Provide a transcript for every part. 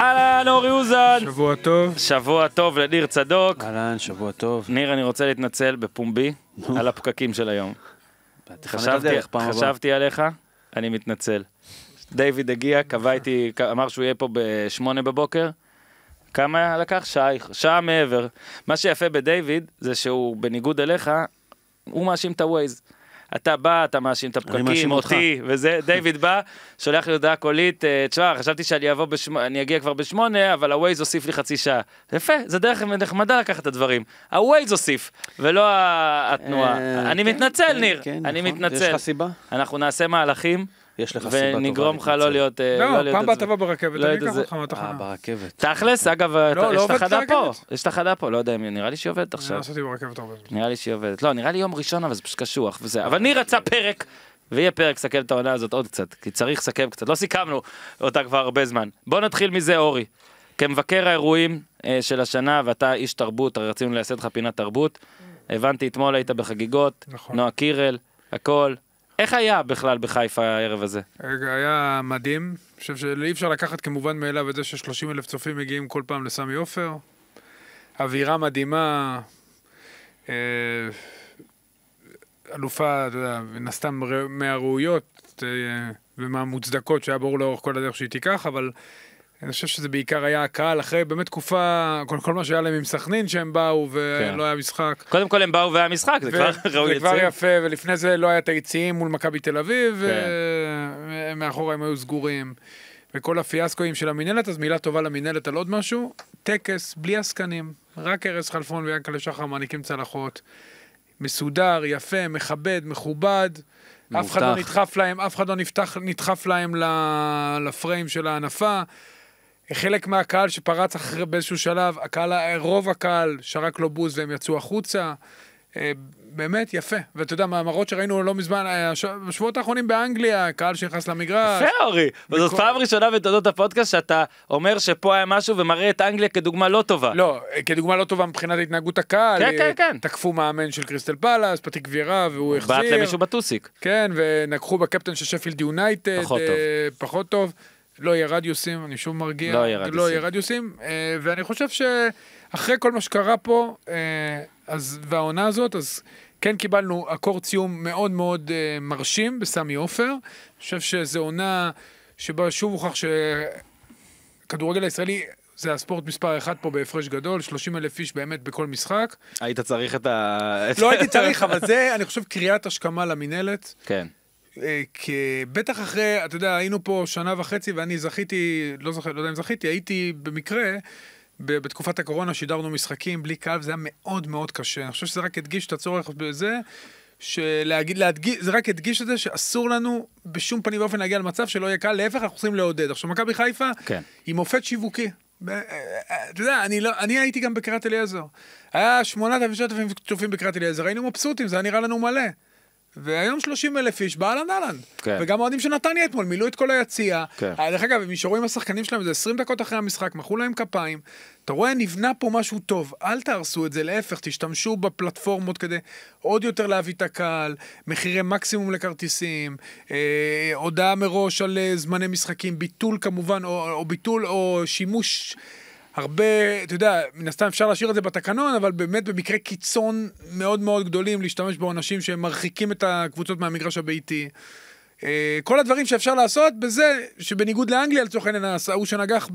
אהלן, אורי אוזן. שבוע טוב. שבוע טוב לניר צדוק. אהלן, שבוע טוב. ניר, אני רוצה להתנצל בפומבי על הפקקים של היום. חשבתי, חשבתי עליך, אני מתנצל. דיוויד הגיע, קבע איתי, אמר שהוא יהיה פה ב-8 בבוקר. כמה לקח? שעה, שעה מעבר. מה שיפה בדיוויד זה שהוא, בניגוד אליך, הוא מאשים את הווייז. אתה בא, אתה מאשים את הפקקים, אותי, וזה, דיוויד בא, שולח לי הודעה קולית, אה, תשמע, חשבתי שאני אבוא בשמונה, אני אגיע כבר בשמונה, אבל הווייז הוסיף לי חצי שעה. יפה, זה דרך נחמדה לקחת את הדברים. הווייז הוסיף, ולא התנועה. אה, אני כן, מתנצל, כן, ניר, כן, אני נכון. מתנצל. יש לך סיבה? אנחנו נעשה מהלכים. יש לך סיבה טובה. ונגרום לך לא להיות... אה, לא, לא פעם באת ברכבת, אני אקח אותך מהתחנה. אה, ברכבת. תכלס, לא. אגב, לא, יש תחנה פה, יש תחנה פה, לא יודע אם נראה לי שהיא עובדת עכשיו. אני עשיתי ברכבת הרבה. נראה לי שהיא עובדת. לא, נראה לי יום ראשון, אבל זה פשוט קשוח וזה. אבל ניר רצה פרק, ויהיה פרק לסכם את העונה הזאת עוד קצת, כי צריך לסכם קצת. לא סיכמנו אותה כבר הרבה זמן. בוא נתחיל מזה, אורי. כמבקר האירועים אה, של השנה, ואתה איש תרבות, רצינו לייסד לך פינת תרבות. הבנתי, אתמול היית בחגיגות, נכון. נועה קירל, הכל, איך היה בכלל בחיפה הערב הזה? רגע, היה מדהים. אני חושב שאי אפשר לקחת כמובן מאליו את זה ש-30 אלף צופים מגיעים כל פעם לסמי עופר. אווירה מדהימה. אה, אלופה, אתה יודע, מן הסתם מהראויות אה, ומהמוצדקות, שהיה ברור לאורך כל הדרך שהיא תיקח, אבל אני חושב שזה בעיקר היה הקהל, אחרי באמת תקופה, כל, כל מה שהיה להם עם סכנין שהם באו כן. ולא כן. היה משחק. קודם כל הם באו והיה משחק, זה ו- כבר ראוי יציאים. זה כבר יפה, ולפני זה לא היה את היציאים מול מכבי תל אביב, כן. ומאחורה הם היו סגורים. וכל הפיאסקואים של המינהלת, אז מילה טובה למינהלת על עוד משהו. טקס בלי עסקנים, רק ארז חלפון ויענקלה שחר מעניקים צלחות. מסודר, יפה, מכבד, מכובד. מובטח. אף אחד לא נדחף להם, אף אחד לא נפתח, נדחף להם לפריים של ההנפה. חלק מהקהל שפרץ אחרי, באיזשהו שלב, הקהל, רוב הקהל שרק לו בוז והם יצאו החוצה. אה, באמת יפה, ואתה יודע, מהמראות שראינו לא מזמן, אה, בשבועות האחרונים באנגליה, קהל שנכנס למגרש. יפה אורי, זאת פעם ראשונה בתולדות הפודקאסט שאתה אומר שפה היה משהו ומראה את אנגליה כדוגמה לא טובה. לא, אה, כדוגמה לא טובה מבחינת התנהגות הקהל. כן, כן, כן. תקפו מאמן של קריסטל פאלאס, פתיק גבירה, והוא החזיר. בעט למישהו בטוסיק. כן, ונגחו בקפטן של שפילד יונייטד. פחות טוב. פחות טוב. לא יהיה רדיוסים, אני שוב מרגיע. לא יהיה רדיוסים. לא יהיה רדיוסים, אה, ואני חושב שאחרי כל מה שקרה פה, אה, אז, והעונה הזאת, אז כן קיבלנו אקור ציום מאוד מאוד אה, מרשים בסמי עופר. אני חושב שזו עונה שבה שוב הוכח שכדורגל הישראלי זה הספורט מספר אחת פה בהפרש גדול, 30 אלף איש באמת בכל משחק. היית צריך את ה... לא הייתי צריך, אבל זה, אני חושב, קריאת השכמה למינהלת. כן. אה, כי בטח אחרי, אתה יודע, היינו פה שנה וחצי ואני זכיתי, לא, זכ... לא יודע אם זכיתי, הייתי במקרה, בתקופת הקורונה שידרנו משחקים בלי קהל, וזה היה מאוד מאוד קשה. אני חושב שזה רק הדגיש את הצורך בזה, שלהגיד, להדגיש, זה רק הדגיש את זה שאסור לנו בשום פנים ואופן להגיע למצב שלא יהיה קל, להפך, אנחנו צריכים לעודד. עכשיו, מכבי חיפה כן. היא מופת שיווקי. אה, אה, אתה יודע, אני, לא, אני הייתי גם בקריית אליעזר. היה 8000 אלפים צופים בקריית אליעזר, היינו מבסוטים, זה היה נראה לנו מלא. והיום 30 אלף איש, באהלן אהלן. כן. וגם אוהדים של נתניה אתמול מילאו את כל היציע. כן. אה, דרך אגב, הם נשארו עם השחקנים שלהם איזה 20 דקות אחרי המשחק, מחאו להם כפיים. אתה רואה, נבנה פה משהו טוב, אל תהרסו את זה, להפך, תשתמשו בפלטפורמות כדי עוד יותר להביא את הקהל, מחירי מקסימום לכרטיסים, אה, הודעה מראש על אה, זמני משחקים, ביטול כמובן, או, או ביטול או שימוש... הרבה, אתה יודע, מן הסתם אפשר להשאיר את זה בתקנון, אבל באמת במקרה קיצון מאוד מאוד גדולים להשתמש בעונשים שמרחיקים את הקבוצות מהמגרש הביתי. אה, כל הדברים שאפשר לעשות בזה שבניגוד לאנגליה לצורך העניין, ההוא שנגח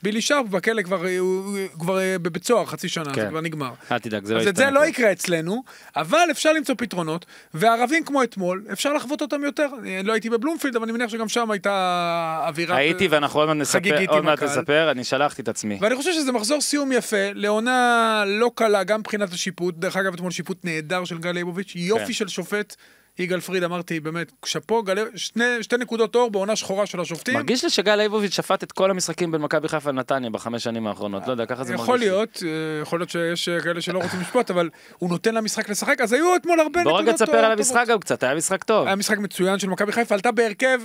בבילי שרפ בכלא כבר, אה, אה, כבר בבית סוהר חצי שנה, כן. זה כבר נגמר. אל תדאג, זה לא יקרה. אז את זה לא יקרה אצלנו, אבל אפשר למצוא פתרונות, וערבים כמו אתמול, אפשר לחוות אותם יותר. לא הייתי בבלומפילד, אבל אני מניח שגם שם הייתה אווירה הייתי, ב... ואנחנו עוד מעט נספר, עוד מעט נספר, אני שלחתי את עצמי. ואני חושב שזה מחזור סיום יפה, לעונה לא קלה, גם מבחינת השיפוט, דרך אגב אתמול שיפוט נהדר של גל ליבוביץ', יופי כן. של שופט. יגאל פריד, אמרתי, באמת, שאפו, שתי נקודות אור בעונה שחורה של השופטים. מרגיש לי שגל איבוביץ' שפט את כל המשחקים בין מכבי חיפה לנתניה בחמש שנים האחרונות, לא יודע, ככה זה מרגיש. יכול להיות, אה, יכול להיות שיש אה, כאלה שלא רוצים לשפוט, אבל הוא נותן למשחק לשחק, אז היו אתמול הרבה נקודות אור. בוא רגע תספר אה, על המשחק גם קצת, היה משחק טוב. היה משחק מצוין של מכבי חיפה, עלתה בהרכב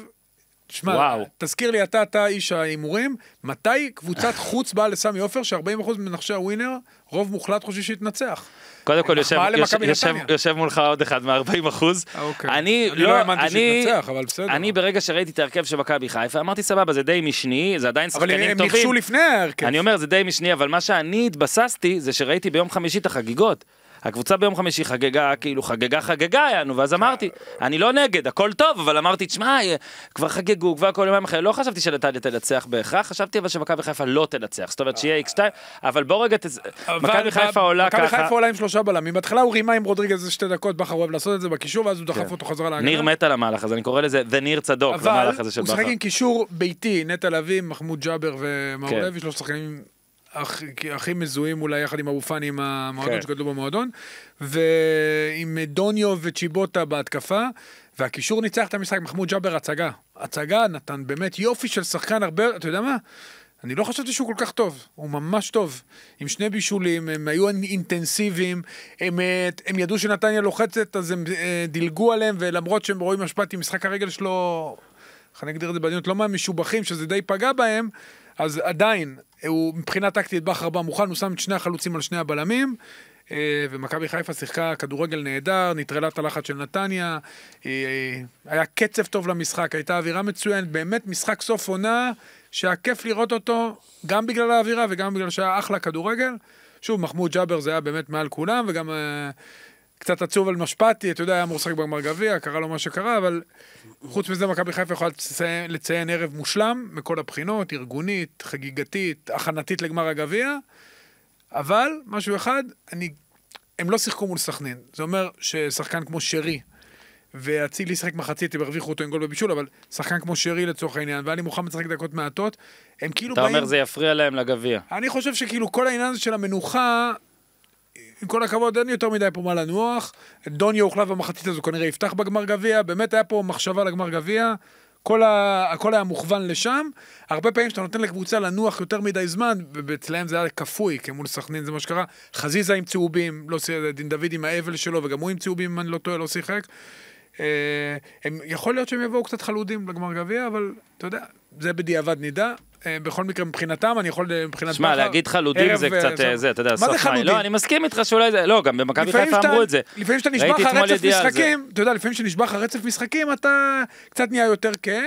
שמע, תזכיר לי אתה, אתה איש ההימורים, מתי קבוצת חוץ באה לסמי עופר ש-40% מנחשי הווינר, רוב מוחלט חושבים שהתנצח. קודם כל יושב, יושב, יושב, יושב מולך עוד אחד מ-40 אחוז. אוקיי. אני, לא, לא, האמנתי לא שתנצח, אבל בסדר. אני ברגע שראיתי את ההרכב של מכבי חיפה, אמרתי סבבה, זה די משני, זה עדיין שחקנים טובים. אבל הם ניחשו לפני ההרכב. אני אומר, זה די משני, אבל מה שאני התבססתי, זה שראיתי ביום חמישי את החגיגות. הקבוצה ביום חמישי חגגה, כאילו חגגה חגגה היה יענו, ואז אמרתי, אני לא נגד, הכל טוב, אבל אמרתי, תשמע, אה, כבר חגגו, כבר כל יום אחרי, לא חשבתי שנתניה תנצח בהכרח, חשבתי אבל שמכבי חיפה לא תנצח, זאת אומרת שיהיה איקס שתיים, אבל בוא רגע, מכבי חיפה עולה ככה. מכבי חיפה עולה עם שלושה בלמים, בהתחלה הוא רימה עם רודריגז איזה שתי דקות, בכר אוהב לעשות את זה בקישור, ואז הוא דחף כן. אותו חזרה להגנה. ניר מת על המהלך הזה, אני קורא לזה, זה ניר צדוק, למהלך הזה של בכר. אבל הוא משחק עם קישור ביתי, נטע לביא, מחמוד ג'אבר ומאור כן. לוי, שלושה שחקנים הכי הכי מזוהים אולי יחד עם אבו פאני, עם המועדון כן. שגדלו במועדון, ועם דוניו וצ'יבוטה בהתקפה, והקישור ניצח את המשחק, מחמוד ג'אבר הצגה. הצגה נתן באמת יופי של שחקן הרבה, אתה יודע מה? אני לא חשבתי שהוא כל כך טוב, הוא ממש טוב. עם שני בישולים, הם היו אינטנסיביים, הם, אה, הם ידעו שנתניה לוחצת, אז הם אה, דילגו עליהם, ולמרות שהם רואים השפעתי, משחק הרגל שלו, איך אני אגדיר את זה בעדינות, לא מהמשובחים, שזה די פגע בהם, אז עדיין, הוא מבחינה טקטית בכר בא מוכן, הוא שם את שני החלוצים על שני הבלמים. אה, ומכבי חיפה שיחקה כדורגל נהדר, נטרלה את הלחץ של נתניה, אה, אה, היה קצב טוב למשחק, הייתה אווירה מצוינת, באמת משחק סוף עונה שהיה כיף לראות אותו, גם בגלל האווירה וגם בגלל שהיה אחלה כדורגל. שוב, מחמוד ג'אבר זה היה באמת מעל כולם, וגם קצת עצוב על משפטי, אתה יודע, היה אמור לשחק בגמר גביע, קרה לו מה שקרה, אבל חוץ מזה, מכבי חיפה יכולה לציין, לציין ערב מושלם מכל הבחינות, ארגונית, חגיגתית, הכנתית לגמר הגביע, אבל משהו אחד, אני, הם לא שיחקו מול סכנין. זה אומר ששחקן כמו שרי, ואצילי שיחק מחצית, הם הרוויחו אותו עם גול בבישול, אבל שחקן כמו שרי לצורך העניין, ואלי מוחמד שיחק דקות מעטות, הם כאילו אתה באים... אתה אומר זה יפריע להם לגביע. אני חושב שכאילו כל העניין הזה של המנוחה, עם כל הכבוד, אין יותר מדי פה מה לנוח. דוניו הוחלף במחצית הזו, כנראה יפתח בגמר גביע. באמת היה פה מחשבה לגמר גביע. כל ה... הכל היה מוכוון לשם. הרבה פעמים כשאתה נותן לקבוצה לנוח יותר מדי זמן, אצלהם זה היה כפוי, כי מול סכנין זה מה שקרה. חזיזה עם צהובים, לא שיחק, דין דוד עם האבל שלו, וגם הוא עם צהובים, אם אני לא טועה, לא שיחק. אה, הם, יכול להיות שהם יבואו קצת חלודים לגמר גביע, אבל אתה יודע, זה בדיעבד נדע. אה, בכל מקרה, מבחינתם, אני יכול, אה, מבחינת... שמע, להגיד חלודים זה אה, קצת זה, אתה יודע, סוף מה זה לא, חלודים? לא, אני מסכים איתך שאולי זה, לא, גם במכבי חיפה אמרו את זה. לפעמים כשאתה נשבע לך רצף משחקים, אתה יודע, לפעמים כשנשבע לך רצף משחקים, אתה קצת נהיה יותר כהה.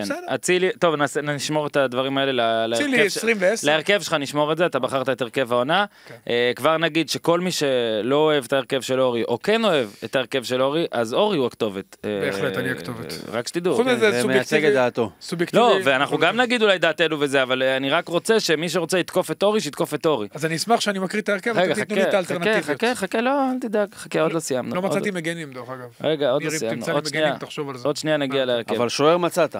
כן. בסדר. אצילי, אה, טוב, נס, נשמור את הדברים האלה להרכב. אצילי 20 ו-10. להרכב שלך נשמור את זה, אתה בחרת את הרכב העונה. כן. אה, כבר נגיד שכל מי שלא אוהב את ההרכב של אורי, או כן אוהב את ההרכב של אורי, אז אורי הוא הכתובת. אה, בהחלט, אה, אני הכתובת. אה, רק שתדעו. חוץ כן, מזה, סובייקטיבי. מייצג את דעתו. סובייקטיבי. לא, ואנחנו גם נגיד אולי דעתנו וזה, אבל אה, אני רק רוצה שמי שרוצה יתקוף את אורי, שיתקוף את אורי. אז אני אשמח שאני מקריא את ההרכב, ואתם לי את האלטרנטיביות. חכה, חכה, לא, אל תדאג, חכה, עוד לא סיימנו. לא מצאתי מגנים, דרך אגב. רגע, עוד לא סיימנו. עוד שנייה נגיע להרכב. אבל שוער מצאת.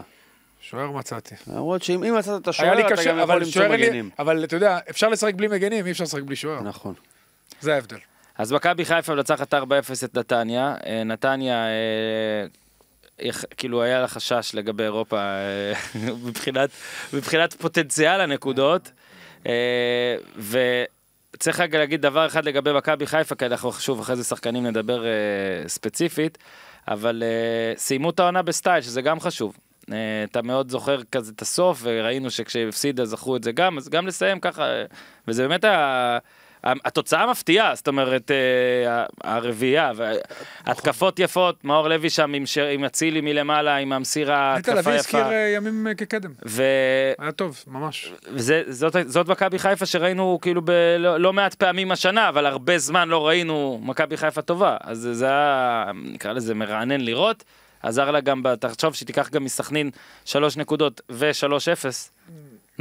שוער מצאתי. למרות שאם מצאת את השוער, אתה קשה, גם יכול למצוא מגנים. אבל אתה יודע, אפשר לשחק בלי מגנים, אי אפשר לשחק בלי שוער. נכון. זה ההבדל. אז מכבי חיפה מנצחת 4-0 את נתניה. אה, נתניה, אה, כאילו היה לה חשש לגבי אירופה אה, מבחינת, מבחינת פוטנציאל הנקודות. ו... צריך רק להגיד דבר אחד לגבי מכבי חיפה, כי אנחנו שוב אחרי זה שחקנים נדבר אה, ספציפית, אבל אה, סיימו את העונה בסטייל, שזה גם חשוב. אה, אתה מאוד זוכר כזה את הסוף, וראינו שכשהפסידה זכרו את זה גם, אז גם לסיים ככה, אה, וזה באמת ה... התוצאה מפתיעה, זאת אומרת, אה, הרביעייה, התקפות יפות, מאור לוי שם עם אצילי מלמעלה, עם המסירה, התקפה יפה. נטע לביא הזכיר ימים כקדם. ו... היה טוב, ממש. זאת, מכבי חיפה שראינו כאילו ב... לא, לא מעט פעמים השנה, אבל הרבה זמן לא ראינו מכבי חיפה טובה. אז זה היה, נקרא לזה, מרענן לראות. עזר לה גם, תחשוב שתיקח גם מסכנין 3 נקודות ו-3-0. כן,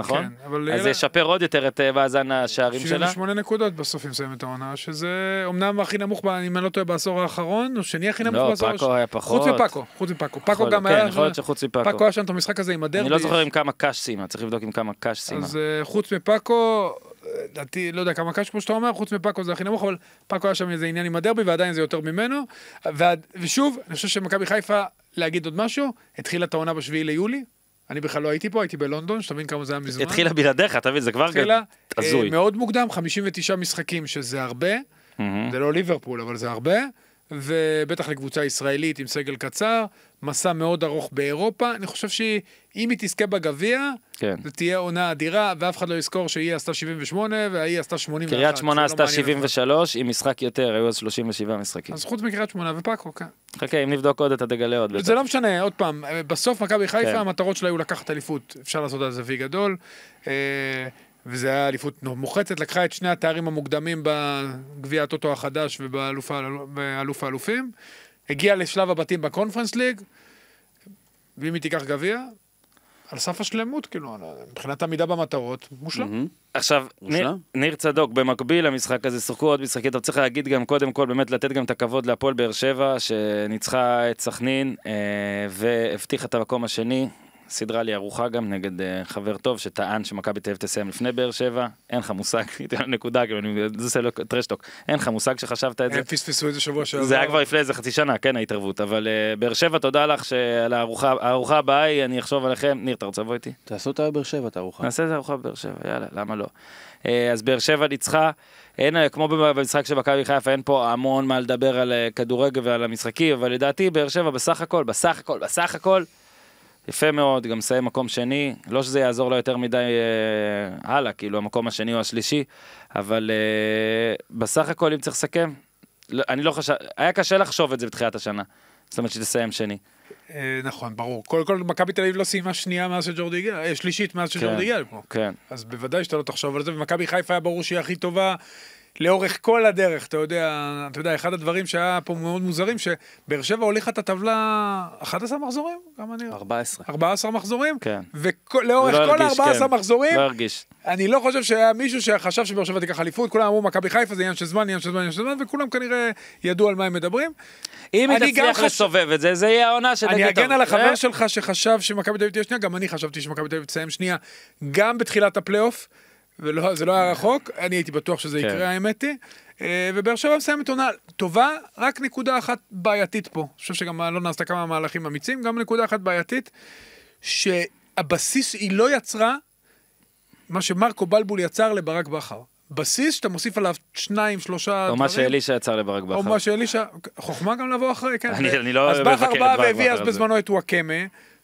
נכון? כן, אבל... אז זה ישפר עוד יותר את אה, מאזן השערים 78 שלה. 78 נקודות בסוף היא מסיימת העונה, שזה אומנם הכי נמוך, אם אני לא טועה, בעשור האחרון, או שני הכי נמוך לא, בעשור. לא, פאקו ש... היה פחות. חוץ מפאקו, חוץ מפאקו. פאקו גם כן, היה... כן, יכול להיות שחוץ מפאקו. פאקו היה שם את המשחק הזה עם הדרבי. אני לא זוכר עם כמה קאש סיימה, צריך לבדוק עם כמה קאש סיימה. אז אה, חוץ מפאקו, לדעתי, לא יודע כמה קש, כמו שאתה אומר, חוץ מפאקו זה הכי נמוך, אבל פאקו היה שם איזה עניין עם הדרבי, ועדיין זה יותר ממנו. ו... ושוב, אני חושב שמכבי חיפה, להגיד עוד משהו, התחילה את העונה בשביעי ליולי, אני בכלל לא הייתי פה, הייתי בלונדון, שתבין כמה זה היה מזמן. התחילה בלעדיך, אתה מבין, זה כבר התחילה, הזוי. אה, מאוד מוקדם, 59 משחקים, שזה הרבה. Mm-hmm. זה לא ליברפול, אבל זה הרבה. ובטח לקבוצה ישראלית עם סגל קצר, מסע מאוד ארוך באירופה. אני חושב שאם היא תזכה בגביע, כן. זו תהיה עונה אדירה, ואף אחד לא יזכור שהיא עשתה 78 והיא עשתה 81. לא קריית שמונה עשתה 73 עם משחק יותר, היו אז 37 משחקים. אז חוץ מקריית שמונה ופאקו, כן. חכה, אם נבדוק עוד אתה תגלה עוד. זה לא משנה, עוד פעם, בסוף מכבי חיפה, כן. המטרות שלה היו לקחת אליפות, אפשר לעשות על זה וי גדול. אה, וזו הייתה אליפות מוחצת, לקחה את שני התארים המוקדמים בגביע הטוטו החדש ובאלוף האלופים, הגיעה לשלב הבתים בקונפרנס ליג, ואם היא תיקח גביע, על סף השלמות, כאילו, לא מבחינת עמידה במטרות, מושלם. Mm-hmm. עכשיו, ניר, ניר צדוק, במקביל למשחק הזה שוחקו עוד משחקים, אתה צריך להגיד גם קודם כל, באמת לתת גם את הכבוד להפועל באר שבע, שניצחה את סכנין אה, והבטיחה את המקום השני, סידרה לי ארוחה גם נגד uh, חבר טוב שטען שמכבי תל אביב תסיים לפני באר שבע, אין לך מושג, נקודה, כאילו, אני עושה לו טרשטוק, אין לך מושג שחשבת את זה. הם פספסו את זה שבוע שעבר. זה היה כבר לפני איזה חצי שנה, כן ההתערבות, אבל uh, באר שבע תודה לך שעל אה, הארוחה הבאה היא, אני אחשוב עליכם, ניר אתה רוצה לבוא איתי? תעשו את באר שבע את הארוחה. נעשה את הארוחה בבאר שבע, יאללה, למה לא? אז באר שבע ניצחה. אין, כמו במשחק של מכבי חיפה, אין פה המון מה לדבר על כדורגל ועל המשחקים, אבל לדעתי באר שבע בסך הכל, בסך הכל, בסך הכל, יפה מאוד, גם מסיים מקום שני, לא שזה יעזור לו יותר מדי אה, הלאה, כאילו המקום השני או השלישי, אבל אה, בסך הכל אם צריך לסכם, לא, אני לא חשב, היה קשה לחשוב את זה בתחילת השנה, זאת אומרת שתסיים שני. אה, נכון, ברור. קודם כל, מכבי תל אביב לא סיימה שנייה מאז שג'ורדי הגיע, אה, שלישית מאז שג'ורדי כן, הגיע כן, לפה. כן. אז בוודאי שאתה לא תחשוב על זה, ומכבי חיפה היה ברור שהיא הכי טובה. לאורך כל הדרך, אתה יודע, אתה יודע, אחד הדברים שהיה פה מאוד מוזרים, שבאר שבע הוליכה את הטבלה 11 מחזורים? גם אני... 14. 14 מחזורים? כן. ולאורך לא כל 14 כן. מחזורים, לא הרגיש. אני לא חושב שהיה מישהו שחשב שבאר שבע תיקח אליפות, כולם אמרו מכבי חיפה זה עניין של זמן, עניין של זמן, עניין של זמן, וכולם כנראה ידעו על מה הם מדברים. אם היא תצליח לסובב את זה, זה יהיה העונה של... אני אגן על החבר אה? שלך שחשב שמכבי תל אביב תהיה שנייה, גם אני חשבתי שמכבי תל אביב תסיים שנייה, גם בתחילת הפלייאוף. וזה לא היה רחוק, אני הייתי בטוח שזה כן. יקרה, האמת היא. אה, ובאר שבע מסיימת עונה טובה, רק נקודה אחת בעייתית פה. אני חושב שגם לא נעשתה כמה מהלכים אמיצים, גם נקודה אחת בעייתית, שהבסיס היא לא יצרה מה שמרקו בלבול יצר לברק בכר. בסיס שאתה מוסיף עליו שניים, שלושה או דברים. או מה שאלישע יצר לברק בכר. או מה שאלישע, חוכמה גם לבוא אחרי, כן. אני, אני לא מבקר את ברק בכר. אז בכר בא והביא אז בזמנו את וואקמה,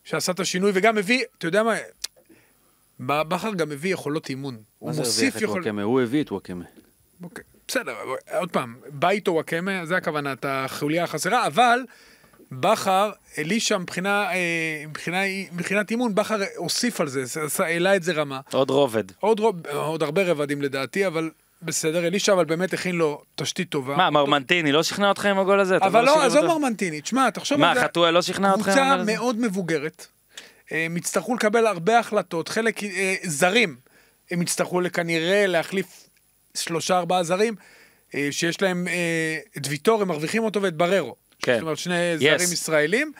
שעשה את השינוי, וגם הביא, אתה יודע מה, בכר גם הביא יכולות אימון. הוא מוסיף יכולות... מה זה הרוויח את וואקמה? הוא הביא את וואקמה. אוקיי, בסדר, עוד פעם, בא איתו וואקמה, זה הכוונה, את החוליה החסרה, אבל בכר, אלישע מבחינה, אה, מבחינה, מבחינת אימון, בכר הוסיף על זה, העלה את זה רמה. עוד רובד. עוד, רוב, עוד הרבה רבדים לדעתי, אבל בסדר, אלישע אבל באמת הכין לו תשתית טובה. מה, מרמנטיני לא שכנע אותך עם הגול הזה? אבל לא, לא עזוב מרמנטיני, תשמע, תחשוב על זה. מה, חתואל לא שכנע אותך עם הגול הזה? קבוצה מאוד מבוגרת. הם יצטרכו לקבל הרבה החלטות, חלק אה, זרים, הם יצטרכו כנראה להחליף שלושה ארבעה זרים, אה, שיש להם אה, את ויטור, הם מרוויחים אותו ואת בררו. כן. זאת אומרת, שני yes. זרים ישראלים.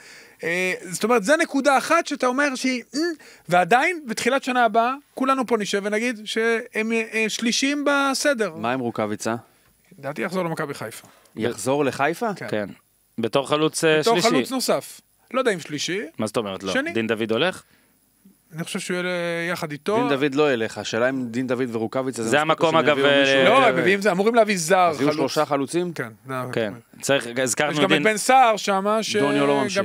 אה, זאת אומרת, זו נקודה אחת שאתה אומר שהיא... mm, ועדיין, בתחילת שנה הבאה, כולנו פה נשב ונגיד שהם אה, אה, שלישים בסדר. מה עם רוקאביצה? לדעתי יחזור למכבי חיפה. יחזור לחיפה? כן. כן. בתור חלוץ בתור שלישי. בתור חלוץ נוסף. לא יודע אם שלישי. מה זאת אומרת לא? שני. דין דוד הולך? אני חושב שהוא יהיה יחד איתו. דין דוד לא ילך, השאלה אם דין דוד ורוקאביצה זה המקום אגב... לא, אה, הם מביאים, אמורים להביא זר, חלוץ. הביאו שלושה חלוצים? כן. כן. צריך, הזכרנו דין... יש גם את בן סער שם, שגם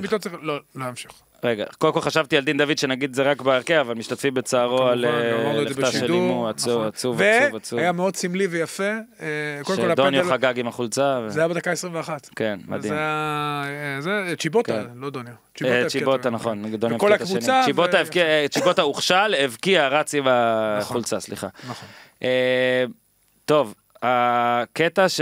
איתו צריך... לא, לא ימשיך. רגע, קודם כל חשבתי על דין דוד שנגיד זה רק בהרכב, אבל משתתפים בצערו על אה, לכתה של אימו, עצוב, עצוב, עצוב, עצוב. והיה מאוד סמלי ויפה. אה, שדוניו חגג עם החולצה. זה היה בדקה 21. כן, מדהים. זה אה, צ'יבוטה, כן. לא דוניו. צ'יבוטה, נכון, דוניו הבקיע את השני. צ'יבוטה הוכשל, הבקיע, רץ עם נכון. החולצה, סליחה. נכון. טוב, הקטע ש...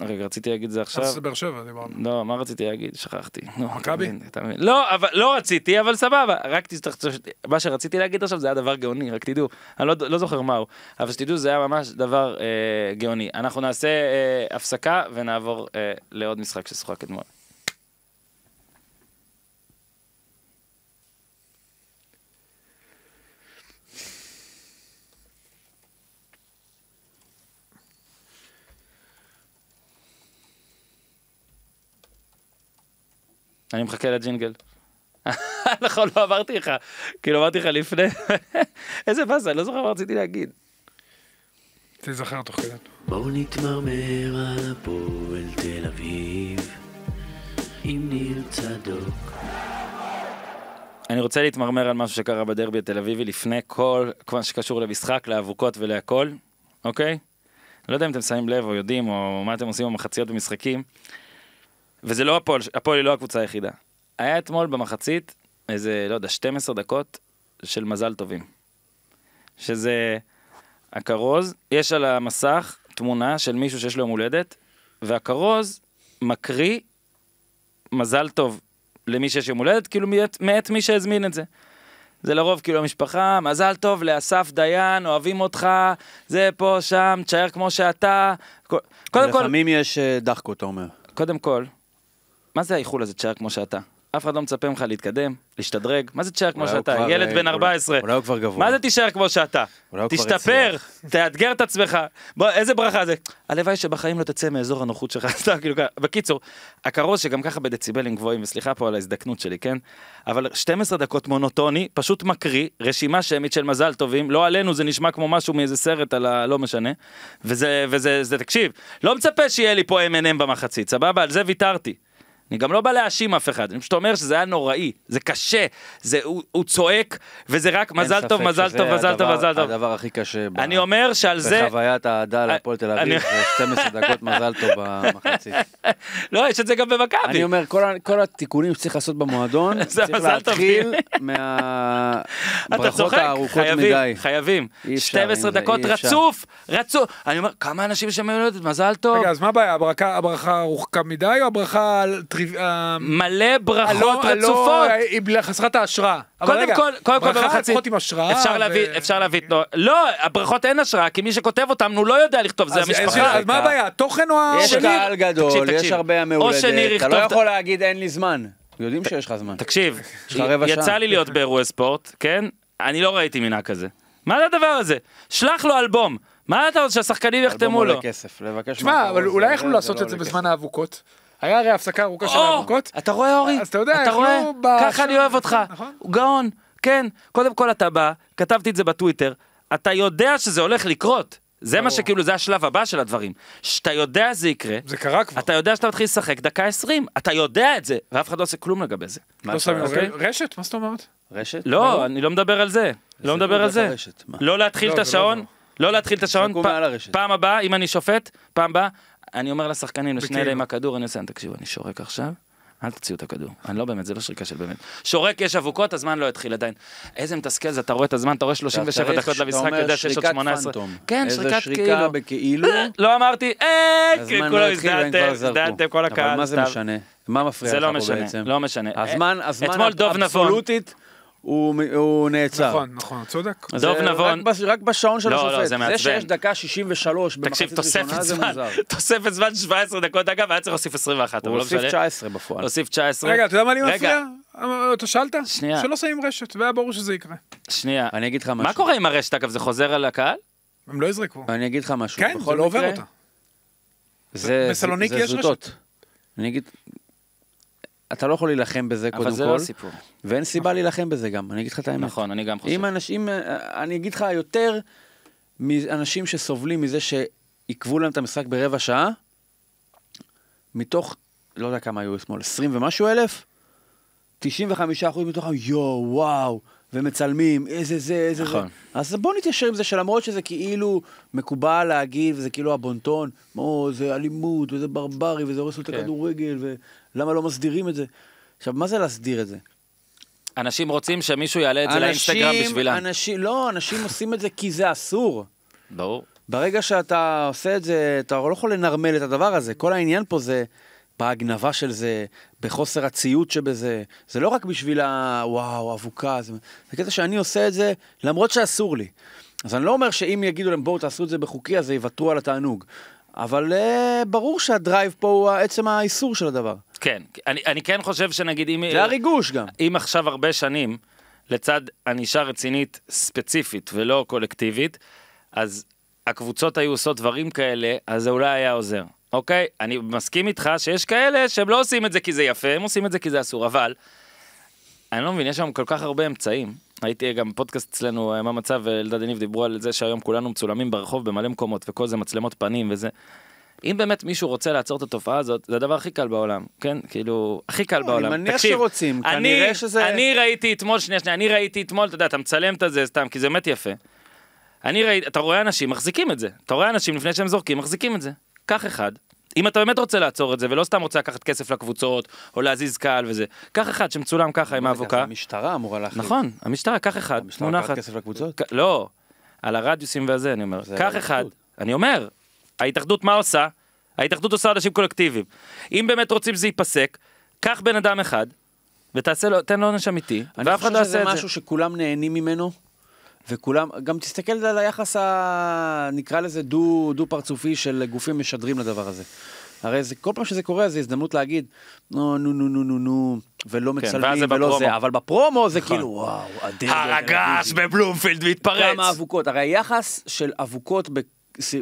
רגע, אוקיי, רציתי להגיד את זה עכשיו. אז באר שבע דיברנו. לא, מה רציתי להגיד? שכחתי. נו, מכבי? לא, אבל לא רציתי, אבל סבבה. רק תצטרך... מה שרציתי להגיד עכשיו זה היה דבר גאוני, רק תדעו. אני לא, לא זוכר מהו. אבל שתדעו, זה היה ממש דבר אה, גאוני. אנחנו נעשה אה, הפסקה ונעבור אה, לעוד משחק ששוחק אתמול. אני מחכה לג'ינגל. נכון, לא אמרתי לך, כאילו אמרתי לך לפני, איזה באסה, לא זוכר מה רציתי להגיד. תיזכר תוך כדי. בואו נתמרמר על הפועל תל אביב, אם ניר צדוק. אני רוצה להתמרמר על משהו שקרה בדרבי התל אביבי לפני כל מה שקשור למשחק, לאבוקות ולהכול, אוקיי? לא יודע אם אתם שמים לב או יודעים או מה אתם עושים במחציות במשחקים, וזה לא הפועל, הפועל היא לא הקבוצה היחידה. היה אתמול במחצית איזה, לא יודע, 12 דקות של מזל טובים. שזה הכרוז, יש על המסך תמונה של מישהו שיש לו יום הולדת, והכרוז מקריא מזל טוב למי שיש יום הולדת, כאילו מאת, מאת מי שהזמין את זה. זה לרוב כאילו המשפחה, מזל טוב לאסף דיין, אוהבים אותך, זה פה, שם, תשאר כמו שאתה. קודם כל... לפעמים יש אה, דחקו, אתה אומר. קודם כל, מה זה האיחול הזה תשאר כמו שאתה? אף אחד לא מצפה ממך להתקדם, להשתדרג, מה זה תשאר כמו שאתה? ילד אה, בן 14. אולי הוא כבר גבוה. מה זה תישאר כמו שאתה? תשתפר, תאתגר את עצמך. בוא, איזה ברכה זה. הלוואי שבחיים לא תצא מאזור הנוחות שלך, סתם כאילו בקיצור, הכרוז שגם ככה בדציבלים גבוהים, וסליחה פה על ההזדקנות שלי, כן? אבל 12 דקות מונוטוני, פשוט מקריא, רשימה שמית של מזל טובים, לא עלינו זה נשמע כמו משהו מאיזה סרט על הלא משנה. וזה, וזה, תקשיב, לא מצפה שיהיה לי פה M&M במחצית, סבבה? על זה ויתרתי. אני גם לא בא להאשים אף אחד, אני פשוט אומר שזה היה נוראי, זה קשה, זה, הוא, הוא צועק, וזה רק מזל טוב, מזל טוב, מזל טוב, מזל טוב. זה הדבר הכי קשה. אני ב... אומר שעל זה... בחוויית האהדה להפועל תל אביב, זה 12 דקות מזל טוב במחצית. לא, יש את זה גם במכבי. אני אומר, כל, כל התיקונים שצריך לעשות במועדון, צריך להתחיל מהברכות הארוכות מדי. חייבים, חייבים. 12 דקות רצוף, רצוף. אני אומר, כמה אנשים שם לא מזל טוב. רגע, אז מה הבעיה, הברכה ארוכה מדי או הברכה מלא ברכות רצופות. היא חסרת ההשראה. קודם כל, קודם כל ברכה לפחות עם השראה. אפשר להביא, אפשר לא, לא, הברכות אין השראה, כי מי שכותב אותן, הוא לא יודע לכתוב, זה המשפחה. אז מה הבעיה, התוכן או ה... יש קהל גדול, יש הרבה המהולדת, אתה לא יכול להגיד אין לי זמן. יודעים שיש לך זמן. תקשיב, יצא לי להיות באירועי ספורט, כן? אני לא ראיתי מנהג כזה. מה זה הדבר הזה? שלח לו אלבום. מה אתה רוצה שהשחקנים יחתמו לו? אלבום עולה כסף, לבקש... תשמע, אבל אולי יכלו לעשות לא את זה בזמן האבוקות. היה הרי הפסקה ארוכה של ארוכות. אתה רואה אורי? אז אתה יודע, אתה רואה? לא ככה אני אוהב אותך. נכון? גאון. כן, קודם כל אתה בא, כתבתי את זה בטוויטר, אתה יודע שזה הולך לקרות. זה מה שכאילו, זה השלב הבא של הדברים. שאתה יודע זה יקרה. זה קרה כבר. אתה יודע שאתה מתחיל לשחק דקה 20, אתה יודע את זה, ואף אחד לא עושה כלום לגבי זה. לא שמים, אוקיי? רשת? מה זאת אומרת? רשת? לא, אני לא מדבר על זה. לא מדבר לא על זה. לא, לא להתחיל את השעון. לא להתחיל את השעון, פעם הבאה, אם אני שופט, פעם הבאה, אני אומר לשחקנים, לשני אלה עם הכדור, אני עושה, תקשיבו, אני שורק עכשיו, אל תוציאו את הכדור. אני לא באמת, זה לא שריקה של באמת. שורק, יש אבוקות, הזמן לא התחיל עדיין. איזה מתסכל זה, אתה רואה את הזמן, אתה רואה 37 דקות למשחק, יודע שיש עוד 18. כן, שריקת שריקה כאילו- בכאילו. אה, לא אמרתי, אה, כאילו לא כולם הזדהתם, כל הקהל. אבל מה זה משנה? מה מפריע לא לך פה בעצם? זה לא משנה, לא משנה. הזמן, אה, הזמן, אתמול דוב נבון. הוא, הוא נעצר. נכון, נכון, צודק. דב נבון. רק, רק בשעון של לא, לא השופט. לא, לא, זה מעצבן. זה שיש דקה 63 במחצית ראשונה זה מוזר. תקשיב, תוספת זמן 17 דקות, אגב, היה צריך להוסיף 21, הוא לא הוסיף 19 בפועל. הוסיף 19. רגע, אתה יודע מה לי מפריע? אה, אתה שאלת? שנייה. שלא שמים רשת, והיה ברור שזה יקרה. שנייה. אני אגיד לך משהו. מה קורה עם הרשת, אגב, זה חוזר על הקהל? הם לא יזרקו. אני אגיד לך משהו. כן, זה לא עובר אותה. זה, יש רשת. אני אגיד, אתה לא יכול להילחם בזה קודם כל. אבל זה לא הסיפור. ואין סיבה נכון. להילחם בזה גם, אני אגיד לך את האמת. נכון, אני גם חושב. אם אנשים, אני אגיד לך יותר מאנשים שסובלים מזה שעיכבו להם את המשחק ברבע שעה, מתוך, לא יודע כמה היו אתמול, 20 ומשהו אלף, 95% אחוז מתוכם, יואו, וואו, ומצלמים, איזה זה, איזה נכון. זה. אז בוא נתיישר עם זה שלמרות שזה כאילו מקובל להגיד, וזה כאילו הבונטון, או, זה אלימות, וזה ברברי, וזה הורס לו את כן. הכדורגל, למה לא מסדירים את זה? עכשיו, מה זה להסדיר את זה? אנשים רוצים שמישהו יעלה את זה לאינסטגרם בשבילם. אנשים, לא, אנשים עושים את זה כי זה אסור. ברור. ברגע שאתה עושה את זה, אתה לא יכול לנרמל את הדבר הזה. כל העניין פה זה בהגנבה של זה, בחוסר הציות שבזה. זה לא רק בשביל הוואו, אבוקה, זה, זה קטע שאני עושה את זה למרות שאסור לי. אז אני לא אומר שאם יגידו להם בואו תעשו את זה בחוקי, אז יוותרו על התענוג. אבל אה, ברור שהדרייב פה הוא עצם האיסור של הדבר. כן, אני, אני כן חושב שנגיד אם... זה הריגוש גם. אם עכשיו הרבה שנים, לצד ענישה רצינית ספציפית ולא קולקטיבית, אז הקבוצות היו עושות דברים כאלה, אז זה אולי היה עוזר. אוקיי? אני מסכים איתך שיש כאלה שהם לא עושים את זה כי זה יפה, הם עושים את זה כי זה אסור, אבל... אני לא מבין, יש שם כל כך הרבה אמצעים. הייתי גם פודקאסט אצלנו, אה, מה המצב, ואלדד אה, יניב דיברו על זה שהיום כולנו מצולמים ברחוב במלא מקומות, וכל זה מצלמות פנים וזה. אם באמת מישהו רוצה לעצור את התופעה הזאת, זה הדבר הכי קל בעולם, כן? כאילו, הכי קל או, בעולם. אני מניח שרוצים, אני, כנראה שזה... אני ראיתי אתמול, שנייה, שנייה, אני ראיתי אתמול, אתה יודע, אתה מצלם את זה סתם, כי זה באמת יפה. אני ראיתי, אתה רואה אנשים מחזיקים את זה. אתה רואה אנשים לפני שהם זורקים, מחזיקים את זה. קח אחד, אם אתה באמת רוצה לעצור את זה, ולא סתם רוצה לקחת כסף לקבוצות, או להזיז קהל וזה, קח אחד שמצולם ככה עם האבוקה. המשטרה אמורה להחליט. נכון, המשטרה, קח אחד, תמונה אחת. המשטרה לקחת כסף לקבוצות? לא, על הרדיוסים והזה, אני אומר. קח אחד, אני אומר, ההתאחדות מה עושה? ההתאחדות עושה אנשים קולקטיביים. אם באמת רוצים שזה ייפסק, קח בן אדם אחד, ותעשה לו, תן לו עונש אמיתי, ואף אחד לא יעשה את זה. אני חושב שזה משהו שכולם נהנים ממנו, וכולם, גם תסתכל על היחס ה... נקרא לזה דו, דו פרצופי של גופים משדרים לדבר הזה. הרי זה, כל פעם שזה קורה, זו הזדמנות להגיד, נו, נו, נו, נו, נו, נו, ולא כן, מצלמים, כן, ולא זה, אבל בפרומו זה נכון. כאילו, וואו, אדיר. הרגש בבלומפילד מתפרץ. כמה אבוקות, הרי היחס של אבוקות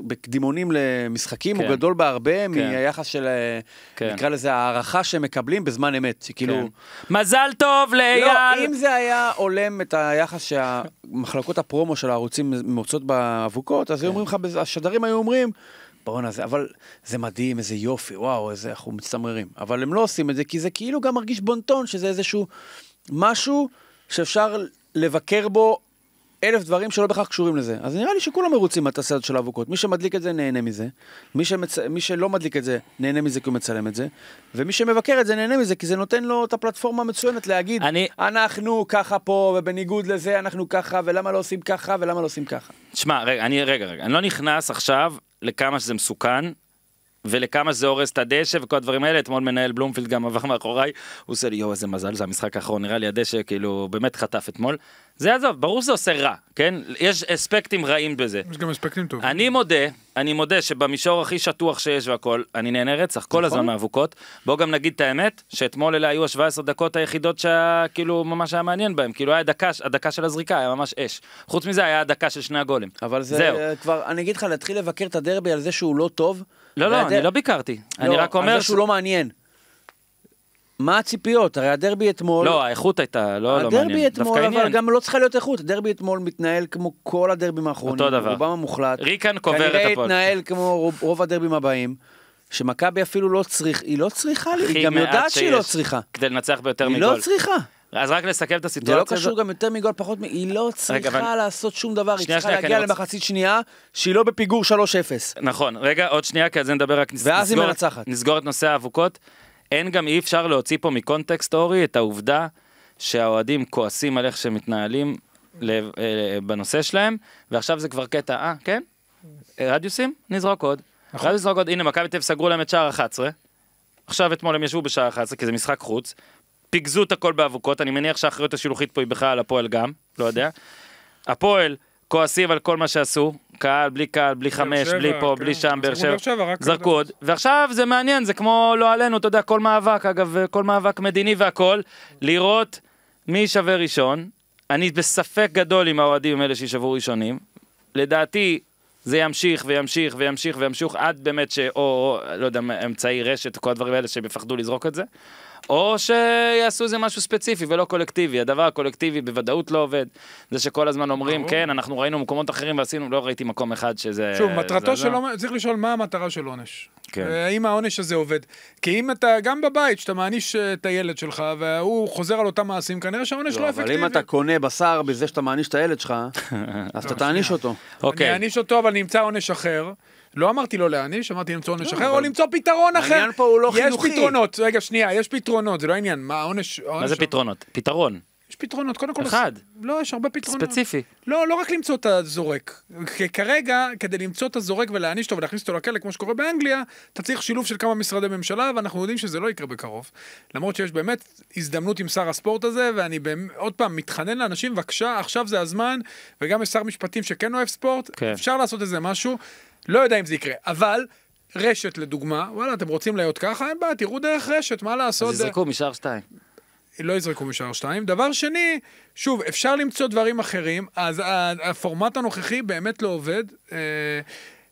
בקדימונים למשחקים, כן. הוא גדול בהרבה כן. מהיחס של, אה, כן. נקרא לזה, הערכה שהם מקבלים בזמן אמת, שכאילו... כן. מזל טוב לאייל! לא, אם זה היה הולם את היחס שהמחלקות הפרומו של הערוצים מוצאות באבוקות, אז כן. היו אומרים לך, השדרים היו אומרים... בואנה, זה, אבל זה מדהים, איזה יופי, וואו, איזה, אנחנו מצטמררים. אבל הם לא עושים את זה, כי זה כאילו גם מרגיש בונטון, שזה איזשהו משהו שאפשר לבקר בו אלף דברים שלא בכך קשורים לזה. אז נראה לי שכולם מרוצים מהתעשיית של האבוקות. מי שמדליק את זה נהנה מזה, מי, שמצ... מי שלא מדליק את זה נהנה מזה כי הוא מצלם את זה, ומי שמבקר את זה נהנה מזה כי זה נותן לו את הפלטפורמה המצוינת להגיד, אני... אנחנו ככה פה, ובניגוד לזה אנחנו ככה, ולמה לא עושים ככה, ולמה לא עושים ככה. שמע, רגע, אני, רגע, רגע, אני לא נכנס עכשיו לכמה שזה מסוכן, ולכמה זה הורס את הדשא וכל הדברים האלה, אתמול מנהל בלומפילד גם עבר מאחוריי, הוא עושה לי יואו איזה מזל זה המשחק האחרון, נראה לי הדשא כאילו באמת חטף אתמול. זה עזוב, ברור שזה עושה רע, כן? יש אספקטים רעים בזה. יש גם אספקטים טובים. אני מודה, אני מודה שבמישור הכי שטוח שיש והכל, אני נהנה רצח כל נכון. הזמן מאבוקות. בואו גם נגיד את האמת, שאתמול אלה היו ה-17 דקות היחידות שהיה כאילו ממש היה מעניין בהם. כאילו היה דקה, הדקה של הזריקה, היה ממש אש. חוץ מזה היה הדקה של שני הגולים. אבל זה זהו. כבר, אני אגיד לך, להתחיל לבקר את הדרבי על זה שהוא לא טוב, לא, לא, אני לא ביקרתי. אני לא, רק אומר... על שהוא לא מעניין. מה הציפיות? הרי הדרבי אתמול... לא, האיכות הייתה, לא, לא מעניין. הדרבי אתמול, אבל גם לא צריכה להיות איכות. הדרבי אתמול מתנהל כמו כל הדרבים האחרונים. אותו דבר. רובם המוחלט. ריקן קובר את הפועל. כנראה התנהל כמו רוב הדרבים הבאים. שמכבי אפילו לא צריכה, היא לא צריכה, היא גם יודעת שהיא לא צריכה. כדי לנצח ביותר מגול. היא לא צריכה. אז רק לסכם את לא הסיטואציה. הזאת. זה לא קשור זה... גם יותר מגול, פחות היא לא צריכה רגע, לעשות שום דבר, שנייה, היא צריכה שנייה, להגיע למחצית רוצ... שנייה שהיא לא בפיגור 3-0. נכון, רגע, עוד שנייה, כי על זה נדבר רק... ואז נסגור, היא מנצחת. נסגור את נושא האבוקות. אין גם, אי אפשר להוציא פה מקונטקסט, אורי, את העובדה שהאוהדים כועסים על איך שמתנהלים לב, אה, בנושא שלהם, ועכשיו זה כבר קטע, אה, כן? אה, רדיוסים? נזרוק עוד. נכון. רדיוס נזרוק עוד, הנה, מכבי תל סגרו להם את שער 11. עכשיו אתמול הם ישבו בשעה 11, כי זה משחק חוץ, פיגזו את הכל באבוקות, אני מניח שהאחריות השילוחית פה היא בכלל על הפועל גם, לא יודע. הפועל כועסים על כל מה שעשו, קהל, בלי קהל, בלי חמש, בלי פה, כן. בלי שם, באר שבע, זרקו עוד. ועכשיו זה מעניין, זה כמו לא עלינו, אתה יודע, כל מאבק, אגב, כל מאבק מדיני והכל, לראות מי יישבר ראשון. אני בספק גדול עם האוהדים האלה אלה שיישברו ראשונים. לדעתי, זה ימשיך וימשיך וימשיך וימשיך עד באמת ש... או, או לא יודע, אמצעי רשת, כל הדברים האלה שהם יפחדו לזרוק את זה. או שיעשו איזה משהו ספציפי ולא קולקטיבי. הדבר הקולקטיבי בוודאות לא עובד. זה שכל הזמן אומרים, ברור. כן, אנחנו ראינו מקומות אחרים ועשינו, לא ראיתי מקום אחד שזה... שוב, מטרתו של עונש, צריך לשאול מה המטרה של עונש. כן. האם העונש הזה עובד? כי אם אתה, גם בבית, שאתה מעניש אה, את הילד שלך, והוא חוזר על אותם מעשים, כנראה שהעונש לא, לא אפקטיבי. אבל אם אתה קונה בשר בזה שאתה מעניש את הילד שלך, אז אתה תעניש אותו. אוקיי. אני אעניש אותו, אבל נמצא עונש אחר. לא אמרתי לא להעניש, אמרתי למצוא עונש לא, אחר, או למצוא פתרון אחר. העניין פה הוא לא חינוכי. יש פתרונות, רגע, שנייה, יש פתרונות, זה לא העניין, מה העונש... מה זה לא- פתרונות? פתרון. יש פתרונות, קודם כל... אחד. לא, יש הרבה פתרונות. ספציפי. לא, לא רק למצוא את הזורק. כרגע, כדי למצוא את הזורק ולהעניש אותו ולהכניס אותו לכלא, כמו שקורה באנגליה, אתה צריך שילוב של כמה משרדי ממשלה, ואנחנו יודעים שזה לא יקרה בקרוב. למרות שיש באמת הזדמנות עם שר הספורט הזה, ואני עוד פעם, מתחנן לאנשים, בבקשה, עכשיו זה הזמן, וגם יש שר משפטים שכן אוהב ספורט, כן. אפשר לעשות איזה משהו. לא יודע אם זה יקרה, אבל רשת לדוגמה, וואלה, אתם רוצים להיות ככה, אין בעיה, תראו דרך רשת, מה לעשות. אז יזרקו משער שתיים. לא יזרקו משער שתיים. דבר שני, שוב, אפשר למצוא דברים אחרים, אז הפורמט הנוכחי באמת לא עובד. אה,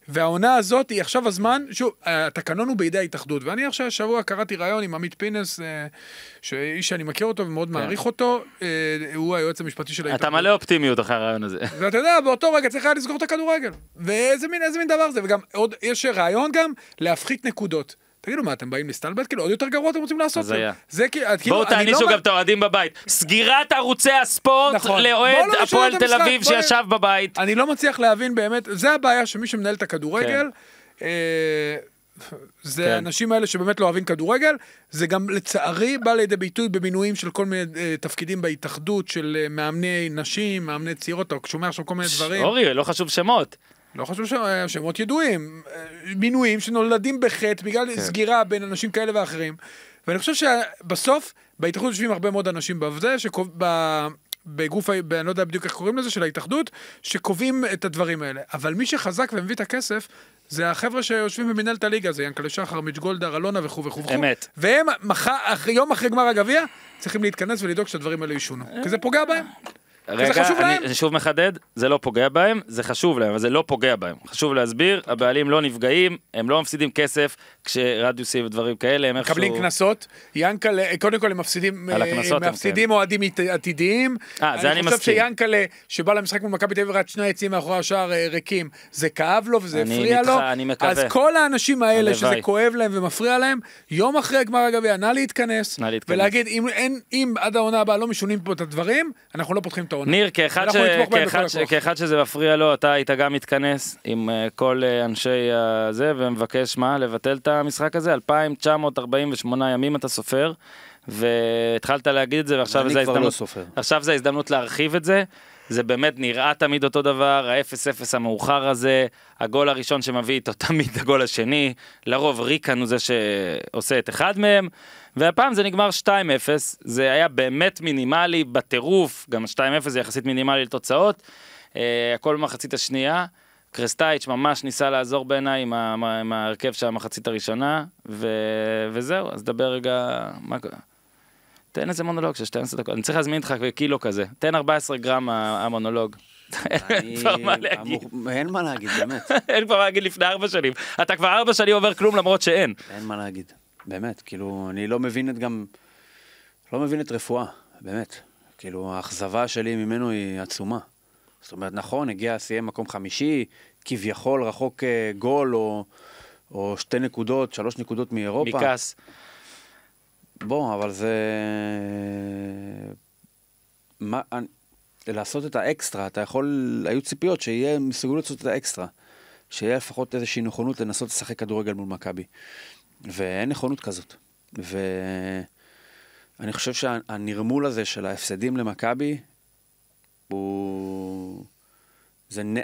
והעונה הזאת היא עכשיו הזמן, שוב, התקנון הוא בידי ההתאחדות, ואני עכשיו השבוע קראתי ראיון עם עמית פינס, אה, שאיש שאני מכיר אותו ומאוד כן. מעריך אותו, אה, הוא היועץ המשפטי של ההתאחדות. אתה מלא אופטימיות אחרי הרעיון הזה. ואתה יודע, באותו רגע צריך היה לסגור את הכדורגל. ואיזה מין, מין דבר זה, וגם עוד, יש רעיון גם להפחית נקודות. תגידו, מה, אתם באים להסתלבט? כאילו, עוד יותר גרוע אתם רוצים לעשות? הזיה. זה כאילו, כאילו, בואו לא תענישו לא... גם את האוהדים בבית. סגירת ערוצי הספורט נכון. לאוהד לא הפועל תל אביב שישב בבית. אני לא מצליח להבין באמת, זה הבעיה שמי שמנהל את הכדורגל, כן. אה, זה כן. האנשים האלה שבאמת לא אוהבים כדורגל, זה גם לצערי בא לידי ביטוי במינויים של כל מיני אה, תפקידים בהתאחדות, של אה, מאמני נשים, מאמני צעירות, אתה שומע עכשיו כל מיני דברים. אורי, לא חשוב שמות. לא חשוב שמות ידועים, מינויים שנולדים בחטא בגלל כן. סגירה בין אנשים כאלה ואחרים. ואני חושב שבסוף, בהתאחדות יושבים הרבה מאוד אנשים בזה, שקוב... בגוף, אני לא יודע בדיוק איך קוראים לזה, של ההתאחדות, שקובעים את הדברים האלה. אבל מי שחזק ומביא את הכסף, זה החבר'ה שיושבים במנהלת הליגה, הזה, ינקלה שחר, מיץ' גולדהר, אלונה וכו' וכו'. אמת. והם מח... יום אחרי גמר הגביע צריכים להתכנס ולדאוג שהדברים האלה ישונו. כי זה פוגע בהם. רגע, זה אני להם. שוב מחדד, זה לא פוגע בהם, זה חשוב להם, אבל זה לא פוגע בהם. חשוב להסביר, הבעלים לא נפגעים, הם לא מפסידים כסף כשרדיוסים ודברים כאלה, הם איכשהו... מקבלים קנסות, ינקלה, קודם כל הם מפסידים, על אה, הקנסות הם מפסידים כן. אוהדים עתידיים. אה, זה אני מסכים. אני חושב שיאנקלה, שבא למשחק במכבי תל אביב, שני עצים מאחורי השער אה, ריקים, זה כאב לו וזה הפריע נתח, לו. אני מקווה. אז כל האנשים האלה שזה ביי. כואב להם ומפריע להם, יום אחרי הגמר הגביע, נא להתכנס, נא להתכנס. ולהגיד, אם, אין, אם עד העונה הבאה לא משונים פה את הדברים, אנחנו לא פותחים העונה. ניר, כאחד, ש... כאחד, ש... כאחד שזה מפריע לו, אתה היית גם מתכנס עם אה, כל אה, אנשי הזה אה, ומבקש מה? לבטל את המשחק הזה? 2,948 ימים אתה סופר. והתחלת להגיד את זה ועכשיו זה לא ההזדמנות, לא ההזדמנות להרחיב את זה. זה באמת נראה תמיד אותו דבר, ה-0-0 המאוחר הזה, הגול הראשון שמביא איתו תמיד הגול השני, לרוב ריקן הוא זה שעושה את אחד מהם, והפעם זה נגמר 2-0, זה היה באמת מינימלי בטירוף, גם 2-0 זה יחסית מינימלי לתוצאות, uh, הכל במחצית השנייה. קרסטייץ' ממש ניסה לעזור בעיניי עם, עם ההרכב של המחצית הראשונה, ו- וזהו, אז דבר רגע, מה קורה? תן איזה מונולוג של 12 דקות, אני צריך להזמין אותך קילו כזה, תן 14 גרם המונולוג. אין מה להגיד, באמת. אין כבר מה להגיד לפני ארבע שנים. אתה כבר ארבע שנים אומר כלום למרות שאין. אין מה להגיד. באמת, כאילו, אני לא מבין את גם, לא מבין את רפואה, באמת. כאילו, האכזבה שלי ממנו היא עצומה. זאת אומרת, נכון, הגיע, סיים מקום חמישי, כביכול רחוק אה, גול או, או שתי נקודות, שלוש נקודות מאירופה. מכעס. בוא, אבל זה... מה... אני... לעשות את האקסטרה, אתה יכול... היו ציפיות שיהיה מסוגלות לעשות את האקסטרה. שיהיה לפחות איזושהי נכונות לנסות לשחק כדורגל מול מכבי. ואין נכונות כזאת. ואני חושב שהנרמול הזה של ההפסדים למכבי, הוא... זה נ...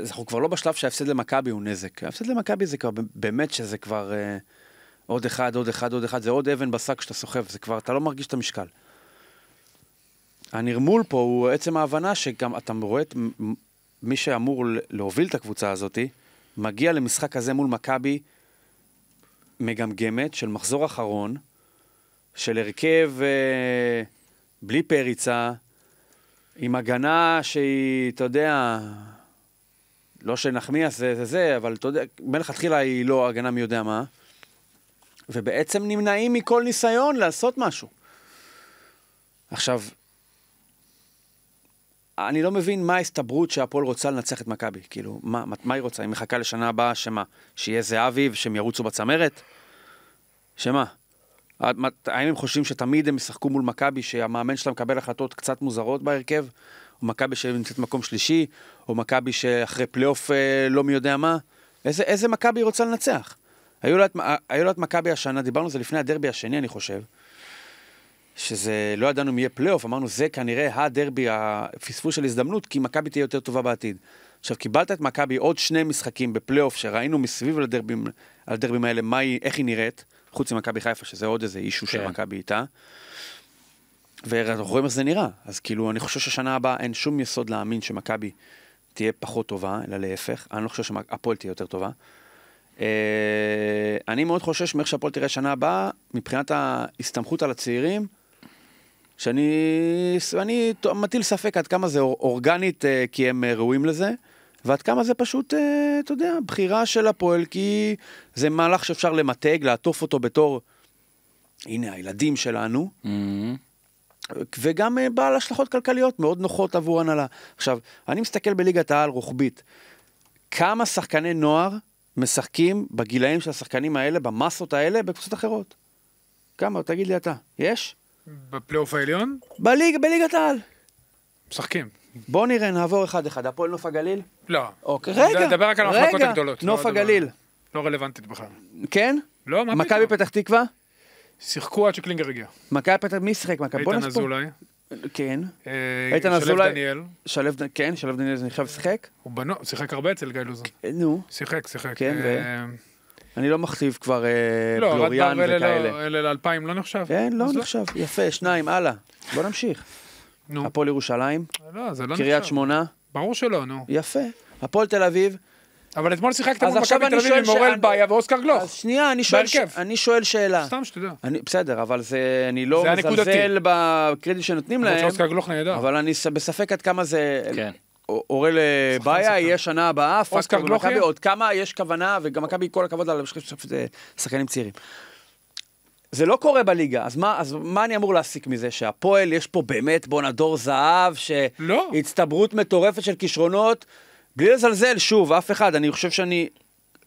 אנחנו כבר לא בשלב שההפסד למכבי הוא נזק. ההפסד למכבי זה כבר, באמת שזה כבר אה, עוד אחד, עוד אחד, עוד אחד, זה עוד אבן בשק שאתה סוחב, זה כבר, אתה לא מרגיש את המשקל. הנרמול פה הוא עצם ההבנה שגם אתה רואה את מי שאמור להוביל את הקבוצה הזאת, מגיע למשחק הזה מול מכבי מגמגמת של מחזור אחרון, של הרכב אה, בלי פריצה, עם הגנה שהיא, אתה יודע, לא שנחמיאס זה זה זה, אבל אתה יודע, מלכתחילה היא לא הגנה מי יודע מה, ובעצם נמנעים מכל ניסיון לעשות משהו. עכשיו, אני לא מבין מה ההסתברות שהפועל רוצה לנצח את מכבי. כאילו, מה, מה היא רוצה? היא מחכה לשנה הבאה, שמה? שיהיה זהבי ושהם ירוצו בצמרת? שמה? האם הם חושבים שתמיד הם ישחקו מול מכבי, שהמאמן שלה מקבל החלטות קצת מוזרות בהרכב? או מכבי שנמצאת במקום שלישי? או מכבי שאחרי פלייאוף אה, לא מי יודע מה? איזה, איזה מכבי היא רוצה לנצח? אה, היו לה את מכבי השנה, דיברנו על זה לפני הדרבי השני, אני חושב. שזה, לא ידענו מי יהיה פלייאוף, אמרנו זה כנראה הדרבי, הפספוס של הזדמנות, כי מכבי תהיה יותר טובה בעתיד. עכשיו, קיבלת את מכבי עוד שני משחקים בפלייאוף, שראינו מסביב לדרבים, לדרבים האלה, מה היא, איך היא נראית, חוץ ממכבי חיפה, שזה עוד איזה אישו כן. של מכבי איתה. ואנחנו רואים איך זה נראה. אז כאילו, אני חושב ששנה הבאה אין שום יסוד להאמין שמכבי תהיה פחות טובה, אלא להפך. אני לא חושב שהפועל תהיה יותר טובה. אה, אני מאוד חושש מאיך שהפועל תראה שנה הבאה, מבחינת ההסתמכות על הצעירים. שאני אני מטיל ספק עד כמה זה אורגנית אה, כי הם אה, ראויים לזה, ועד כמה זה פשוט, אה, אתה יודע, בחירה של הפועל, כי זה מהלך שאפשר למתג, לעטוף אותו בתור, הנה, הילדים שלנו, mm-hmm. וגם בעל השלכות כלכליות מאוד נוחות עבור הנהלה. עכשיו, אני מסתכל בליגת העל רוחבית, כמה שחקני נוער משחקים בגילאים של השחקנים האלה, במסות האלה, בקבוצות אחרות? כמה? תגיד לי אתה. יש? בפלייאוף העליון? בליג, בליגת העל. משחקים. בוא נראה, נעבור אחד-אחד. הפועל נוף הגליל? לא. אוקיי, רגע. נדבר רק על רגע, הגדולות. לא נוף לא הגליל. דבר, לא רלוונטית בכלל. כן? לא, מה פתאום. מכבי פתח תקווה? שיחקו עד שקלינגר הגיע. מכבי פתח... תקווה? מי שיחק? מכבי... איתן אזולאי. כן. אה, איתן אזולאי. כן, שלו דניאל. שלב, דניאל. כן, שלב דניאל זה נחשב שיחק? הוא בנו, שיחק הרבה אצל גיא לוזון. אה, נו. שיחק, שיחק. כן, ו... אה, אני לא מכתיב כבר אה, לא, לא, וכאלה. לא, אלה לאלפיים לא נחשב. כן, לא נחשב. יפה, שניים, הלאה. בוא נמשיך. נו. הפועל ירושלים. לא, זה לא נחשב. קריית שמונה. ברור שלא, נו. יפה. הפועל תל אביב. אבל אתמול שיחקת מול מכבי תל אביב עם אורל ביה ואוסקר גלוך. אז שנייה, אני שואל, ש... אני שואל שאלה. סתם שתדע. אני, בסדר, אבל זה, אני לא זה מזלזל בקרדיט שנותנים להם. למרות שאוסקר גלוך נהדר. אבל אני בספק עד כמה זה... כן. אורל בעיה יהיה שנה הבאה, פקטור במכבי, עוד כמה יש כוונה, וגם מכבי, כל הכבוד לה, אני חושב שזה שחקנים צעירים. זה לא קורה בליגה, אז מה, אז מה אני אמור להסיק מזה? שהפועל, יש פה באמת בואנה דור זהב, שהצטברות לא. מטורפת של כישרונות, בלי לזלזל, שוב, אף אחד, אני חושב שאני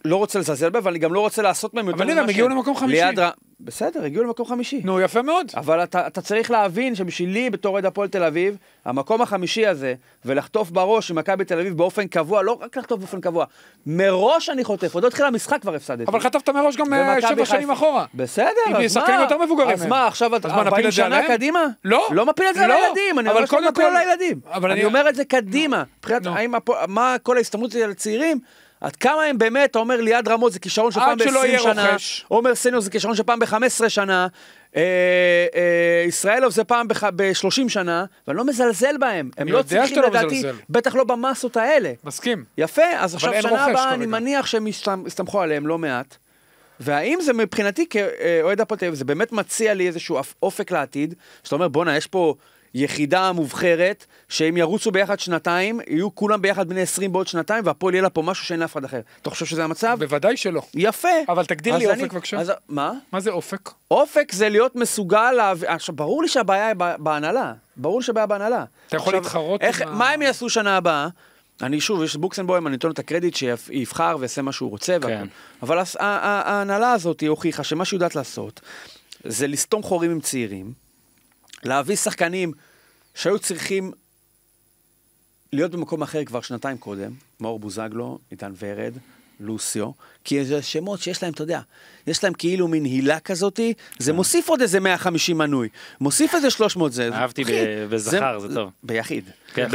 לא רוצה לזלזל בה, אבל אני גם לא רוצה לעשות מהם יותר ממה ש... אבל הנה, הם הגיעו למקום חמישי. ליד בסדר, הגיעו למקום חמישי. נו, יפה מאוד. אבל אתה, אתה צריך להבין שבשבילי, בתור אוהד הפועל תל אביב, המקום החמישי הזה, ולחטוף בראש עם מכבי תל אביב באופן קבוע, לא רק לחטוף באופן קבוע, מראש אני חוטף, עוד לא התחיל המשחק כבר הפסדתי. אבל חטפת מראש גם אה, שבע שנים אחורה. בסדר, אז מה? עם שחקנים יותר מבוגרים. אז מה, עכשיו אתה 40 שנה קדימה? לא. לא מפיל את זה על לא. הילדים, אני אומר שזה מפיל על הילדים. אני אומר את זה קדימה. מה כל ההסתמנות על הצעירים? עד כמה הם באמת, אתה אומר ליעד רמות זה כישרון של פעם ב-20 שנה, רוכש. עומר סניור זה כישרון של פעם ב-15 שנה, אה, אה, ישראלוב זה פעם ב-30 שנה, ואני לא מזלזל בהם. הם לא צריכים לא לדעתי, מזלזל. בטח לא במסות האלה. מסכים. יפה, אז עכשיו שנה הבאה אני מניח שהם יסתמכו עליהם לא מעט. והאם זה מבחינתי כאוהד אה, הפועל תל אביב, זה באמת מציע לי איזשהו אופק לעתיד, שאתה אומר בואנה יש פה יחידה מובחרת, שהם ירוצו ביחד שנתיים, יהיו כולם ביחד בני 20 בעוד שנתיים, והפועל יהיה לה פה משהו שאין לאף אחד אחר. אתה חושב שזה המצב? בוודאי שלא. יפה. אבל תגדיר לי אני, אופק בבקשה. אז, מה? מה זה אופק? אופק זה להיות מסוגל להביא... עכשיו, ברור לי שהבעיה היא בהנהלה. ברור לי שהבעיה בהנהלה. אתה יכול עכשיו, להתחרות איך, עם ה... מה הם יעשו שנה הבאה? אני שוב, יש בוקסנבוים, אני נותן לו את הקרדיט שיבחר ויעשה מה שהוא רוצה. כן. אבל ההנהלה הזאת הוכיחה שמה שהיא יודעת לעשות זה לסתום חורים עם צעירים. להביא שחקנים שהיו צריכים להיות במקום אחר כבר שנתיים קודם, מאור בוזגלו, עידן ורד, לוסיו, כי זה שמות שיש להם, אתה יודע, יש להם כאילו מין הילה כזאתי, זה כן. מוסיף עוד איזה 150 מנוי, מוסיף איזה 300 זה. אהבתי בזכר, זה טוב. ביחיד. כן,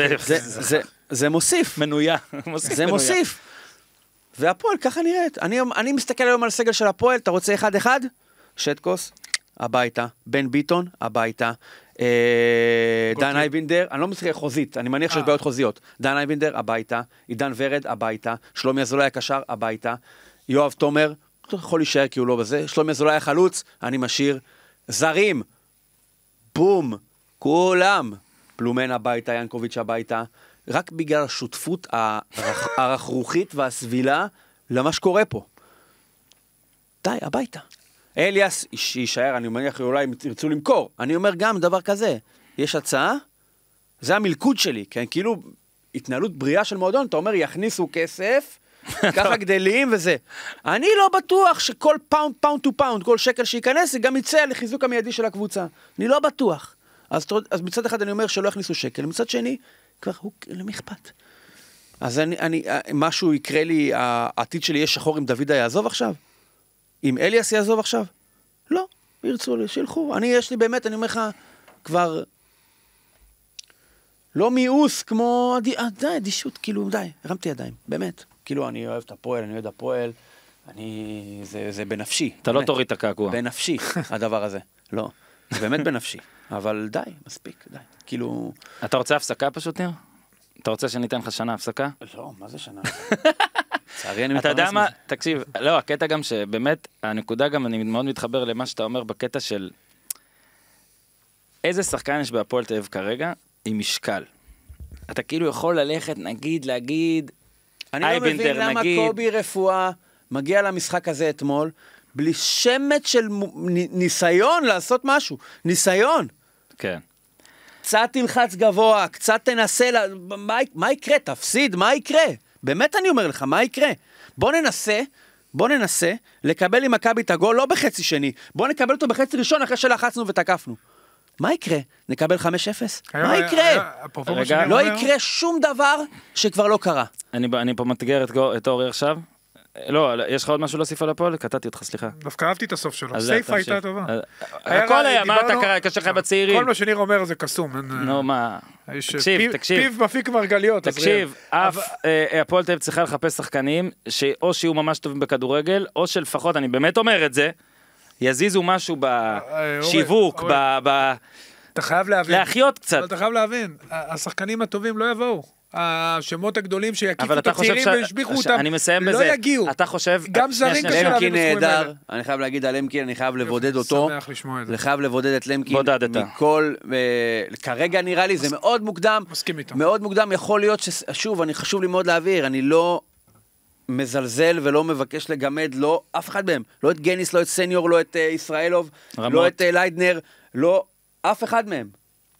זה מוסיף. מנויה. זה מוסיף. והפועל ככה נראית. אני מסתכל היום על הסגל של הפועל, אתה רוצה אחד-אחד? שטקוס, הביתה, בן ביטון, הביתה, אה, אוקיי. דן אייבינדר, אני לא מסתכל חוזית, אני מניח שיש אה. בעיות חוזיות. דן אייבינדר, הביתה, עידן ורד, הביתה, שלומי אזולאי הקשר, הביתה, יואב תומר, יכול להישאר כי הוא לא בזה, שלומי אזולאי החלוץ, אני משאיר. זרים, בום, כולם. פלומן הביתה, ינקוביץ' הביתה, רק בגלל השותפות הרכרוכית והסבילה למה שקורה פה. די, הביתה. אליאס יישאר, אני מניח, אולי אם ירצו למכור. אני אומר גם דבר כזה, יש הצעה, זה המלכוד שלי, כן? כאילו, התנהלות בריאה של מועדון, אתה אומר, יכניסו כסף, ככה גדלים וזה. אני לא בטוח שכל פאונד, פאונד טו פאונד, כל שקל שייכנס, זה גם יצא לחיזוק המיידי של הקבוצה. אני לא בטוח. אז, אז מצד אחד אני אומר שלא יכניסו שקל, מצד שני, כבר, הוא, למי אכפת? אז אני, אני, אה, משהו יקרה לי, העתיד שלי יהיה שחור אם דוד היה עזוב עכשיו? אם אליאס יעזוב עכשיו? לא, ירצו, שילכו. אני, יש לי באמת, אני אומר לך, כבר לא מיאוס כמו, די, אה, די, אדישות, כאילו, די, הרמתי ידיים, באמת. כאילו, אני אוהב את הפועל, אני אוהב את הפועל, אני, זה, זה בנפשי. אתה לא באמת. לא תוריד את הקעקוע. בנפשי, הדבר הזה. לא, זה באמת בנפשי. אבל די, מספיק, די. כאילו... אתה רוצה הפסקה פשוט, ניר? אתה רוצה שניתן לך שנה הפסקה? לא, מה זה שנה? לצערי אני מתפרנס מזה. אתה יודע מה, תקשיב, לא, הקטע גם שבאמת, הנקודה גם, אני מאוד מתחבר למה שאתה אומר בקטע של איזה שחקן יש בהפועל תל אביב כרגע עם משקל. אתה כאילו יכול ללכת, נגיד, להגיד, אני לא מבין למה קובי רפואה מגיע למשחק הזה אתמול, בלי שמץ של ניסיון לעשות משהו. ניסיון. כן. קצת תלחץ גבוה, קצת תנסה, מה, מה יקרה? תפסיד, מה יקרה? באמת אני אומר לך, מה יקרה? בוא ננסה, בוא ננסה לקבל עם מכבי את הגול לא בחצי שני, בוא נקבל אותו בחצי ראשון אחרי שלחצנו ותקפנו. מה יקרה? נקבל 5-0? מה יקרה? לא יקרה שום דבר שכבר לא קרה. אני פה מאתגר את אורי עכשיו. לא, לא, יש לך עוד משהו להוסיף על הפועל? קטעתי אותך, סליחה. דווקא אהבתי את הסוף שלו, סייפה הייתה טובה. הכל היה, מה אתה קשה לך בצעירים? כל מה שניר אומר זה קסום. נו, מה? תקשיב, תקשיב. פיו מפיק מרגליות. תקשיב, אף אה, אה, הפועל תל אביב צריכה לחפש שחקנים, שאו שיהיו ממש טובים בכדורגל, או שלפחות, אני באמת אומר את זה, יזיזו משהו אה, בשיווק, ב... אתה חייב להבין. להחיות קצת. אתה חייב להבין, השחקנים הטובים לא יבואו. השמות הגדולים שיקיפו את הצעירים וישביחו אותם, אני מסיים לא יגיעו. אתה חושב... גם זרים קשה להביא בסכומים האלה. אני חייב להגיד על למקין, אני חייב לבודד אותו. שמח לשמוע את זה. חייב לבודד את למקין. בודדת. מכל... אה, כרגע נראה לי, זה מאוד מוקדם. מסכים איתו. מאוד מוקדם, יכול להיות ש... שוב, אני חשוב לי מאוד להבהיר, אני לא... מזלזל ולא מבקש לגמד, לא אף אחד מהם, לא את גניס, לא את סניור, לא את uh, ישראלוב, לא רמות. לא את uh, ליידנר, לא אף אחד מהם.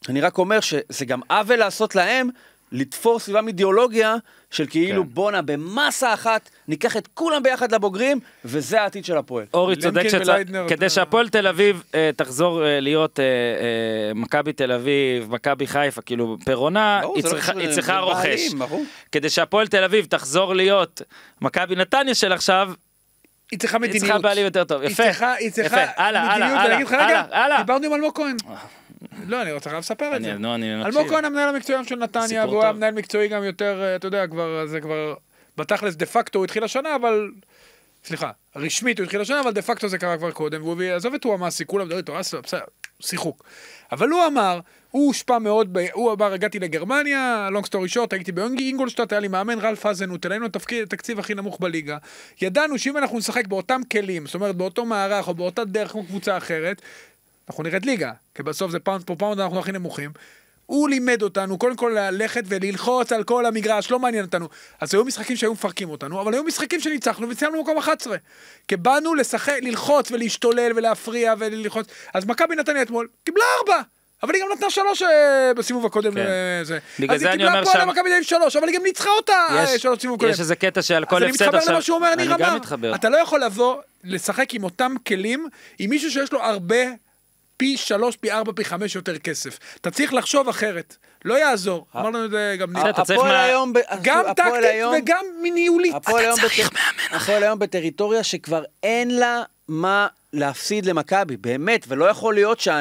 אני רק אומר שזה גם עוול לעשות להם לתפור סביבם אידיאולוגיה של כאילו כן. בואנה במסה אחת ניקח את כולם ביחד לבוגרים וזה העתיד של הפועל. אורי צודק שצריך, כדי שהפועל תל אביב אה, תחזור אה, להיות אה, אה, מכבי תל אביב, מכבי חיפה, כאילו פר היא, לא צריכה, היא צריכה רוכש. כדי שהפועל תל אביב תחזור להיות מכבי נתניה של עכשיו, היא צריכה מדיניות. היא צריכה בעלים יותר טוב, יפה. היא צריכה, היא צריכה יפה. הלאה, מדיניות, הלאה, הלאה, הלאה. דיברנו עם אלמוג כהן. לא, אני רוצה לספר את זה. נו, לא, אני מקשיב. אלמוג כהן המנהל המקצועי של נתניה, והוא היה מנהל מקצועי גם יותר, אה, אתה יודע, כבר, זה כבר, בתכלס דה פקטו הוא התחיל השנה, אבל... סליחה, רשמית הוא התחיל השנה, אבל דה פקטו זה קרה כבר קודם, והוא הביא, עזוב את הוא המעסיק, כולם דברים, איתו, בסדר, שיחוק. אבל הוא אמר, הוא הושפע מאוד, הוא אמר, הגעתי לגרמניה, לונג סטורי שורט, הייתי ביונגי אינגולשטאט, היה לי מאמן רלף הוא תלנו את התקציב הכי נמוך בליגה. ידענו שאם אנחנו נשחק באותם כלים, זאת אומרת באותו מערך או באותה דרך כמו קבוצה אחרת, אנחנו נרד ליגה, כי בסוף זה פאונד פור פאונד, אנחנו הכי נמוכים. הוא לימד אותנו קודם כל ללכת וללחוץ על כל המגרש, לא מעניין אותנו. אז היו משחקים שהיו מפרקים אותנו, אבל היו משחקים שניצחנו וסיימנו במקום 11. כי באנו לשחק, ללחוץ ולהשתולל ולהפריע וללחוץ. אז מכבי נתניה אתמול קיבלה 4. אבל היא גם נתנה שלוש אה, בסיבוב הקודם. כן. אה, זה. אז היא קיבלה פה על המכבי תל אביב שלוש, אבל היא גם ניצחה אותה אה, יש, שלוש בסיבוב קודם. יש איזה קטע שעל כל הפסד עכשיו... אז אני מתחבר למה שהוא אומר, ניר אמר. אתה לא יכול לבוא, לשחק עם אותם כלים, עם מישהו שיש לו הרבה פי שלוש, פי ארבע, פי חמש יותר כסף. אתה צריך לחשוב אחרת. לא יעזור. אה, אמרנו את זה גם... הפועל היום... גם טקטית וגם מניהולית. אתה צריך מאמן. הפועל היום בטריטוריה שכבר אין לה מה להפסיד למכבי, באמת, ולא יכול להיות שה...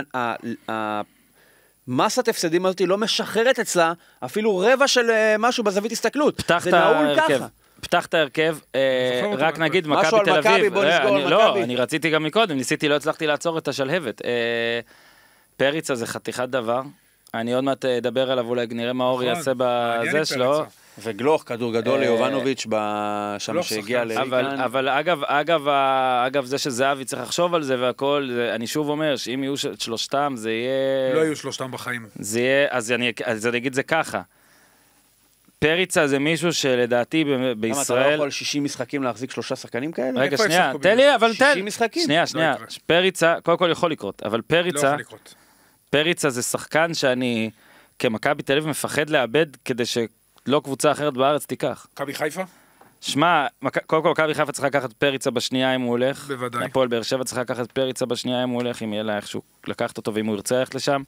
מסת הפסדים הזאת לא משחררת אצלה אפילו רבע של אה, משהו בזווית הסתכלות. פתח את ההרכב. פתח את ההרכב, אה, רק נגיד מכבי תל אביב. משהו על על מכבי, מכבי. בוא אה, נסגור לא, אני רציתי גם מקודם, ניסיתי, לא הצלחתי לעצור את השלהבת. אה, פריצה זה חתיכת דבר. אני עוד מעט אדבר עליו, אולי נראה מה אורי נכון, יעשה בזה שלו. וגלוך, כדור גדול ליובנוביץ' שם שהגיע לליגן. אבל אגב, אגב, זה שזהבי צריך לחשוב על זה והכל, אני שוב אומר, שאם יהיו שלושתם, זה יהיה... לא יהיו שלושתם בחיים. זה יהיה, אז אני אגיד זה ככה. פריצה זה מישהו שלדעתי ב- בישראל... למה אתה לא יכול 60 משחקים להחזיק שלושה שחקנים כאלה? רגע, שנייה, תן לי, אבל תן... 60 משחקים? שנייה, לא שנייה. לא פריצה, קודם כל יכול לקרות, אבל פריצה... לא יכול לקרות. פריצה זה שחקן שאני כמכבי תל אביב מפחד לאבד כדי שלא קבוצה אחרת בארץ תיקח. מכבי חיפה? שמע, קודם כל מכבי חיפה צריכה לקחת פריצה בשנייה אם הוא הולך. בוודאי. הפועל באר שבע צריכה לקחת פריצה בשנייה אם הוא הולך, אם יהיה לה איכשהו לקחת אותו ואם הוא ירצה ללכת לשם.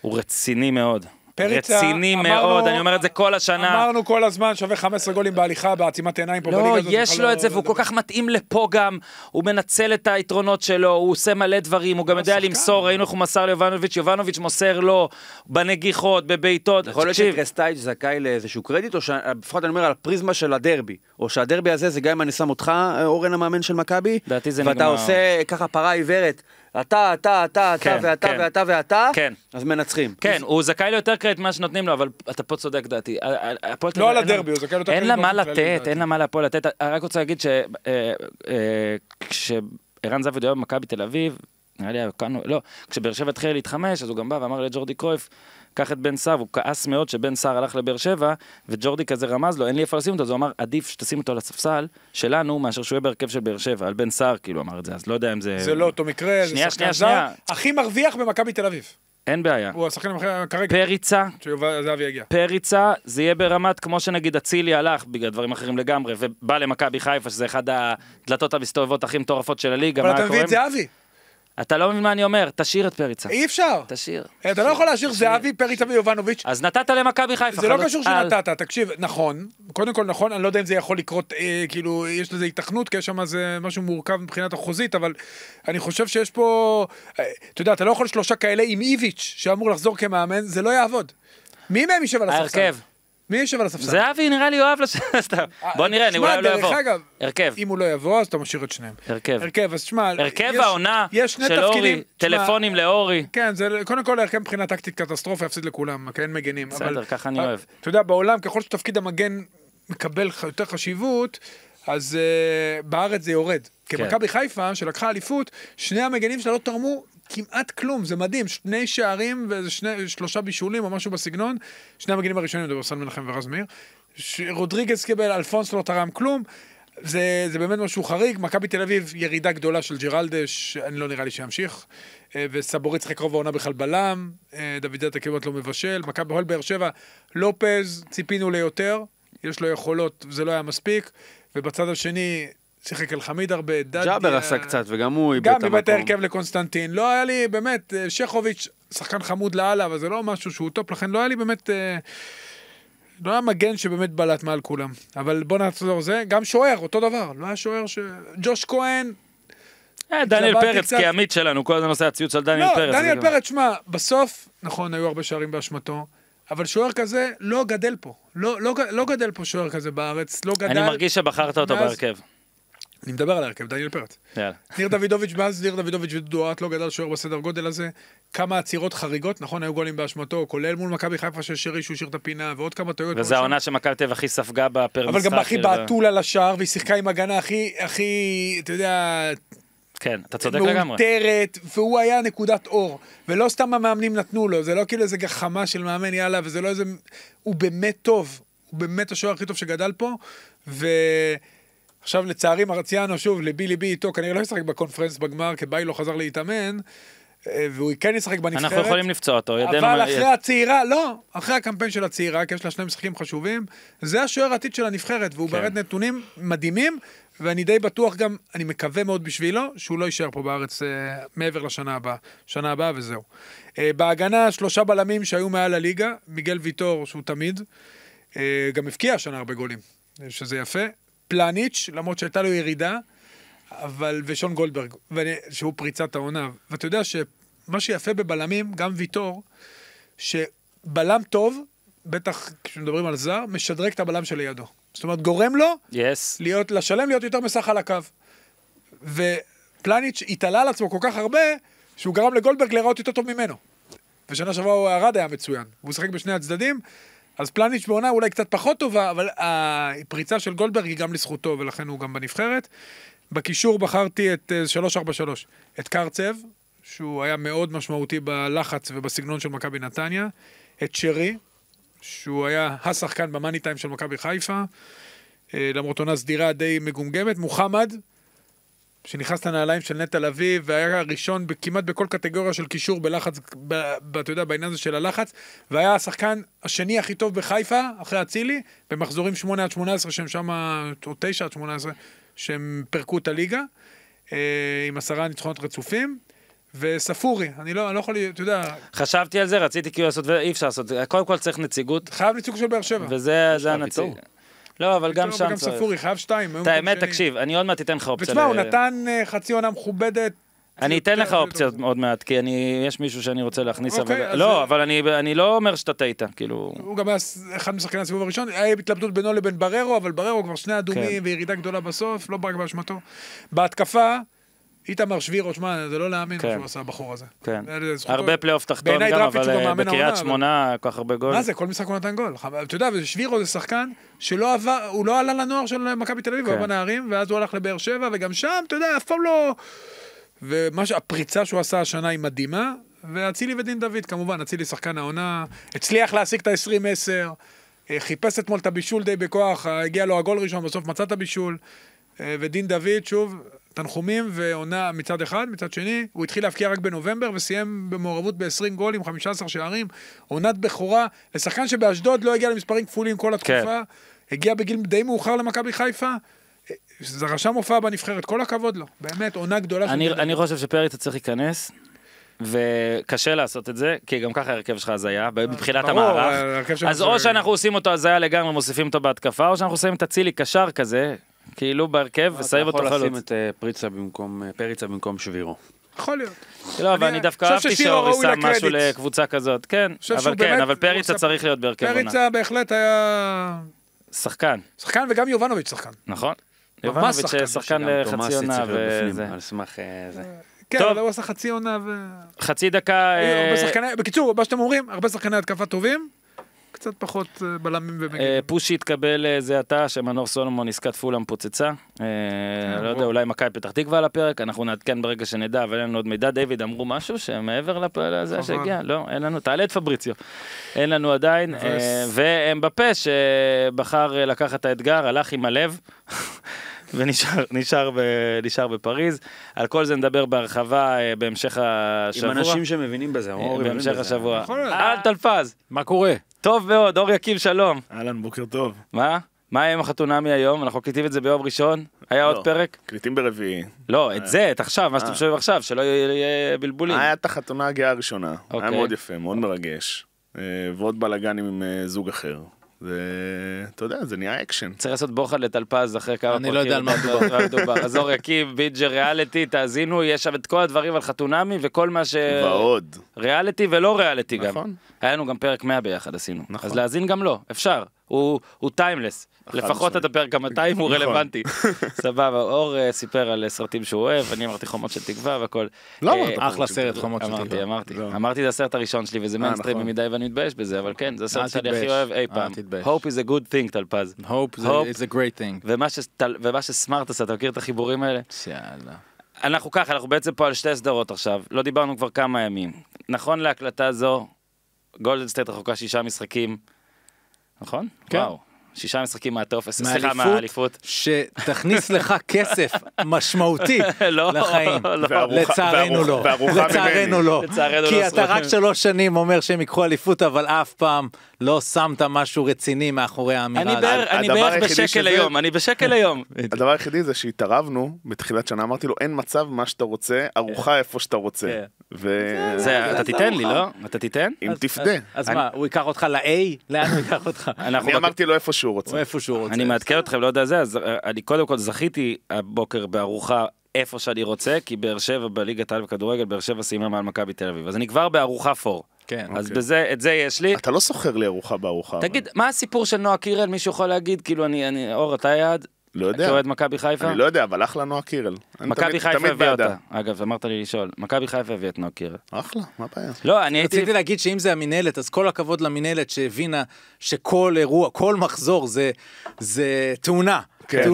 הוא רציני מאוד. פריצה, רציני אמרנו, מאוד, אני אומר את זה כל השנה. אמרנו כל הזמן, שווה 15 גולים בהליכה, בעצימת עיניים פה לא, בליגה הזאת. לא, יש לו את זה, והוא לא- כל כך מתאים לפה גם. הוא מנצל את היתרונות שלו, הוא עושה מלא דברים, הוא גם לא, יודע למסור, ראינו איך הוא מסר ליובנוביץ', יובנוביץ' מוסר לו בנגיחות, בבעיטות. יכול להיות שקרסטייץ' זכאי לאיזשהו קרדיט, או לפחות אני אומר על הפריזמה של הדרבי. או שהדרבי הזה, זה גם אם אני שם אותך, אה, אורן המאמן של מכבי, ואתה עושה ככה פרה עיוורת. אתה, אתה, אתה, כן, אתה ואתה כן. ואתה ואתה, ואתה, כן. אז מנצחים. כן, הוא זכאי ליותר קרדיט ממה שנותנים לו, אבל אתה פה צודק דעתי. אה, אה, לא על הדרבי, הוא זכאי ליותר קרדיט. אין לה מה לתת, אין לה מה להפועל לתת. אני רק רוצה להגיד שכשערן אה, זהבי היה במכבי תל אביב, נראה לי, לא, כשבאר שבע התחילה להתחמש, אז הוא גם בא ואמר לג'ורדי קרויף, קח את בן סער, הוא כעס מאוד שבן סער הלך לבאר שבע, וג'ורדי כזה רמז לו, אין לי איפה לשים אותו, אז הוא אמר, עדיף שתשים אותו על הספסל שלנו, מאשר שהוא יהיה בהרכב של באר שבע, על בן סער כאילו אמר את זה, אז לא יודע אם זה... זה לא אותו מקרה, שנייה, שנייה, שנייה. הכי מרוויח במכבי תל אביב. אין בעיה. הוא השחקן כרגע. פריצה. שזהבי יגיע. פריצה, זה יהיה ברמת, כמו שנגיד אצילי הלך, בגלל דברים אחרים לגמרי, ובא למכבי חיפה, שזה אחד הדלתות המסתובבות הכי מטורפות של הליגה, אבל אתה מביא את זהבי. אתה לא מבין מה אני אומר, תשאיר את פריצה. אי אפשר. תשאיר. אתה לא יכול להשאיר זהבי, פריצה ויובנוביץ'. אז נתת למכבי חיפה. זה לא קשור שנתת, תקשיב, נכון, קודם כל נכון, אני לא יודע אם זה יכול לקרות, אה, כאילו, יש לזה התכנות, כי יש שם איזה משהו מורכב מבחינת החוזית, אבל אני חושב שיש פה, אה, אתה יודע, אתה לא יכול שלושה כאלה עם איביץ', שאמור לחזור כמאמן, זה לא יעבוד. מי מהם יישב על הספסל? ההרכב. מי יושב על הספסל? זהבי נראה לי אוהב לספסל, בוא אה, נראה, אני אולי לא יבוא. הרכב. אם הוא לא יבוא, אז אתה משאיר את שניהם. הרכב. הרכב, אז שמע, הרכב העונה של אורי, טלפונים אה, לאורי. כן, זה קודם כל הרכב מבחינה טקטית קטסטרופה, יפסיד לכולם, כי אין מגנים. בסדר, ככה אני אה, אוהב. אתה יודע, בעולם, ככל שתפקיד המגן מקבל יותר חשיבות, אז בארץ זה יורד. כי כן. מכבי חיפה, שלקחה אליפות, שני המגנים שלה לא תרמו כמעט כלום, זה מדהים, שני שערים ושלושה בישולים או משהו בסגנון, שני המגינים הראשונים, מדבר סן מנחם ורז מאיר, רודריגז קיבל, אלפונס לא תרם כלום, זה, זה באמת משהו חריג, מכבי תל אביב, ירידה גדולה של ג'רלדה, אני לא נראה לי שימשיך, אה, וסבורי צחק רוב העונה בכלל בלם, דוד זאטה כמעט לא מבשל, מכבי הול באר שבע, לופז, ציפינו ליותר, יש לו יכולות, זה לא היה מספיק, ובצד השני, שיחק אל חמיד הרבה, דדיה... ג'אבר עשה קצת, וגם הוא איבד את המקום. גם איבד את ההרכב לקונסטנטין. לא היה לי, באמת, אה, שכוביץ', שחקן חמוד לאללה, אבל זה לא משהו שהוא טופ, לכן לא היה לי באמת... אה, לא היה מגן שבאמת בלט מעל כולם. אבל בוא נעצור זה. גם שוער, אותו דבר. לא היה שוער ש... ג'וש כהן... אה, דניאל פרץ קצת... כעמית שלנו, כל הזמן עושה הציוץ על דניאל לא, פרץ. לא, דניאל פרץ, שמע, בסוף, נכון, היו הרבה שערים באשמתו, אבל שוער כזה לא גדל פה. לא, לא, לא גדל פה שוער כזה בארץ, לא גדל... אני מרגיש שבחרת אותו מאז... בהרכב. אני מדבר על ההרכב, דניאל פרץ. יאללה. ניר דוידוביץ', מאז ניר דוידוביץ' ודואט לא גדל שוער בסדר גודל הזה. כמה עצירות חריגות, נכון, היו גולים באשמתו, כולל מול מכבי חיפה של שרי שהוא השאיר את הפינה, ועוד כמה טעויות. וזו העונה שמכבי תל הכי ספגה בה אבל גם הכי בעטול על השער, והיא שיחקה עם הגנה הכי, הכי, אתה יודע... כן, אתה צודק לגמרי. מאותרת, והוא היה נקודת אור. ולא סתם המאמנים נתנו לו, זה לא כאילו איזה גחמה של מאמן, יאללה, וזה לא איזה... הוא באמת טוב. הוא באמת השוער הכי טוב שגדל פה, ו... עכשיו לצערי מרציאנו, שוב, ליבי ליבי איתו, כנראה לא ישחק בקונפרנס בגמר, כי ביי לא חזר להתאמן, אה, והוא כן ישחק בנבחרת. אנחנו יכולים לפצוע אותו, ידינו... אבל אחרי הצעירה, לא, אחרי הקמפיין של הצעירה, כי יש לה שני משחקים חשובים, זה השוער העתיד של הנבחרת, והוא כן. באמת נתונים מדהימים, ואני די בטוח גם, אני מקווה מאוד בשבילו, שהוא לא יישאר פה בארץ אה, מעבר לשנה הבאה. שנה הבאה וזהו. אה, בהגנה, שלושה בלמים שהיו מעל הליגה, מיגל ויטור, שהוא תמיד, אה, גם הבקיע השנה הרבה גולים, אה, שזה יפה, פלניץ', למרות שהייתה לו ירידה, אבל, ושון גולדברג, ואני, שהוא פריצת העונה. ואתה יודע שמה שיפה בבלמים, גם ויטור, שבלם טוב, בטח כשמדברים על זר, משדרג את הבלם שלידו. זאת אומרת, גורם לו yes. להיות, לשלם להיות יותר מסך על הקו. ופלניץ' התעלה על עצמו כל כך הרבה, שהוא גרם לגולדברג להיראות יותר טוב ממנו. ושנה שעברה הוא ארד היה מצוין, והוא שיחק בשני הצדדים, אז פלניץ' בעונה אולי קצת פחות טובה, אבל הפריצה של גולדברג היא גם לזכותו, ולכן הוא גם בנבחרת. בקישור בחרתי את 343, אה, את קרצב, שהוא היה מאוד משמעותי בלחץ ובסגנון של מכבי נתניה, את שרי, שהוא היה השחקן במאני טיים של מכבי חיפה, אה, למרות עונה סדירה די מגומגמת, מוחמד, שנכנס לנעליים של נטע לביא, והיה הראשון כמעט בכל קטגוריה של קישור בלחץ, אתה יודע, בעניין הזה של הלחץ, והיה השחקן השני הכי טוב בחיפה, אחרי אצילי, במחזורים 8 עד 18, שהם שם, או 9 עד 18, שהם פירקו את הליגה, אה, עם עשרה ניצחונות רצופים. וספורי, אני לא, אני לא יכול, אתה יודע... חשבתי על זה, רציתי כאילו לעשות, ואי אפשר לעשות, קודם כל צריך נציגות. חייב נציגות של באר שבע. וזה הנציג. לא, אבל גם שם צריך. וגם ספורי, חייב שתיים. את האמת, תקשיב, אני עוד מעט אתן לך אופציה. ותשמע, הוא נתן אה, חצי עונה מכובדת. אני אתן לך אופציות עוד מעט, כי אני, יש מישהו שאני רוצה להכניס, אבל... אוקיי, לא, אבל אני לא אומר שאתה טעית, כאילו... הוא גם היה אחד משחקני הסיבוב הראשון, היה התלבטות בינו לבין בררו, אבל בררו כבר שני אדומים כן. וירידה גדולה בסוף, לא ברק באשמתו. בהתקפה... איתמר שבירו, שמע, זה לא להאמין מה כן. שהוא עשה הבחור הזה. כן. הרבה פלייאוף תחתון גם, אבל אה, בקריית שמונה, כל כך הרבה גול. מה זה, כל משחק הוא נתן גול. אתה יודע, שבירו זה שחקן שלא עבר, הוא לא עלה לנוער של מכבי תל אביב, כן. הוא כן. בנערים, ואז הוא הלך לבאר שבע, וגם שם, אתה יודע, אף פעם לא... והפריצה שהוא עשה השנה היא מדהימה, ואצילי ודין דוד, כמובן, אצילי שחקן העונה, הצליח להשיג את ה-20-10, אה, חיפש אתמול את הבישול די בכוח, אה, הגיע לו הגול ראשון, בסוף מצא את הבישול, ודין דוד, שוב, תנחומים ועונה מצד אחד, מצד שני, הוא התחיל להבקיע רק בנובמבר וסיים במעורבות ב-20 גולים, 15 שערים, עונת בכורה, לשחקן שבאשדוד לא הגיע למספרים כפולים כל כן. התקופה, כן. הגיע בגיל די מאוחר למכבי חיפה, זה רשם הופעה בנבחרת, כל הכבוד לו, באמת, עונה גדולה. אני, אני חושב שפריצה צריך להיכנס, וקשה לעשות את זה, כי גם ככה הרכב שלך הזיה, אה, מבחינת המערך. אז או שאנחנו עושים אותו הזיה לגמרי, מוסיפים אותו בהתקפה, או שאנחנו שמים את אצילי קשר כזה, כאילו בהרכב, וסייב אותו חלוץ. אתה יכול לשים את אה, פריצה במקום, אה, פריצה במקום שבירו. יכול להיות. לא, אבל אני דווקא אהבתי שאורי שם משהו לקבוצה כזאת. כן, אבל כן, אבל פריצה צריך להיות בהרכב עונה. פריצה בהחלט היה... שחקן. שחקן וגם יובנוביץ' שחקן. נכון. יובנוביץ' אה, שחקן לחצי עונה וזה. על סמך זה. כן, אבל הוא עשה חצי עונה ו... חצי דקה... בקיצור, מה שאתם אומרים, הרבה שחקני התקפה טובים. קצת פחות אה, בלמים אה, ומגנים. פושי התקבל אה, זה עתה, שמנור סולומון עסקת פולאם פוצצה. לא יודע, אולי מכבי פתח תקווה על הפרק, אנחנו נעדכן ברגע שנדע, אבל אין לנו עוד מידע. דיוויד אמרו משהו שמעבר לזה נכון. שהגיע, לא, אין לנו, תעלה את פבריציו. אין לנו עדיין, ואמבפה שבחר לקחת את האתגר, הלך עם הלב. ונשאר נשאר, ב, נשאר בפריז. על כל זה נדבר בהרחבה בהמשך השבוע. עם אנשים שמבינים בזה, אמרו, בהמשך השבוע. נכון. אל תלפז. מה קורה? טוב מאוד, אור יקיב, שלום. אהלן, בוקר טוב. מה? מה עם החתונה מהיום? אנחנו קליטים את זה ביום ראשון? היה לא, עוד פרק? קליטים ברביעי. לא, אה. את זה, את עכשיו, מה שאתם אה. שומעים עכשיו, שלא יהיה בלבולים. היה את החתונה הגאה הראשונה. היה אוקיי. מאוד יפה, מאוד מרגש. אה, ועוד בלאגנים עם זוג אחר. זה, אתה יודע, זה נהיה אקשן. צריך לעשות בוחד לטלפז אחרי כמה פרקים. אני לא יודע על מה מדובר. אז אור יקיב, ביג'ה ריאליטי, תאזינו, יש שם את כל הדברים על חתונמי וכל מה ש... ועוד. ריאליטי ולא ריאליטי גם. נכון. היה לנו גם פרק 100 ביחד עשינו. נכון. אז להאזין גם לו, לא, אפשר. הוא טיימלס. לפחות תדבר גם אתה אם הוא נכון. רלוונטי. סבבה, אור אה, סיפר על אה, סרטים שהוא אוהב, אני אמרתי חומות של תקווה והכל. לא אה, אמרת אחלה סרט חומות של תקווה. אמרתי, אמרתי. לא. אמרתי זה הסרט הראשון שלי וזה מיינסטרימי נכון. מדי ואני מתבייש בזה, אבל כן, זה הסרט שאני הכי אוהב אי פעם. Hope is a good thing, טלפז. Hope is a great thing. ומה שסמארט עשה, אתה מכיר את החיבורים האלה? אנחנו ככה, אנחנו בעצם פה על שתי סדרות עכשיו, לא דיברנו כבר כמה ימים. נכון להקלטה זו, גולדן סטייט רחוקה שישה משחקים, נכון? כן. וואו, שישה משחקים מהטופס, סליחה מהאליפות. שתכניס לך כסף משמעותי לא, לחיים. לא. לא. לצערנו לא. לצערנו לא. כי אתה רק שלוש שנים אומר שהם ייקחו אליפות, אבל אף פעם לא שמת משהו רציני מאחורי האמירה אני בערך בשקל היום, אני בשקל היום. הדבר היחידי זה שהתערבנו בתחילת שנה, אמרתי לו, אין מצב מה שאתה רוצה, ארוחה איפה שאתה רוצה. כן. אתה תיתן לי, לא? אתה תיתן? אם תפדה. אז מה, הוא ייקח אותך ל-A? לאן הוא ייקח אותך? אני אמרתי לו איפה שהוא רוצה. איפה שהוא רוצה. אני מעדכן אתכם, לא יודע זה, אז אה, אני קודם כל זכיתי הבוקר בארוחה איפה שאני רוצה, כי באר שבע בליגת העל בכדורגל, באר שבע סיימה מעל מכבי תל אביב. אז אני כבר בארוחה פור. כן. אז אוקיי. בזה, את זה יש לי. אתה לא סוחר לי ארוחה בארוחה. תגיד, אבל... מה הסיפור של נועה קירל? מישהו יכול להגיד, כאילו, אני, אני אור, אתה יעד? לא יודע. אתה אוהד מכבי חיפה? אני לא יודע, אבל אחלה נועה קירל. מכבי חיפה הביאה אותה. אגב, אמרת לי לשאול. מכבי חיפה הביאה את נועה קירל. אחלה, מה הבעיה? לא, אני הייתי... רציתי להגיד שאם זה המינהלת, אז כל הכבוד למינהלת שהבינה שכל אירוע, כל מחזור זה, זה תאונה. כן.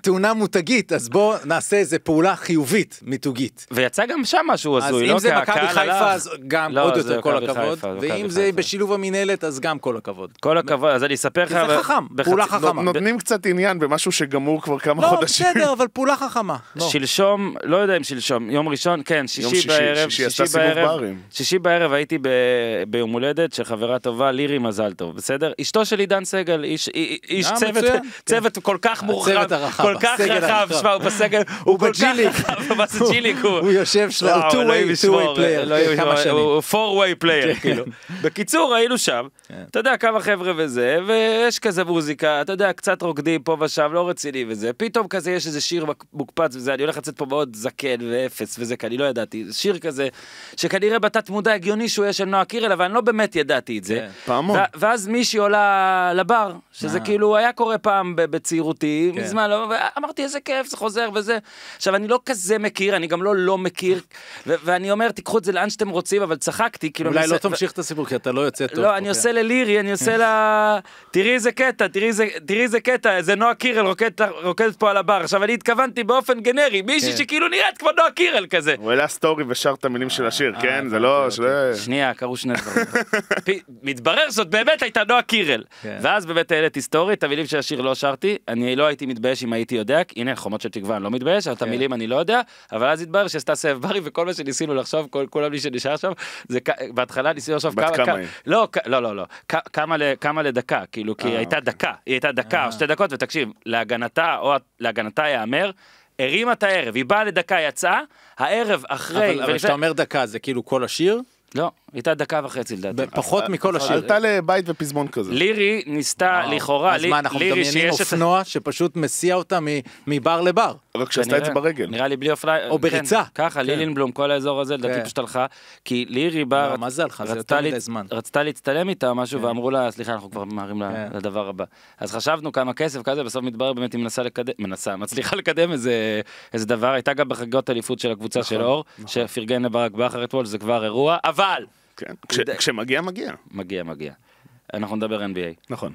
תאונה מותגית, אז בואו נעשה איזה פעולה חיובית מיתוגית. ויצא גם שם משהו הזוי, לא? אז אם זה מכבי חיפה, אז גם לא, עוד יותר כל הכבוד, חיפה, ואם זה חיפה. בשילוב המינהלת, אז גם כל הכבוד. כל הכבוד, אז אני אספר לך... זה חכם, בחצ... פעולה חכמה. נותנים קצת עניין במשהו שגמור כבר כמה לא, חודשים. לא, בסדר, אבל פעולה חכמה. שלשום, לא יודע אם שלשום, יום ראשון, כן, שישי בערב, שישי בערב, שישי בערב הייתי ביום הולדת של חברה טובה, לירי מזל טוב, בסדר? אשתו של עידן סגל, איש אה, צוות כל כך... כך מורחב, כל כך רחב, שמע, הוא בסגל, הוא כל כך רחב, הוא בסג'יליק, הוא יושב שם, הוא two-way player, כן, הוא four-way player, כן. כאילו. בקיצור, היינו שם, כן. אתה יודע, כמה חבר'ה וזה, ויש כזה מוזיקה, אתה יודע, קצת רוקדים פה ושם, לא רציני וזה, פתאום כזה יש איזה שיר מוקפץ וזה, אני הולך לצאת פה מאוד זקן ואפס וזה, כי אני לא ידעתי, שיר כזה, שכנראה בתת מודע הגיוני שהוא יהיה של נועה קירל, אבל אני לא, לא באמת ידעתי את זה. פעמון. ואז מישהי עולה לבר, שזה אה. כאילו היה קורה פעם בצעירותי. אותי, כן. מזמן לא, ואמרתי איזה כיף, זה חוזר וזה. עכשיו, אני לא כזה מכיר, אני גם לא לא מכיר, ו- ואני אומר, תיקחו את זה לאן שאתם רוצים, אבל צחקתי, כאילו... אולי לא עושה... תמשיך את הסיפור, כי אתה לא יוצא טוב. לא, אני כן. עושה ללירי, אני עושה לה... תראי איזה קטע, תראי איזה קטע, איזה נועה קירל רוקדת פה על הבר. עכשיו, אני התכוונתי באופן גנרי, מישהי כן. שכאילו נראית כמו נועה קירל כזה. הוא העלה סטורי ושר את המילים של אה, השיר, אה, כן? זה לא... שנייה, קרו שני דברים. מתברר שזאת באמת הייתה נועה קירל. כן. ואז באמת העליתי סטורי, את המילים של השיר לא שרתי, אני אני לא הייתי מתבייש אם הייתי יודע, הנה חומות של תקווה, אני לא מתבייש, את המילים אני לא יודע, אבל אז התברר שעשתה סבב ברי וכל מה שניסינו לחשוב, כולם מי שנשאר שם, זה בהתחלה ניסינו לחשוב כמה, לא, לא, לא, לא, כמה לדקה, כאילו, כי היא הייתה דקה, היא הייתה דקה או שתי דקות, ותקשיב, להגנתה, או להגנתה יאמר, הרימה את הערב, היא באה לדקה, יצאה, הערב אחרי... אבל כשאתה אומר דקה זה כאילו כל השיר? לא. היא הייתה דקה וחצי לדעתי. פחות מכל אה, השיר. עלתה לבית ופזמון כזה. לירי ניסתה לכאורה, לירי שיש את... אז מה, אנחנו מדמיינים אופנוע שפשוט מסיע אותה מבר לבר. רק שעשתה את זה ברגל. נראה לי בלי אופניים. או כן, בריצה. ככה, כן. לילינבלום, כל האזור הזה, לדעתי כן. פשוט הלכה. כי לירי לא, מה זה זה הלכה? יותר מדי זמן. רצתה להצטלם איתה משהו, ואמרו לה, סליחה, אנחנו כבר ממהרים לדבר הבא. אז חשבנו כמה כסף, כזה, בסוף מתברר באמת היא מנסה לקדם, מנסה, מצליחה לקדם איזה דבר. הייתה גם בחגיגות אליפות של הקבוצה של נכון, אור, נכון. שפרגן לברק בכר אתמול, זה כבר אירוע, אבל... כן, כש, ד... כשמגיע, מגיע. מגיע, מגיע. אנחנו נדבר NBA. נכון.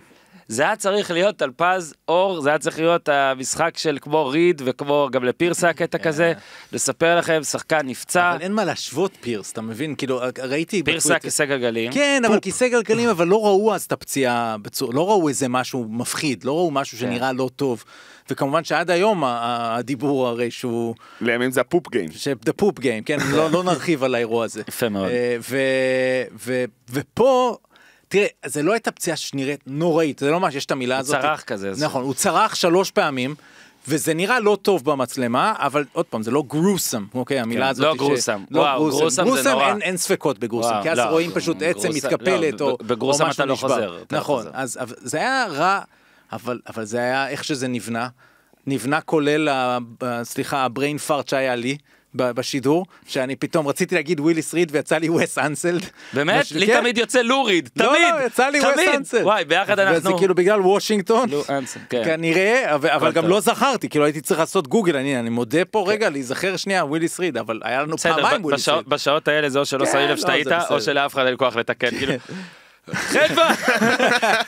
זה היה צריך להיות טלפז אור, זה היה צריך להיות המשחק של כמו ריד וכמו גם לפירס היה קטע כזה, לספר לכם, שחקן נפצע. אבל אין מה להשוות פירס, אתה מבין? כאילו, אה, ראיתי... פירס היה כיסא גלגלים. כן, אבל כיסא גלגלים, אבל לא ראו אז את הפציעה, לא ראו איזה משהו מפחיד, לא ראו משהו שנראה כן. לא טוב. וכמובן שעד היום הדיבור הרי שהוא... לימים זה הפופ גיים. דה פופ גיים, כן, לא, לא נרחיב על האירוע הזה. יפה מאוד. אה, ו, ו, ופה... תראה, זה לא הייתה פציעה שנראית נוראית, זה לא ממש, יש את המילה הוא הזאת. הוא צרח כזה. נכון, זה. הוא צרח שלוש פעמים, וזה נראה לא טוב במצלמה, אבל עוד פעם, זה לא גרוסם, אוקיי, כן, המילה כן, הזאת. לא ש... גרוסם, לא וואו, גרוסם, גרוסם, גרוסם זה נורא. אין, אין ספקות בגרוסם, וואו, כי אז לא, רואים פשוט עצם מתקפלת, לא, או, או משהו נשבע. בגרוסם אתה לא חוזר. לא נכון, אז זה היה רע. אבל, אבל זה היה איך שזה נבנה. נבנה כולל, ה, סליחה, הבריין פארט שהיה לי. בשידור, שאני פתאום רציתי להגיד וויליס ריד ויצא לי וס אנסלד. באמת? לי כן. תמיד יוצא לוריד, ריד, תמיד, לא, לא, יצא לי וס אנסלד. וואי, ביחד אנחנו... וזה כאילו בגלל וושינגטון, כן. כנראה, אבל, גם לא זכרתי, כאילו הייתי צריך לעשות גוגל, אני, מודה פה כן. רגע להיזכר שנייה וויליס ריד, אבל היה לנו פעמיים וויליס בשע... ריד. בשעות האלה זה או שלא שמים לב לא, שאתה היית, או שלאף אחד אין כוח לתקן, כאילו. חבר'ה,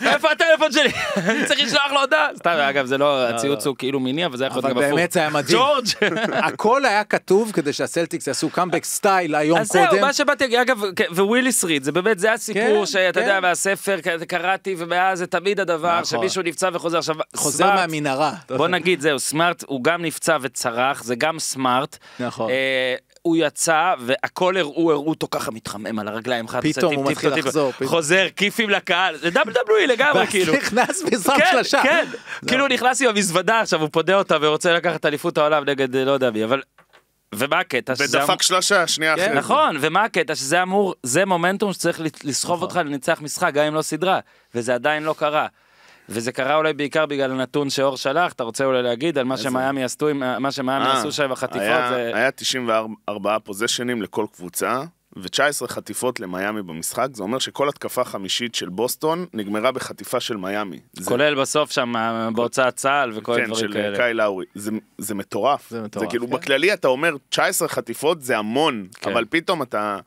איפה הטלפון שלי? אני צריך לשלוח לו הודעה. סתם, אגב, זה לא, לא הציוץ לא. הוא כאילו מיני, אבל זה יכול להיות גם הפוך. אבל באמת זה היה מדהים. ג'ורג'. הכל היה כתוב כדי שהסלטיקס יעשו קאמבק סטייל היום קודם. אז זהו, מה שבאתי, אגב, כן, וויליס ריד, זה באמת, זה הסיפור כן, שאתה יודע, מהספר כן. קראתי, ומאז זה תמיד הדבר נכון. שמישהו נפצע וחוזר. עכשיו, חוזר מהמנהרה. בוא נגיד, זהו, סמארט הוא גם נפצע וצרח, זה גם סמארט. נכון. אה, הוא יצא, והכל הראו, הראו אותו ככה מתחמם על הרגליים, חד פתאום הוא מתחיל לחזור. חוזר, כיפים לקהל, זה WWE לגמרי, כאילו. ואז נכנס מזרח כן, שלושה. כן, כן. כאילו נכנס עם המזוודה עכשיו, הוא פודה אותה ורוצה לקחת אליפות העולם נגד אה, לא יודע מי, אבל ומה הקטע? שזה אמור... ודפק שלושה, שנייה כן, אחרת. נכון, ומה הקטע? שזה אמור, זה מומנטום שצריך לסחוב נכון. אותך לנצח משחק, גם אם לא סדרה, וזה עדיין לא קרה. וזה קרה אולי בעיקר בגלל הנתון שאור שלח, אתה רוצה אולי להגיד על מה שמיאמי עשו, מה שמיאמי אה, עשו שם בחטיפות? היה, זה... היה 94 פוזיישנים לכל קבוצה. ו-19 חטיפות למיאמי במשחק, זה אומר שכל התקפה חמישית של בוסטון נגמרה בחטיפה של מיאמי. זה... כולל בסוף שם, אה, בהוצאת צה"ל וכל כן, הדברים כאלה. כן, של קאי לאורי. זה, זה מטורף. זה מטורף, זה כאילו, כן. בכללי אתה אומר 19 חטיפות זה המון, כן. אבל פתאום אתה...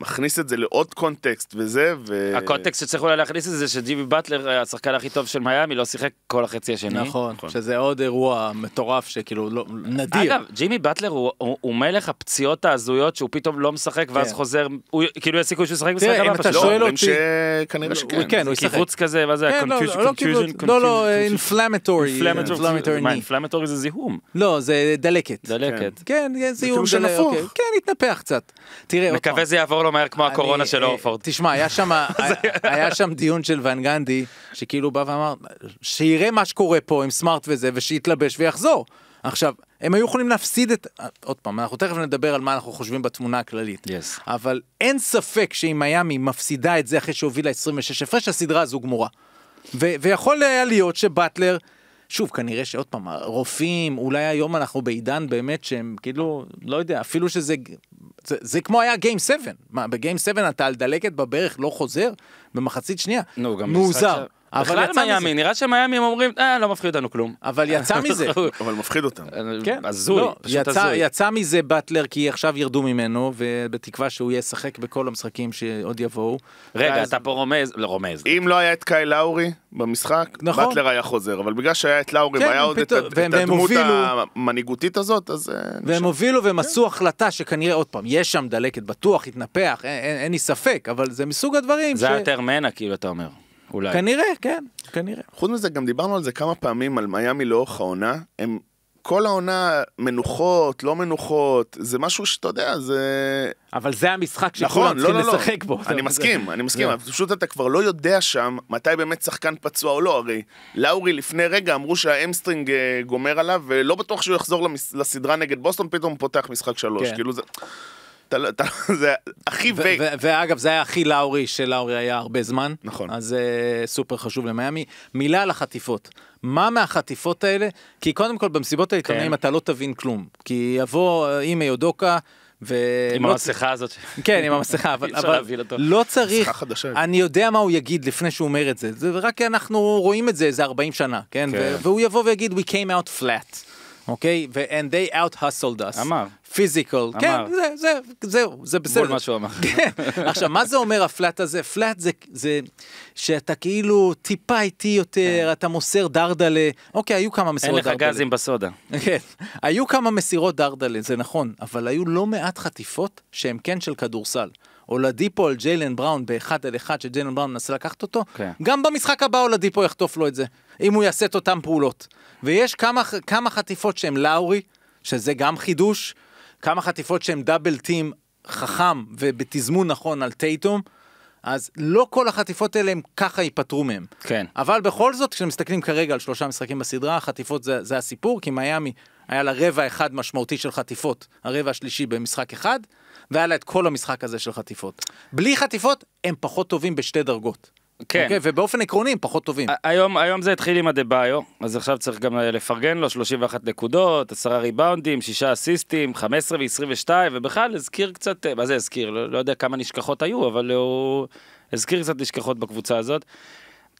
מכניס את זה לעוד קונטקסט וזה, ו... הקונטקסט שצריך אולי להכניס את זה שג'יבי באטלר, השחקן הכי טוב של מיאמי, לא שיחק כל החצי השני. נכון, נכון. שזה עוד אירוע מטורף שכאילו לא, נדיר. אגב, ג'ימי באטלר הוא, הוא, הוא מלך הפציעות ההזויות שהוא פתאום לא משחק כן. ואז חוזר, הוא, כאילו יש סיכוי שהוא ישחק בסדר, תראה, אם אתה שואל לא, אותי... שכנראה לא, שכן. הוא, כן, הוא ישחק. קיבוץ כזה, מה זה, קונפיוז'ן, כן, לא, לא, לא, אינפלמטורי. אינפלמטורי. אה, אה, מה, אינפלמטורי זה זיהום. לא, זה דלקת. דלקת. כן, כן זיהום. כאילו אוקיי. כן, התנפח קצת. תראה, מקווה זה יעבור לו יבוא מהר כמו הקורונה של אה, אורפורד. תשמע, היה שם דיון של ון גנדי, שכאילו בא ואמר, שיראה מה שקורה פה עם סמארט וזה, ושיתלבש ויחזור. עכשיו, הם היו יכולים להפסיד את... עוד פעם, אנחנו תכף נדבר על מה אנחנו חושבים בתמונה הכללית. Yes. אבל אין ספק שאם מיאמי מפסידה את זה אחרי שהובילה 26 הפרש, הסדרה הזו גמורה. ו- ויכול היה להיות שבטלר שוב, כנראה שעוד פעם, רופאים, אולי היום אנחנו בעידן באמת שהם כאילו, לא יודע, אפילו שזה, זה, זה כמו היה גיים 7. מה, בגיים 7 אתה על דלקת בברך לא חוזר? במחצית שנייה? נו, גם מאוזר. משחק... אבל בכלל מיאמי, נראה שמיאמי הם אומרים, אה, לא מפחיד אותנו כלום. אבל יצא מזה. אבל מפחיד אותם. אה, כן. הזוי, לא, פשוט הזוי. יצא מזה באטלר כי עכשיו ירדו ממנו, ובתקווה שהוא ישחק בכל המשחקים שעוד יבואו. רגע, אתה פה רומז, לא רומז. אם לא היה את קאי לאורי במשחק, נכון. באטלר היה חוזר, אבל בגלל שהיה את לאורי, כן, והיה עוד את, הדמות המנהיגותית הזאת, אז... אה, והם הובילו והם כן. עשו החלטה שכנראה, עוד פעם, יש שם דלקת בטוח, התנפח, אין לי ספק, אבל זה מסוג הדברים ש... זה היה יותר מנה, כאילו, אתה אומר. אולי. כנראה, כן, כנראה. חוץ מזה, גם דיברנו על זה כמה פעמים, על מיאמי לאורך העונה. הם כל העונה מנוחות, לא מנוחות, זה משהו שאתה יודע, זה... אבל זה המשחק שכולם נכון, צריכים לא, לא, לא. לשחק לא. בו. אני מסכים, זה... אני מסכים, אבל פשוט אתה כבר לא יודע שם מתי באמת שחקן פצוע או לא, הרי לאורי לפני רגע אמרו שהאמסטרינג אה, גומר עליו, ולא בטוח שהוא יחזור למס... לסדרה נגד בוסטון, פתאום פותח משחק שלוש, כן. כאילו זה... אתה, לא, אתה, לא, זה הכי ו... ואגב, זה היה הכי לאורי שלאורי היה הרבה זמן. נכון. אז uh, סופר חשוב למיאמי. מילה על החטיפות. מה מהחטיפות האלה? כי קודם כל במסיבות העיתונאים כן. אתה לא תבין כלום. כי יבוא אה, אימי יודוקה, ו... עם לא... המסכה הזאת. כן, עם המסכה, אבל, אבל לא צריך, אני יודע מה הוא יגיד לפני שהוא אומר את זה, זה רק כי אנחנו רואים את זה איזה 40 שנה, כן? כן. ו... והוא יבוא ויגיד, we came out flat. אוקיי? Okay? And they out hustled us. אמר. פיזיקל. אמר. כן, זה, זה, זהו, זה בסדר. בול מה שהוא אמר. כן. עכשיו, מה זה אומר הפלאט הזה? פלאט זה, זה שאתה כאילו טיפה איטי יותר, כן. אתה מוסר דרדלה. אוקיי, okay, היו כמה מסירות דרדלה. אין לך גזים בסודה. כן. היו כמה מסירות דרדלה, זה נכון, אבל היו לא מעט חטיפות שהן כן של כדורסל. אולדיפו על ג'יילן בראון באחד על אחד, שג'יילן בראון מנסה לקחת אותו, okay. כן. גם במשחק הבא אולדיפו יחטוף לו את זה, אם הוא יעשה את אותן פעולות. ויש כמה, כמה חטיפות שהן לאורי, שזה גם חידוש, כמה חטיפות שהן דאבל טים חכם ובתזמון נכון על טייטום. אז לא כל החטיפות האלה הם ככה ייפטרו מהם. כן. Okay. אבל בכל זאת, כשמסתכלים כרגע על שלושה משחקים בסדרה, החטיפות זה, זה הסיפור, כי מיאמי היה לה רבע אחד משמעותי של חטיפות, הרבע השלישי במשחק אחד, והיה לה את כל המשחק הזה של חטיפות. בלי חטיפות, הם פחות טובים בשתי דרגות. כן. Okay, אוקיי? ובאופן עקרוני הם פחות טובים. היום, היום זה התחיל עם הדה-ביו, אז עכשיו צריך גם אה, לפרגן לו 31 נקודות, 10 ריבאונדים, 6 אסיסטים, 15 ו-22, ובכלל הזכיר קצת, אה, מה זה הזכיר? לא, לא יודע כמה נשכחות היו, אבל הוא הזכיר קצת נשכחות בקבוצה הזאת.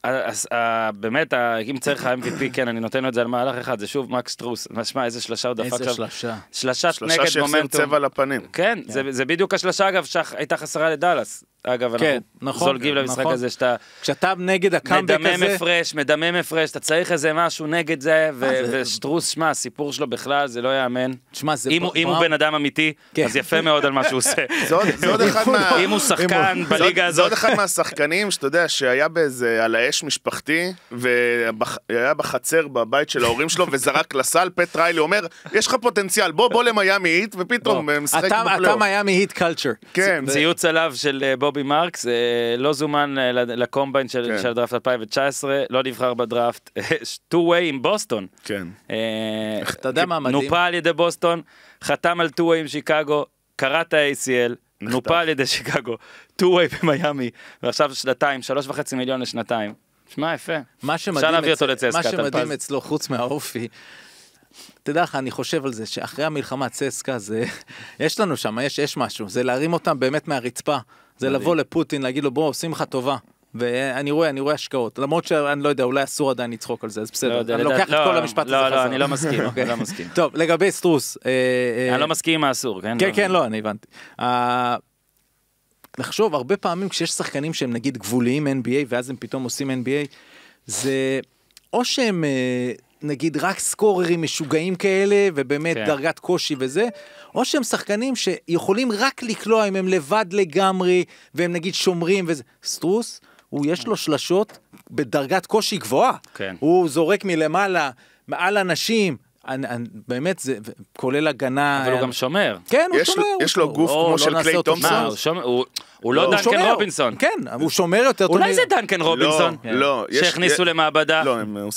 אז אה, באמת, אה, אם צריך ה-MVP, כן, אני נותן לו את זה על מהלך אחד, זה שוב מקס טרוס. שמע, איזה שלשה הוא דפק עכשיו. איזה שלשה. שלשת נגד מומנטום. שלשה שהחזיר צבע לפנים. כן, כן. זה בדיוק השלשה, אגב, שהייתה חסרה לדאלאס. אגב, כן, אנחנו נכון, זולגים נכון. למשחק נכון. הזה שאתה... כשאתה נגד הקאמבק הזה... מדמם הפרש, מדמם הפרש, אתה צריך איזה משהו נגד זה, ו- אה, זה... ושטרוס, שמע, הסיפור שלו בכלל, זה לא ייאמן. שמע, זה... אם, ב... אם הוא בן אדם אמיתי, כן. אז יפה מאוד על מה שהוא עושה. זה עוד אחד מה... אם הוא שחקן בליגה הזאת... זה עוד אחד מהשחקנים, שאתה יודע, שהיה באיזה על האש משפחתי, והיה בחצר בבית של ההורים שלו, וזרק לסל, פט ריילי אומר, יש לך פוטנציאל, בוא, בוא למיאמי היט, ופתאום משחק בפלייאוף. אתה מיאמי היט קלצ'ר. כן. ציוץ עליו של אה, בוב קובי מרקס, אה, לא זומן אה, לקומביין של, כן. של דראפט 2019, לא נבחר בדראפט, טו ווי עם בוסטון. כן. אה, אתה יודע מה מדהים? נופה על ידי בוסטון, חתם על טו ווי עם שיקגו, קרע את ה-ACL, נופה על ידי שיקגו, טו ווי במיאמי, ועכשיו שנתיים, שלוש וחצי מיליון לשנתיים. שמע, יפה. מה שמדהים אצלו, חוץ מהאופי, תדע לך, אני חושב על זה, שאחרי המלחמה צסקה זה, יש לנו שם, יש, יש משהו, זה להרים אותם באמת מהרצפה, זה מדהים. לבוא לפוטין, להגיד לו בוא, עושים לך טובה. ואני רואה, אני רואה השקעות, למרות שאני לא יודע, אולי אסור עדיין לצחוק על זה, אז בסדר, לא, אני לוקח לא, את כל לא, כל המשפט לא, הזה לא, חזרה. לא, לא, אני לא מסכים, אני אוקיי. לא מסכים. טוב, לגבי סטרוס. אה, אה, אני לא מסכים עם האסור, כן? כן, לא. כן, לא, אני הבנתי. אה, לחשוב, הרבה פעמים כשיש שחקנים שהם נגיד גבוליים NBA, ואז הם פתאום עושים NBA, זה או שהם... נגיד רק סקוררים משוגעים כאלה, ובאמת כן. דרגת קושי וזה, או שהם שחקנים שיכולים רק לקלוע אם הם לבד לגמרי, והם נגיד שומרים וזה. סטרוס, הוא יש לו שלשות בדרגת קושי גבוהה. כן. הוא זורק מלמעלה, מעל אנשים, אני, אני, באמת, זה כולל הגנה... אבל הוא גם שומר. כן, הוא שומר. יש לו גוף לא, כמו לא של קליי תומסון. הוא לא דנקן רובינסון. כן, הוא שומר יותר טוב. אולי זה דנקן לא, רובינסון. לא, כן. לא. שהכניסו למעבדה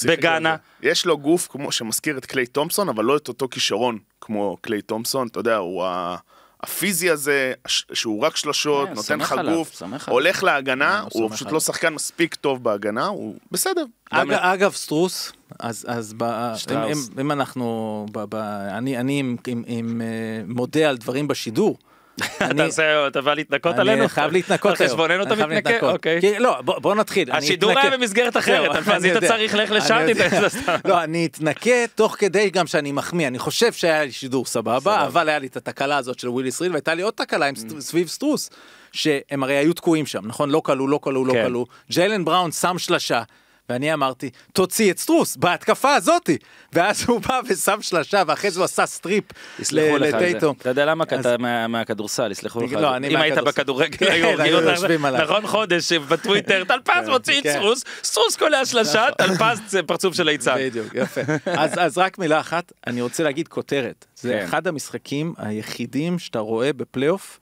בגאנה. יש לו גוף שמזכיר את קליי תומסון, אבל לא את אותו כישרון כמו קליי תומסון. אתה יודע, הוא ה... הפיזי הזה, שהוא רק שלשות, yeah, אה, נותן לך גוף, הולך עליו. להגנה, yeah, אה, הוא, הוא פשוט עליו. לא שחקן מספיק טוב בהגנה, הוא בסדר. אג, למה... אגב, סטרוס, אז, אז ב, אם, אם, אם אנחנו, ב, ב, אני, אני עם, עם, עם, עם, אה, מודה על דברים בשידור, אתה בא להתנקות עלינו? אני חייב להתנקות היום. על חשבוננו אתה מתנקה? אוקיי. לא, בוא נתחיל. השידור היה במסגרת אחרת, אז היית צריך לך לשם, לא, אני אתנקה תוך כדי גם שאני מחמיא, אני חושב שהיה לי שידור סבבה, אבל היה לי את התקלה הזאת של וויליס ריל, והייתה לי עוד תקלה mm. סביב סטרוס, שהם הרי היו תקועים שם, נכון? לא כלו, לא כלו, לא כן. כלו. ג'יילן בראון שם שלשה. ואני אמרתי, תוציא את סטרוס בהתקפה הזאתי. ואז הוא בא ושם שלושה, ואחרי זה הוא עשה סטריפ לטייטו. אתה יודע למה? אתה מהכדורסל, יסלחו לך. לא, אני מהכדורסל. אם היית בכדורגל כן, היום, נכון חודש אה, בטוויטר, כן, טלפז כן, מוציא את סטרוס, סטרוס קולע שלושה, נכון. טלפז זה פרצוף של ליצן. בדיוק, יפה. אז רק מילה אחת, אני רוצה להגיד כותרת. זה אחד המשחקים היחידים שאתה רואה בפלייאוף.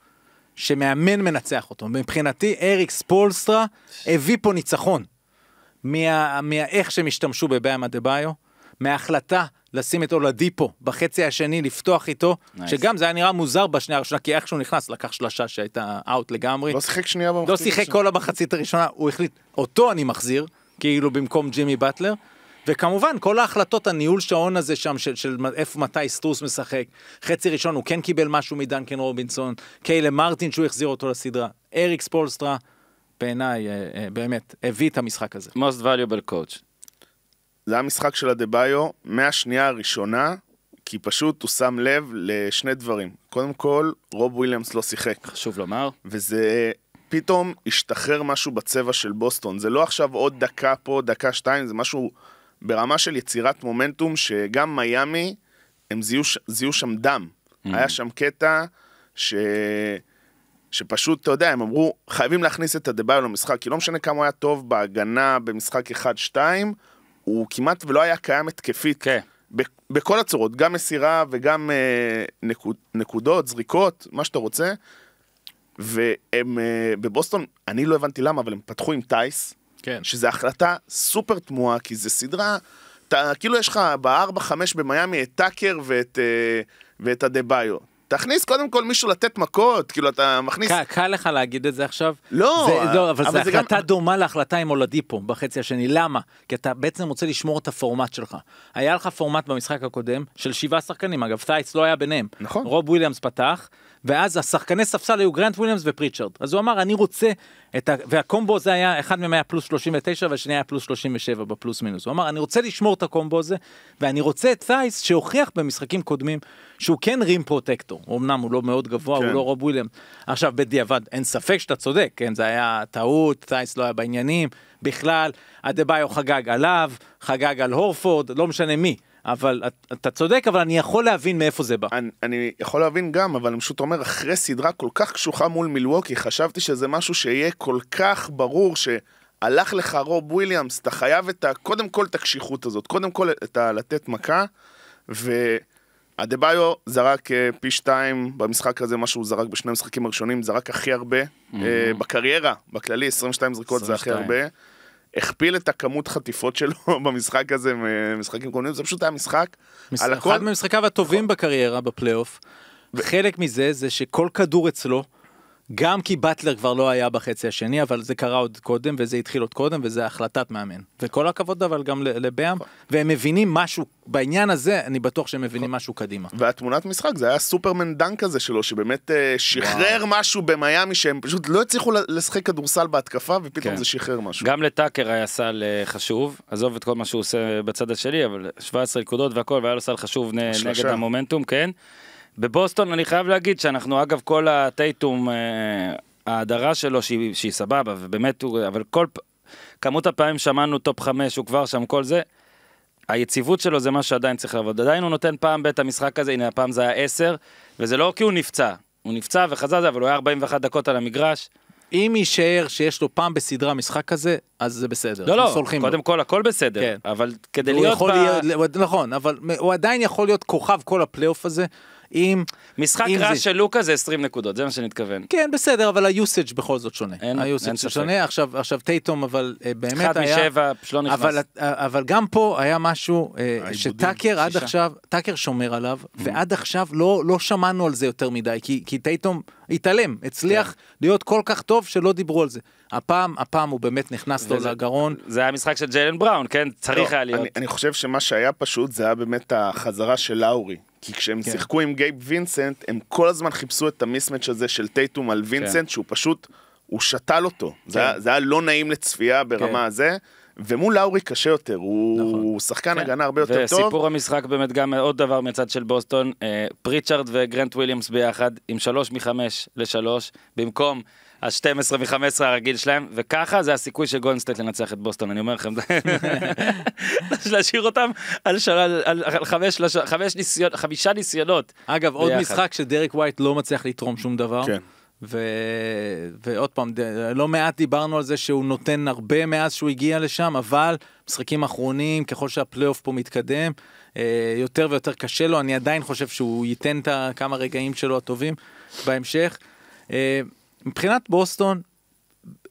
שמאמן מנצח אותו. מבחינתי אריק ספולסטרה הביא פה ניצחון. מאיך שהם השתמשו בבאם דה ביו מההחלטה לשים את אולדיפו בחצי השני, לפתוח איתו, nice. שגם זה היה נראה מוזר בשנייה הראשונה, כי איך שהוא נכנס לקח שלושה שהייתה אאוט לגמרי. לא שיחק שנייה במחצית. הראשונה. לא שיחק כל המחצית הראשונה, הוא החליט, אותו אני מחזיר, כאילו במקום ג'ימי באטלר. וכמובן, כל ההחלטות, הניהול שעון הזה שם, של, של איפה מתי סטרוס משחק. חצי ראשון, הוא כן קיבל משהו מדנקן רובינסון, קיילה מרטין שהוא החזיר אותו לסדרה, אריק ספולסטרה בעיניי, אה, אה, באמת, הביא את המשחק הזה. most valuable coach. זה המשחק של אדה-ביו מהשנייה הראשונה, כי פשוט הוא שם לב לשני דברים. קודם כל, רוב וויליאמס לא שיחק. חשוב לומר. וזה פתאום השתחרר משהו בצבע של בוסטון. זה לא עכשיו עוד דקה פה, דקה, שתיים, זה משהו ברמה של יצירת מומנטום, שגם מיאמי, הם זיהו, זיהו שם דם. Mm-hmm. היה שם קטע ש... שפשוט, אתה יודע, הם אמרו, חייבים להכניס את הדה ביו למשחק, כי לא משנה כמה הוא היה טוב בהגנה במשחק 1-2, הוא כמעט ולא היה קיים התקפית. כן. בכל הצורות, גם מסירה וגם אה, נקוד, נקודות, זריקות, מה שאתה רוצה. והם אה, בבוסטון, אני לא הבנתי למה, אבל הם פתחו עם טייס, כן. שזו החלטה סופר תמוהה, כי זו סדרה, אתה, כאילו יש לך בארבע, חמש במיאמי את טאקר ואת, אה, ואת הדה ביו. תכניס קודם כל מישהו לתת מכות, כאילו אתה מכניס... קל, קל לך להגיד את זה עכשיו? לא. זה, לא אה, אבל, אבל זו החלטה גם... דומה להחלטה עם אולדיפו בחצי השני, למה? כי אתה בעצם רוצה לשמור את הפורמט שלך. היה לך פורמט במשחק הקודם של שבעה שחקנים, אגב, טייץ לא היה ביניהם. נכון. רוב וויליאמס פתח, ואז השחקני ספסל היו גרנט וויליאמס ופריצ'רד. אז הוא אמר, אני רוצה, את ה... והקומבו הזה היה, אחד מהם היה פלוס 39 והשני היה פלוס 37 בפלוס מינוס. הוא אמר, אני רוצה לשמור את הקומבו הזה, ואני רוצה את סייס שהוכיח במשחקים קודמים שהוא כן רים פרוטקטור. אמנם הוא לא מאוד גבוה, כן. הוא לא רוב וויליאמס. עכשיו, בדיעבד, אין ספק שאתה צודק, כן, זה היה טעות, סייס לא היה בעניינים, בכלל, אדה חגג עליו, חגג על הורפורד, לא משנה מי. אבל אתה צודק, אבל אני יכול להבין מאיפה זה בא. אני, אני יכול להבין גם, אבל אני פשוט אומר, אחרי סדרה כל כך קשוחה מול מילווקי, חשבתי שזה משהו שיהיה כל כך ברור ש... הלך לך רוב וויליאמס, אתה חייב את ה... קודם כל את הקשיחות הזאת, קודם כל את ה... לתת מכה, ואדה-ביו זרק אה, פי שתיים במשחק הזה, מה שהוא זרק בשני המשחקים הראשונים, זרק הכי הרבה mm-hmm. בקריירה, בכללי 22 זריקות 22. זה הכי הרבה. הכפיל את הכמות חטיפות שלו במשחק הזה, משחקים קודמים, זה פשוט היה משחק. מש... אחד הכל... ממשחקיו הטובים בקריירה בפלייאוף. ו... חלק מזה זה שכל כדור אצלו. גם כי באטלר כבר לא היה בחצי השני, אבל זה קרה עוד קודם, וזה התחיל עוד קודם, וזה החלטת מאמן. וכל הכבוד אבל גם לבאם, נכון. והם מבינים משהו, בעניין הזה אני בטוח שהם מבינים נכון. משהו קדימה. והתמונת משחק זה היה סופרמן דנק הזה שלו, שבאמת אה, שחרר משהו במיאמי, שהם פשוט לא הצליחו לשחק כדורסל בהתקפה, ופתאום כן. זה שחרר משהו. גם לטאקר היה סל אה, חשוב, עזוב את כל מה שהוא עושה בצד השני, אבל 17 נקודות והכל, והיה לו סל חשוב נגד המומנטום, כן? בבוסטון אני חייב להגיד שאנחנו, אגב, כל הטייטום, אה, ההדרה שלו שהיא, שהיא סבבה, ובאמת הוא, אבל כל, כמות הפעמים שמענו טופ חמש, הוא כבר שם, כל זה, היציבות שלו זה מה שעדיין צריך לעבוד. עדיין הוא נותן פעם בית המשחק הזה, הנה הפעם זה היה עשר, וזה לא כי הוא נפצע, הוא נפצע וחזר, זה אבל הוא היה 41 דקות על המגרש. אם יישאר שיש לו פעם בסדרה משחק כזה, אז זה בסדר. לא, לא, קודם לו. כל הכל בסדר, כן. אבל כדי להיות... ב... להיות, נכון, אבל הוא עדיין יכול להיות כוכב כל הפלייאוף הזה, אם... משחק אם רע זה... של לוקה זה 20 נקודות, זה מה שאני מתכוון. כן, בסדר, אבל היוסאג' בכל זאת שונה. אין, אין היוסאג' שונה, עכשיו, עכשיו טייטום, אבל uh, באמת אחד היה... אחד משבע, לא נכנס. אבל, אה, אבל גם פה היה משהו uh, שטאקר עד עכשיו, טאקר שומר עליו, mm-hmm. ועד עכשיו לא, לא שמענו על זה יותר מדי, כי, כי טייטום התעלם, הצליח כן. להיות כל כך טוב שלא דיברו על זה. הפעם, הפעם הוא באמת נכנס לו לגרון. זה היה משחק של ג'יילן בראון, כן? צריך לא, היה להיות. אני, אני חושב שמה שהיה פשוט זה היה באמת החזרה של לאורי. כי כשהם כן. שיחקו עם גייב וינסנט, הם כל הזמן חיפשו את המיסמץ' הזה של טייטום על וינסנט, כן. שהוא פשוט, הוא שתל אותו. כן. זה, היה, זה היה לא נעים לצפייה ברמה כן. הזה. ומול לאורי קשה יותר, הוא, נכון. שחקן כן. הגנה הרבה יותר וסיפור טוב. וסיפור המשחק באמת גם עוד דבר מצד של בוסטון, אה, פריצ'ארד וגרנט וויליאמס ביחד, עם שלוש מחמש לשלוש, במקום ה-12 מ-15 הרגיל שלהם, וככה זה הסיכוי של גולדסטייט לנצח את בוסטון, אני אומר לכם, להשאיר אותם על, של... על חמש, חמש ניסיון, חמישה ניסיונות. אגב, ביחד. עוד משחק שדרק ווייט לא מצליח לתרום שום דבר. כן. ו... ועוד פעם, לא מעט דיברנו על זה שהוא נותן הרבה מאז שהוא הגיע לשם, אבל משחקים אחרונים, ככל שהפלייאוף פה מתקדם, אה, יותר ויותר קשה לו, אני עדיין חושב שהוא ייתן את כמה רגעים שלו הטובים בהמשך. אה, מבחינת בוסטון,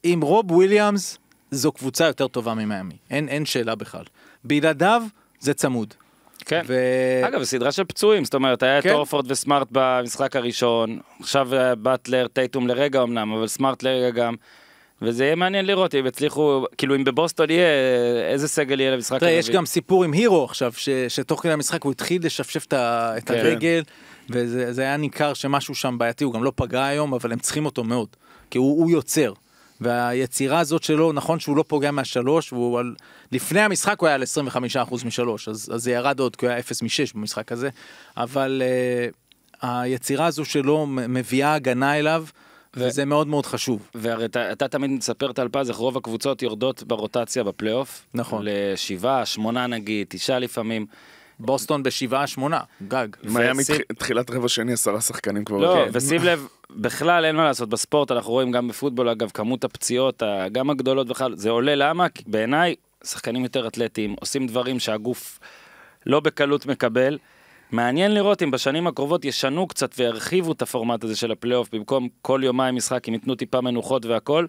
עם רוב וויליאמס, זו קבוצה יותר טובה ממיאמי, אין, אין שאלה בכלל. בלעדיו זה צמוד. כן. ו... אגב, סדרה של פצועים, זאת אומרת, היה כן. את אורפורד וסמארט במשחק הראשון, עכשיו אה, באטלר, טייטום לרגע אמנם, אבל סמארט לרגע גם. וזה יהיה מעניין לראות אם יצליחו, כאילו אם בבוסטון יהיה, אה, איזה סגל יהיה למשחק הרביעי. יש גם סיפור עם הירו עכשיו, ש, שתוך כדי המשחק הוא התחיל לשפשף את, כן. את הרגל. כן. וזה היה ניכר שמשהו שם בעייתי, הוא גם לא פגע היום, אבל הם צריכים אותו מאוד, כי הוא, הוא יוצר. והיצירה הזאת שלו, נכון שהוא לא פוגע מהשלוש, והוא על... לפני המשחק הוא היה על 25% משלוש, אז, אז זה ירד עוד, כי הוא היה 0 מ-6 במשחק הזה, אבל uh, היצירה הזו שלו מביאה הגנה אליו. ו... וזה מאוד מאוד חשוב. והרי אתה, אתה תמיד מספר את אלפז, איך רוב הקבוצות יורדות ברוטציה בפלייאוף. נכון. לשבעה, שמונה נגיד, תשעה לפעמים. בוסטון בשבעה, שמונה, גג. אם היה מתחילת רבע שני עשרה שחקנים כבר... לא, ושים לב, בכלל אין מה לעשות, בספורט אנחנו רואים גם בפוטבול, אגב, כמות הפציעות, גם הגדולות בכלל, זה עולה, למה? בעיניי, שחקנים יותר אתלטיים, עושים דברים שהגוף לא בקלות מקבל. מעניין לראות אם בשנים הקרובות ישנו קצת וירחיבו את הפורמט הזה של הפלייאוף, במקום כל יומיים משחק, אם ייתנו טיפה מנוחות והכל,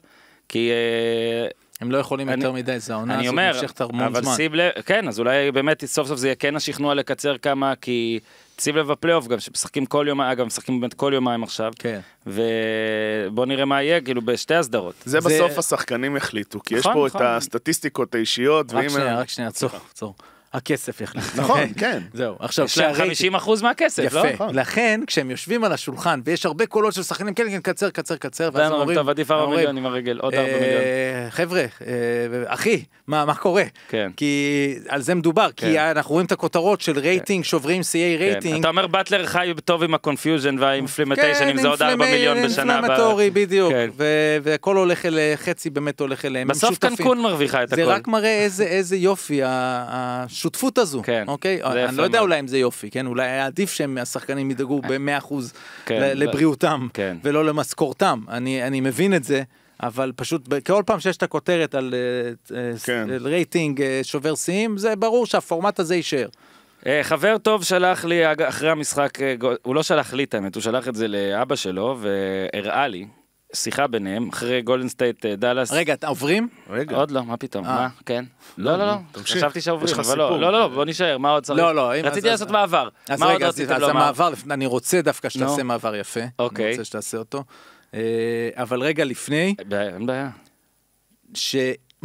כי אה, הם לא יכולים אני, יותר מדי, זה העונה הזאת נמשכת המון זמן. סיבלב, כן, אז אולי באמת סוף סוף זה יהיה כן השכנוע לקצר כמה, כי שים לב הפלייאוף גם, שמשחקים כל יומיים, אגב, משחקים באמת כל יומיים עכשיו. כן. ובוא נראה מה יהיה, כאילו, בשתי הסדרות. זה, זה... בסוף השחקנים יחליטו, כי נכון, יש פה נכון. את הסטטיסטיקות האישיות, רק ואם... שנייה, רק שנייה, עצור, עצור. הכסף יחליט. נכון, כן. זהו, עכשיו, יש להם 50 אחוז מהכסף, יפה. לא? יפה, נכון. לכן כשהם יושבים על השולחן ויש הרבה קולות של שחקנים, כן, כן, קצר, קצר, קצר, ואז הם אומרים, טוב, עדיף 4 מיליון עם הרגל, עוד 4 מיליון. אה, חבר'ה, אה, אחי, מה קורה? כן. כי על זה מדובר, כי כן. אנחנו רואים את הכותרות של כן. רייטינג, שוברים CA כן. רייטינג. אתה אומר באטלר חי טוב עם הקונפיוז'ן והאינפלמטיישן, אם זה עוד 4 מיליון בשנה הבאה. כן, אינפלמטורי, בדיוק, והכל הולך השותפות הזו, כן, אוקיי? אני לא יודע אולי אם זה יופי, כן? אולי היה עדיף שהשחקנים ידאגו אה, ב-100% כן, לבריאותם, כן. ולא למשכורתם. אני, אני מבין את זה. אבל פשוט כל פעם שיש את הכותרת על, אה, אה, כן. על רייטינג שובר שיאים, זה ברור שהפורמט הזה יישאר. חבר טוב שלח לי אחרי המשחק, הוא לא שלח לי את האמת, הוא שלח את זה לאבא שלו והראה לי שיחה ביניהם, אחרי גולדן סטייט דאלאס. רגע, עוברים? רגע. עוד לא, מה פתאום, אה. מה? כן. לא, לא, לא, לא. חשבתי שעוברים, אבל לא, לא, לא, לא, בוא נשאר, מה עוד צריך? לא, לא, רציתי לעשות מעבר. אז רגע, אז המעבר, אני רוצה דווקא שתעשה מעבר יפה. אוקיי. אני רוצה אוקיי. שתעשה אותו. אה, אבל רגע לפני... אין בעיה. ש...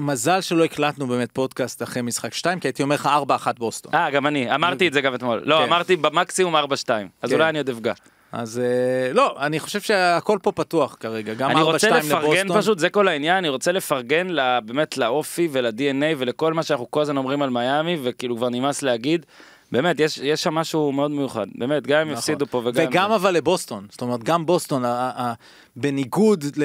מזל שלא הקלטנו באמת פודקאסט אחרי משחק 2, כי הייתי אומר לך 4-1 בוסטון. אה, גם אני, אמרתי את זה גם אתמול. לא, כן. אמרתי במקסימום 4-2, אז כן. אולי אני עוד אפגע. אז אה, לא, אני חושב שהכל פה פתוח כרגע, גם 4-2 לבוסטון. אני רוצה לפרגן לבוסטון. פשוט, זה כל העניין, אני רוצה לפרגן באמת לאופי ול-DNA ולכל מה שאנחנו כל הזמן אומרים על מיאמי, וכאילו כבר נמאס להגיד, באמת, יש, יש שם משהו מאוד מיוחד. באמת, גם אם נכון. הפסידו פה וגם... וגם אבל לבוסטון. זאת אומרת, גם בוסטון, ה, ה, ה, בניגוד ל,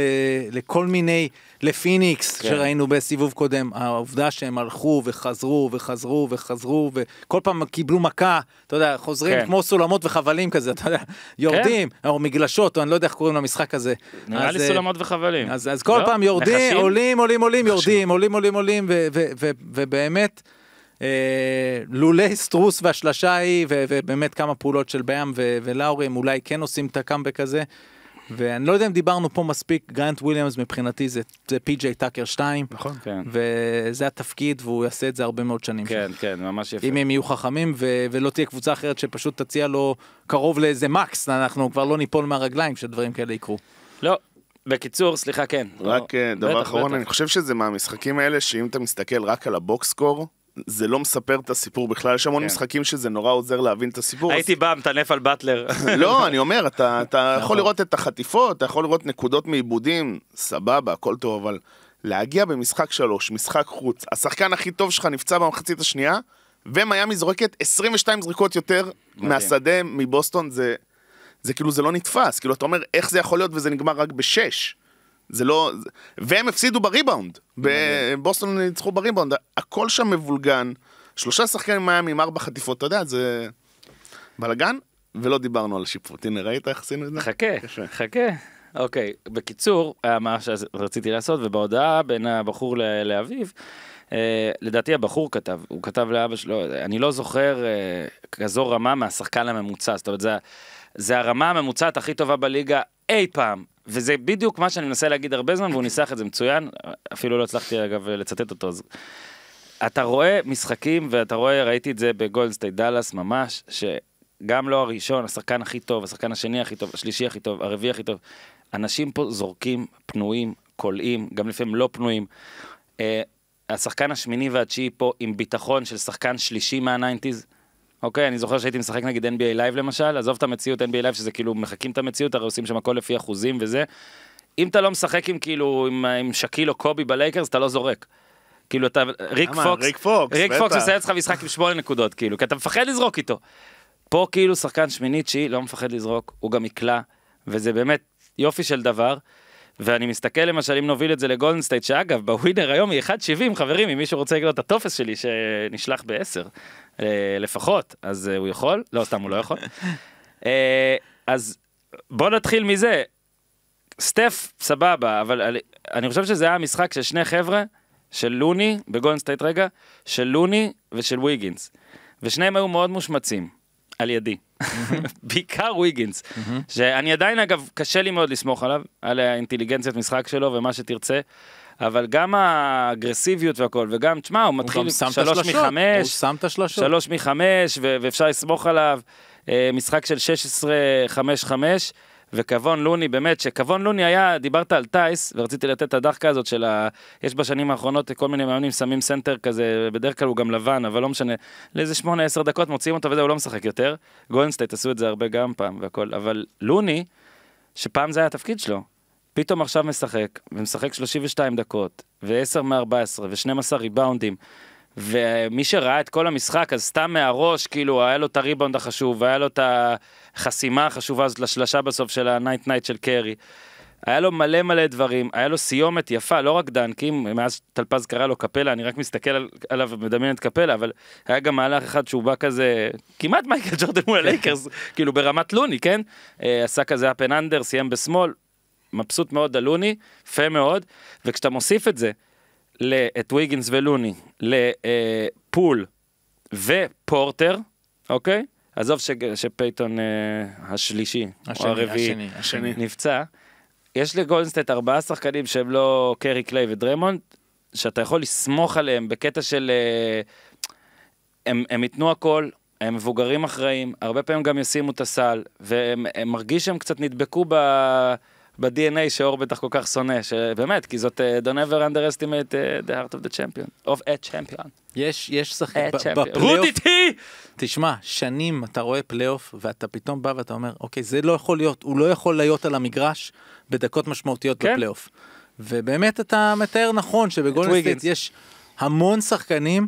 לכל מיני, לפיניקס כן. שראינו בסיבוב קודם, העובדה שהם הלכו וחזרו וחזרו וחזרו, וכל פעם קיבלו מכה, אתה יודע, חוזרים כן. כמו סולמות וחבלים כזה, אתה יודע, יורדים, כן. או מגלשות, או אני לא יודע איך קוראים למשחק הזה. נראה אז, לי אה, סולמות וחבלים. אז, אז כל לא? פעם יורדים, נחשים? עולים, עולים, עולים, נחשים. יורדים, עולים, עולים, עולים, ובאמת... ו- ו- ו- אה, לולי סטרוס והשלשה ההיא, ובאמת כמה פעולות של בים ולאורי, הם אולי כן עושים את הקאמבק הזה. ואני לא יודע אם דיברנו פה מספיק, גרנט וויליאמס מבחינתי זה, זה פי.ג'יי טאקר 2. נכון, כן. וזה התפקיד והוא יעשה את זה הרבה מאוד שנים. כן, שם. כן, ממש יפה. אם הם יהיו חכמים ו- ולא תהיה קבוצה אחרת שפשוט תציע לו קרוב לאיזה מקס, אנחנו כבר לא ניפול מהרגליים כשדברים כאלה יקרו. לא. בקיצור, סליחה, כן. רק אה, לא, דבר בטח, אחרון, בטח. אני חושב שזה מהמשחקים האלה שאם אתה מסתכל רק על הבוקסקור, זה לא מספר את הסיפור בכלל, יש המון כן. משחקים שזה נורא עוזר להבין את הסיפור. הייתי אז... בא, מטנף על באטלר. לא, אני אומר, אתה, אתה יכול נכון. לראות את החטיפות, אתה יכול לראות נקודות מעיבודים, סבבה, הכל טוב, אבל להגיע במשחק שלוש, משחק חוץ, השחקן הכי טוב שלך נפצע במחצית השנייה, ומיאמי זורקת 22 זריקות יותר מהשדה מבוסטון, זה, זה כאילו, זה לא נתפס, כאילו, אתה אומר, איך זה יכול להיות וזה נגמר רק בשש. זה לא... והם הפסידו בריבאונד. בוסטון ניצחו בריבאונד, הכל שם מבולגן. שלושה שחקנים מהם עם ארבע חטיפות, אתה יודע, זה בלאגן, ולא דיברנו על שיפוט. הנה, ראית איך עשינו את זה? חכה, חכה. אוקיי, בקיצור, אה, מה שרציתי לעשות, ובהודעה בין הבחור לאביו, אה, לדעתי הבחור כתב, הוא כתב לאבא שלו, אני לא זוכר אה, כזו רמה מהשחקן הממוצע, זאת אומרת, זה הרמה הממוצעת הכי טובה בליגה אי פעם. וזה בדיוק מה שאני מנסה להגיד הרבה זמן, והוא ניסח את זה מצוין, אפילו לא הצלחתי אגב לצטט אותו. אז... אתה רואה משחקים, ואתה רואה, ראיתי את זה בגולדסטייט דאלאס ממש, שגם לא הראשון, השחקן הכי טוב, השחקן השני הכי טוב, השלישי הכי טוב, הרביעי הכי טוב, אנשים פה זורקים, פנויים, קולעים, גם לפעמים לא פנויים. אה, השחקן השמיני והתשיעי פה עם ביטחון של שחקן שלישי מהניינטיז, אוקיי, אני זוכר שהייתי משחק נגיד NBA Live למשל, עזוב את המציאות NBA Live, שזה כאילו מחקים את המציאות, הרי עושים שם הכל לפי אחוזים וזה. אם אתה לא משחק עם כאילו, עם, עם שקיל או קובי בלייקרס, אתה לא זורק. כאילו אתה, ריק למה? פוקס, ריק פוקס, ריק פוקס עושה אצלך משחק עם שמונה נקודות, כאילו, כי אתה מפחד לזרוק איתו. פה כאילו שחקן שמינית שהיא לא מפחד לזרוק, הוא גם יקלע, וזה באמת יופי של דבר. ואני מסתכל למשל, אם נוביל את זה לגולדנסטייט, שאגב, בווינר היום היא 1.70, חברים, אם מישהו רוצה לקנות את הטופס שלי שנשלח ב-10 אה, לפחות, אז אה, הוא יכול, לא, סתם הוא לא יכול. אה, אז בוא נתחיל מזה. סטף, סבבה, אבל אני חושב שזה היה משחק של שני חבר'ה, של לוני, בגולדנסטייט רגע, של לוני ושל וויגינס. ושניהם היו מאוד מושמצים, על ידי. בעיקר ויגינס, שאני עדיין אגב, קשה לי מאוד לסמוך עליו, על האינטליגנציית משחק שלו ומה שתרצה. אבל גם האגרסיביות והכל, וגם, תשמע, הוא מתחיל שלוש מחמש, הוא שם את השלושות, שלוש מחמש, ואפשר לסמוך עליו, אה, משחק של 16-5-5. וכבון לוני, באמת, שכבון לוני היה, דיברת על טייס, ורציתי לתת את הדחקה הזאת של ה... יש בשנים האחרונות כל מיני מאמנים שמים סנטר כזה, בדרך כלל הוא גם לבן, אבל לא משנה, לאיזה שמונה, עשר דקות מוציאים אותו וזה, הוא לא משחק יותר. גולדנסטייט עשו את זה הרבה גם פעם והכל, אבל לוני, שפעם זה היה התפקיד שלו, פתאום עכשיו משחק, ומשחק 32 דקות, ו-10 מ-14, ו-12 ריבאונדים. ומי שראה את כל המשחק, אז סתם מהראש, כאילו, היה לו את הריבונד החשוב, והיה לו את החסימה החשובה הזאת לשלשה בסוף של הנייט נייט של קרי. היה לו מלא מלא דברים, היה לו סיומת יפה, לא רק דנקים, מאז טלפז קרא לו קפלה, אני רק מסתכל על, עליו ומדמיין את קפלה, אבל היה גם מהלך אחד שהוא בא כזה, כמעט מייקל ג'ורדן מול הלייקרס, כאילו ברמת לוני, כן? אה, עשה כזה אפן אנדר, סיים בשמאל, מבסוט מאוד על לוני, יפה מאוד, וכשאתה מוסיף את זה, את ויגינס ולוני לפול ופורטר, אוקיי? עזוב ש, שפייתון אה, השלישי, השני, או הרביעי, השני, השני. נפצע. יש לגולדנסטייט ארבעה שחקנים שהם לא קרי קליי ודרמונד, שאתה יכול לסמוך עליהם בקטע של... אה, הם, הם ייתנו הכל, הם מבוגרים אחראים, הרבה פעמים גם ישימו את הסל, והם מרגיש שהם קצת נדבקו ב... ב-DNA שאור בטח כל כך שונא, שבאמת, כי זאת uh, Don't ever underestimate uh, the heart of the champion, of a champion. יש, יש שחקן, בפלייאוף, תשמע, שנים אתה רואה פלייאוף ואתה פתאום בא ואתה אומר, אוקיי, זה לא יכול להיות, הוא לא יכול להיות על המגרש בדקות משמעותיות כן? בפלייאוף. ובאמת אתה מתאר נכון שבגולדסטייט יש המון שחקנים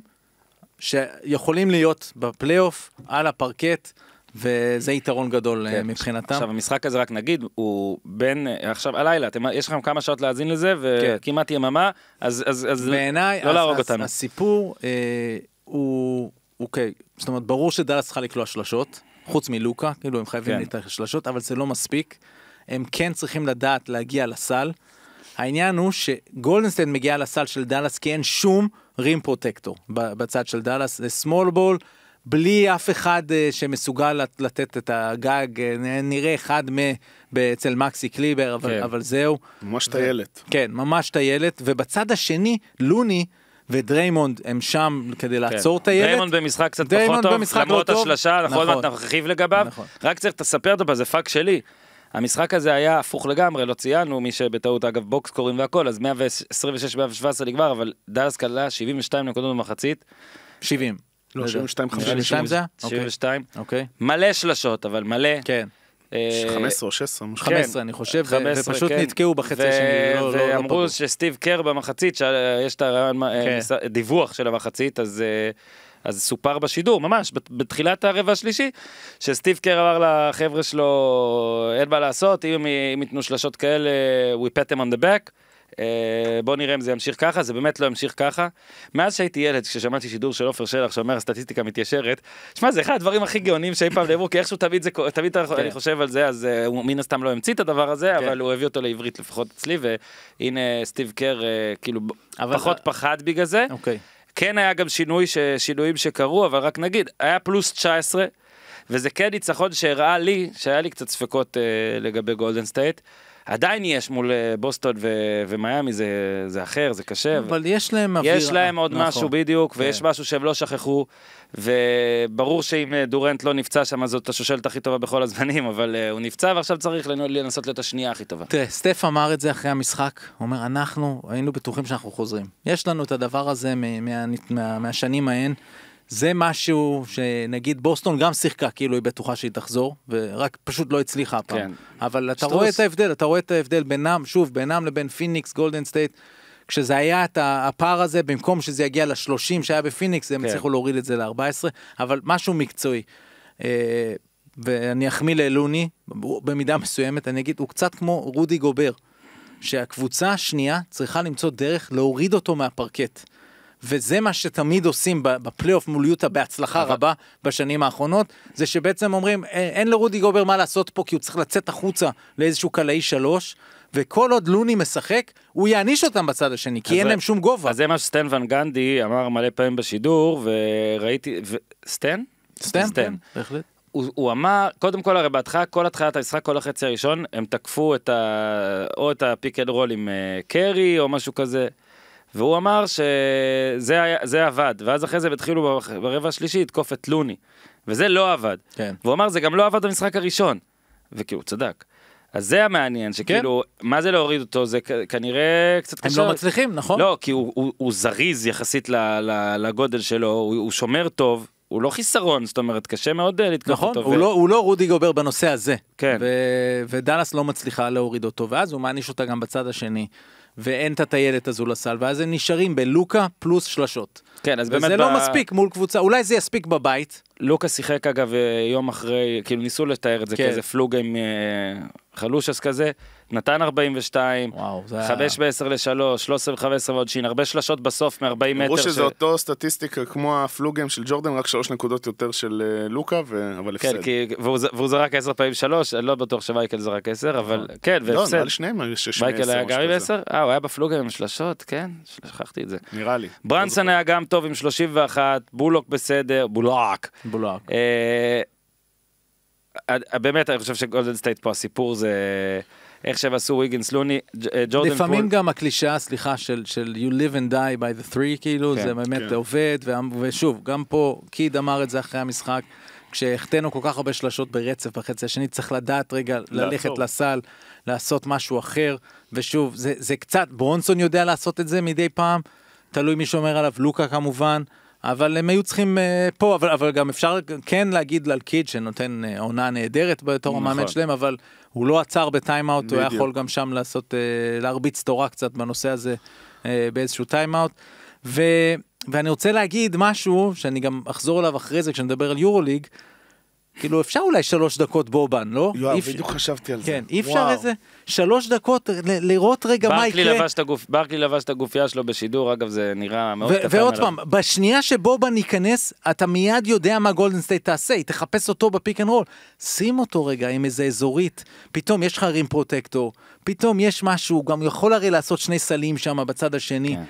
שיכולים להיות בפלייאוף, על הפרקט. וזה יתרון גדול אה, כן. מבחינתם. עכשיו, המשחק הזה, רק נגיד, הוא בין, עכשיו, הלילה, אתם, יש לכם כמה שעות להאזין לזה, וכמעט כן. יממה, אז, אז, אז בעיני, לא להרוג אותנו. בעיניי, הסיפור אה, הוא, אוקיי, זאת אומרת, ברור שדאלאס צריכה לקלוע שלשות, חוץ מלוקה, כאילו, הם חייבים כן. להתארך שלשות, אבל זה לא מספיק. הם כן צריכים לדעת להגיע לסל. העניין הוא שגולדנסטיין מגיע לסל של דאלאס כי אין שום רים פרוטקטור בצד של דאלאס, זה סמול בול. בלי אף אחד אה, שמסוגל לתת את הגג, אה, נראה אחד מ... אצל מקסי קליבר, אבל, כן. אבל זהו. ממש טיילת. ו... כן, ממש טיילת, ובצד השני, לוני, ודריימונד הם שם כדי כן. לעצור את הילד. דריימונד במשחק קצת פחות טוב, לא למרות השלשה, אנחנו נכון. עוד מעט נרחיב לגביו. נכון. רק צריך לספר אותו, זה פאק שלי. המשחק הזה היה הפוך לגמרי, לא ציינו, מי שבטעות אגב בוקס קוראים והכל, אז 126-117 נגמר, אבל דאלס כללה 72 נקודות במחצית. 70. לא, 72, חמישים. 72 זה היה? 72. אוקיי. אוקיי. מלא שלשות, אבל מלא. כן. 15 אה, או 16, 15 כן. אני חושב, ופשוט כן. נתקעו בחצי השני, לא- לא- לא ואמרו שסטיב קר במחצית, שיש את הדיווח אה, כן. של המחצית, אז... אה, אז סופר בשידור, ממש, בתחילת הרבע השלישי, שסטיב קר אמר לחבר'ה שלו, אין מה לעשות, אם, אם ייתנו שלשות כאלה, we pat them on the back. אה, בוא נראה אם זה ימשיך ככה, זה באמת לא ימשיך ככה. מאז שהייתי ילד, כששמעתי שידור של עופר שלח שאומר הסטטיסטיקה מתיישרת, שמע, זה אחד הדברים הכי גאונים שאי פעם נאמרו, כי איכשהו תמיד, זה, תמיד כן. אני חושב על זה, אז אה, הוא מן הסתם לא המציא את הדבר הזה, כן. אבל הוא הביא אותו לעברית לפחות אצלי, והנה סטיב קר אה, כאילו אבל פחות זה... פחד בגלל זה. אוקיי. כן היה גם שינוי, ש... שינויים שקרו, אבל רק נגיד, היה פלוס 19, וזה כן ניצחון שהראה לי, שהיה לי קצת ספקות אה, לגבי גולדן סטייט. עדיין יש מול אה, בוסטון ומיאמי, זה, זה אחר, זה קשה. אבל ו- יש להם אוויר. יש להם עוד נכון. משהו בדיוק, כן. ויש משהו שהם לא שכחו, וברור שאם אה, דורנט לא נפצע שם, אז זאת השושלת הכי טובה בכל הזמנים, אבל אה, הוא נפצע ועכשיו צריך לנסות להיות השנייה הכי טובה. תראה, סטף אמר את זה אחרי המשחק, הוא אומר, אנחנו היינו בטוחים שאנחנו חוזרים. יש לנו את הדבר הזה מה, מה, מה, מהשנים ההן. זה משהו שנגיד בוסטון גם שיחקה כאילו היא בטוחה שהיא תחזור, ורק פשוט לא הצליחה הפעם. כן. אבל אתה שטרוס. רואה את ההבדל, אתה רואה את ההבדל בינם, שוב, בינם לבין פיניקס, גולדן סטייט. כשזה היה את הפער הזה, במקום שזה יגיע ל-30 שהיה בפיניקס, הם כן. הצליחו להוריד את זה ל-14, אבל משהו מקצועי. אה, ואני אחמיא ללוני, במידה מסוימת, אני אגיד, הוא קצת כמו רודי גובר, שהקבוצה השנייה צריכה למצוא דרך להוריד אותו מהפרקט. וזה מה שתמיד עושים בפלייאוף מול יוטה בהצלחה אבל... נכון. רבה בשנים האחרונות, זה שבעצם אומרים, אה, אין לרודי גובר מה לעשות פה כי הוא צריך לצאת החוצה לאיזשהו קלעי שלוש, וכל עוד לוני משחק, הוא יעניש אותם בצד השני, כי אין זה, להם שום גובה. אז זה מה שסטן ון גנדי אמר מלא פעמים בשידור, וראיתי... ו... סטן? סטן, סטן. כן, בהחלט. הוא, הוא אמר, קודם כל הרי בהתחלה, כל התחילת המשחק, כל החצי הראשון, הם תקפו את ה... או את הפיק אנד רול עם אה, קרי, או משהו כזה. והוא אמר שזה היה, עבד, ואז אחרי זה התחילו ברבע השלישי לתקוף את לוני, וזה לא עבד. כן. והוא אמר, זה גם לא עבד במשחק הראשון. וכאילו, צדק. אז זה המעניין, שכאילו, כן. מה זה להוריד אותו? זה כנראה קצת קשה. הם לא מצליחים, נכון? לא, כי הוא, הוא, הוא זריז יחסית ל, ל, לגודל שלו, הוא, הוא שומר טוב, הוא לא חיסרון, זאת אומרת, קשה מאוד אה, לתקוף נכון, אותו. נכון, הוא, ו... לא, הוא לא רודי גובר בנושא הזה. כן. ו, ודאלאס לא מצליחה להוריד אותו, ואז הוא מעניש אותה גם בצד השני. ואין את הטיילת הזו לסל, ואז הם נשארים בלוקה פלוס שלשות. כן, אז באמת... וזה לא ב... לא מספיק מול קבוצה, אולי זה יספיק בבית. לוקה שיחק אגב אה, יום אחרי, כאילו ניסו לתאר את זה כן. כאיזה פלוג עם אה, חלושס כזה. נתן 42, וואו, זה 5 היה... ב-10 ל-3, 13 ו-15 הרבה שלשות בסוף מ-40 מטר. אמרו שזה ש... אותו סטטיסטיקה כמו הפלוגם של ג'ורדן, רק שלוש נקודות יותר של אה, לוקה, ו... אבל כן, הפסד. כן, כי... והוא, והוא זרק 10 פעמים 3, אני לא בטוח שווייקל זרק 10, אבל אה, כן, לא, והפסד. לא, נראה לי שניהם היו וייקל היה גם עם 10? אה, הוא היה בפלוגם עם שלשות, כן, שכחתי את זה. נראה לי. לא ברנסון היה גם טוב עם 31, בולוק בסדר, בולוק. בולוק. אה, באמת, אני חושב שגולדן סטייט פה הסיפור זה... איך שהם עשו ויגינס לוני, אה, ג'ורדן פול. לפעמים גם הקלישאה, סליחה, של, של you live and die by the three, כאילו, כן, זה באמת כן. עובד, ושוב, גם פה קיד אמר את זה אחרי המשחק. כשהחטאנו כל כך הרבה שלשות ברצף בחצי השני, צריך לדעת רגע ללכת לעצור. לסל, לעשות משהו אחר, ושוב, זה, זה קצת, ברונסון יודע לעשות את זה מדי פעם, תלוי מי שומר עליו, לוקה כמובן, אבל הם היו צריכים uh, פה, אבל, אבל גם אפשר כן להגיד על קיד שנותן uh, עונה נהדרת בתור נכון. המאמן שלהם, אבל הוא לא עצר בטיימאוט, הוא היה יכול גם שם לעשות, אה, להרביץ תורה קצת בנושא הזה אה, באיזשהו טיימאוט. ו... ואני רוצה להגיד משהו שאני גם אחזור אליו אחרי זה כשנדבר על יורוליג, כאילו אפשר אולי שלוש דקות בובן, לא? יואב, אפשר... בדיוק חשבתי על זה. כן, אי אפשר איזה שלוש דקות לראות רגע מה יקרה. הגופ... ברקלי לבש את הגופייה שלו בשידור, אגב זה נראה מאוד קטן. ועוד פעם, בשנייה שבובן ייכנס, אתה מיד יודע מה גולדן סטייט תעשה, היא תחפש אותו בפיק אנד רול. שים אותו רגע עם איזה אזורית, פתאום יש לך רים פרוטקטור, פתאום יש משהו, גם יכול הרי לעשות שני סלים שם בצד השני. כן.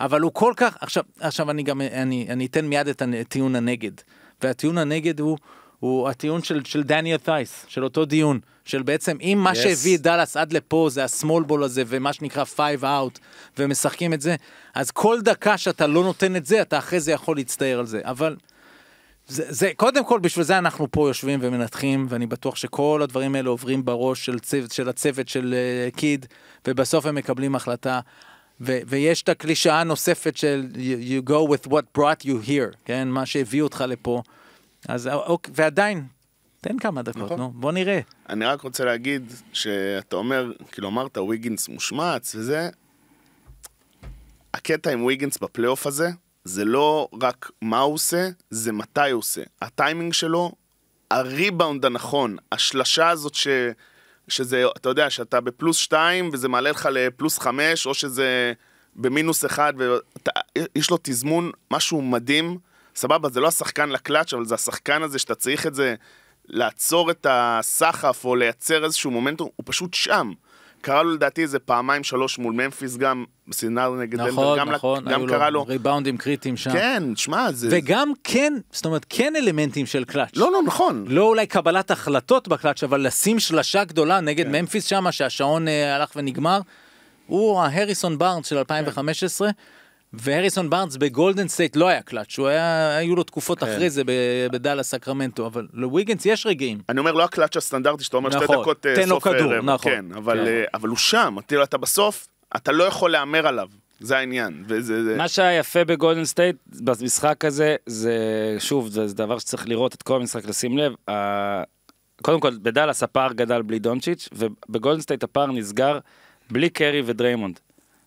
אבל הוא כל כך, עכשיו, עכשיו אני גם, אני, אני אתן מיד את הטיעון הנגד. והטיעון הנגד הוא, הוא הטיעון של, של דניאל תייס, של אותו דיון, של בעצם אם yes. מה שהביא את דאלאס עד לפה זה הסמול בול הזה ומה שנקרא פייב אאוט ומשחקים את זה, אז כל דקה שאתה לא נותן את זה אתה אחרי זה יכול להצטער על זה, אבל זה, זה קודם כל בשביל זה אנחנו פה יושבים ומנתחים ואני בטוח שכל הדברים האלה עוברים בראש של, צו, של הצוות של uh, קיד ובסוף הם מקבלים החלטה. ו- ויש את הקלישאה הנוספת של you, you go with what brought you here, כן? מה שהביא אותך לפה. אז אוקיי, ועדיין, תן כמה דקות, נכון. נו, בוא נראה. אני רק רוצה להגיד שאתה אומר, כאילו אמרת וויגינס מושמץ וזה, הקטע עם וויגינס בפלייאוף הזה, זה לא רק מה הוא עושה, זה מתי הוא עושה. הטיימינג שלו, הריבאונד הנכון, השלשה הזאת ש... שזה, אתה יודע, שאתה בפלוס שתיים וזה מעלה לך לפלוס חמש, או שזה במינוס אחד, ויש לו תזמון, משהו מדהים. סבבה, זה לא השחקן לקלאץ', אבל זה השחקן הזה שאתה צריך את זה, לעצור את הסחף או לייצר איזשהו מומנטום, הוא פשוט שם. קרה לו לדעתי איזה פעמיים שלוש מול ממפיס גם, בסינר נגד נכון, דנבר, גם, נכון, לק... גם קרה לו. נכון, היו לו ריבאונדים קריטיים שם. כן, שמע, זה... וגם כן, זאת אומרת, כן אלמנטים של קלאץ'. לא, לא, נכון. לא אולי קבלת החלטות בקלאץ', אבל לשים שלשה גדולה נגד כן. ממפיס שם, שהשעון אה, הלך ונגמר. הוא ההריסון בארנס של 2015. כן. והריסון בארנס בגולדן סטייט לא היה קלאץ', הוא היה, היו לו תקופות כן. אחרי זה בדאלה סקרמנטו, אבל לוויגנס יש רגעים. אני אומר, לא הקלאץ' הסטנדרטי, שאתה אומר נכון, שתי דקות אה, סוף לו אה, כדור, ערב. נכון, כן, אבל, כן. אה, אבל הוא שם, אתה, אתה בסוף, אתה לא יכול להמר עליו. זה העניין. וזה, זה... מה שהיה יפה בגולדן סטייט במשחק הזה, זה שוב, זה, זה דבר שצריך לראות את כל המשחק, לשים לב. ה... קודם כל, בדאלאס הפער גדל בלי דונצ'יץ', ובגולדן סטייט הפער נסגר בלי קרי ודריימונד.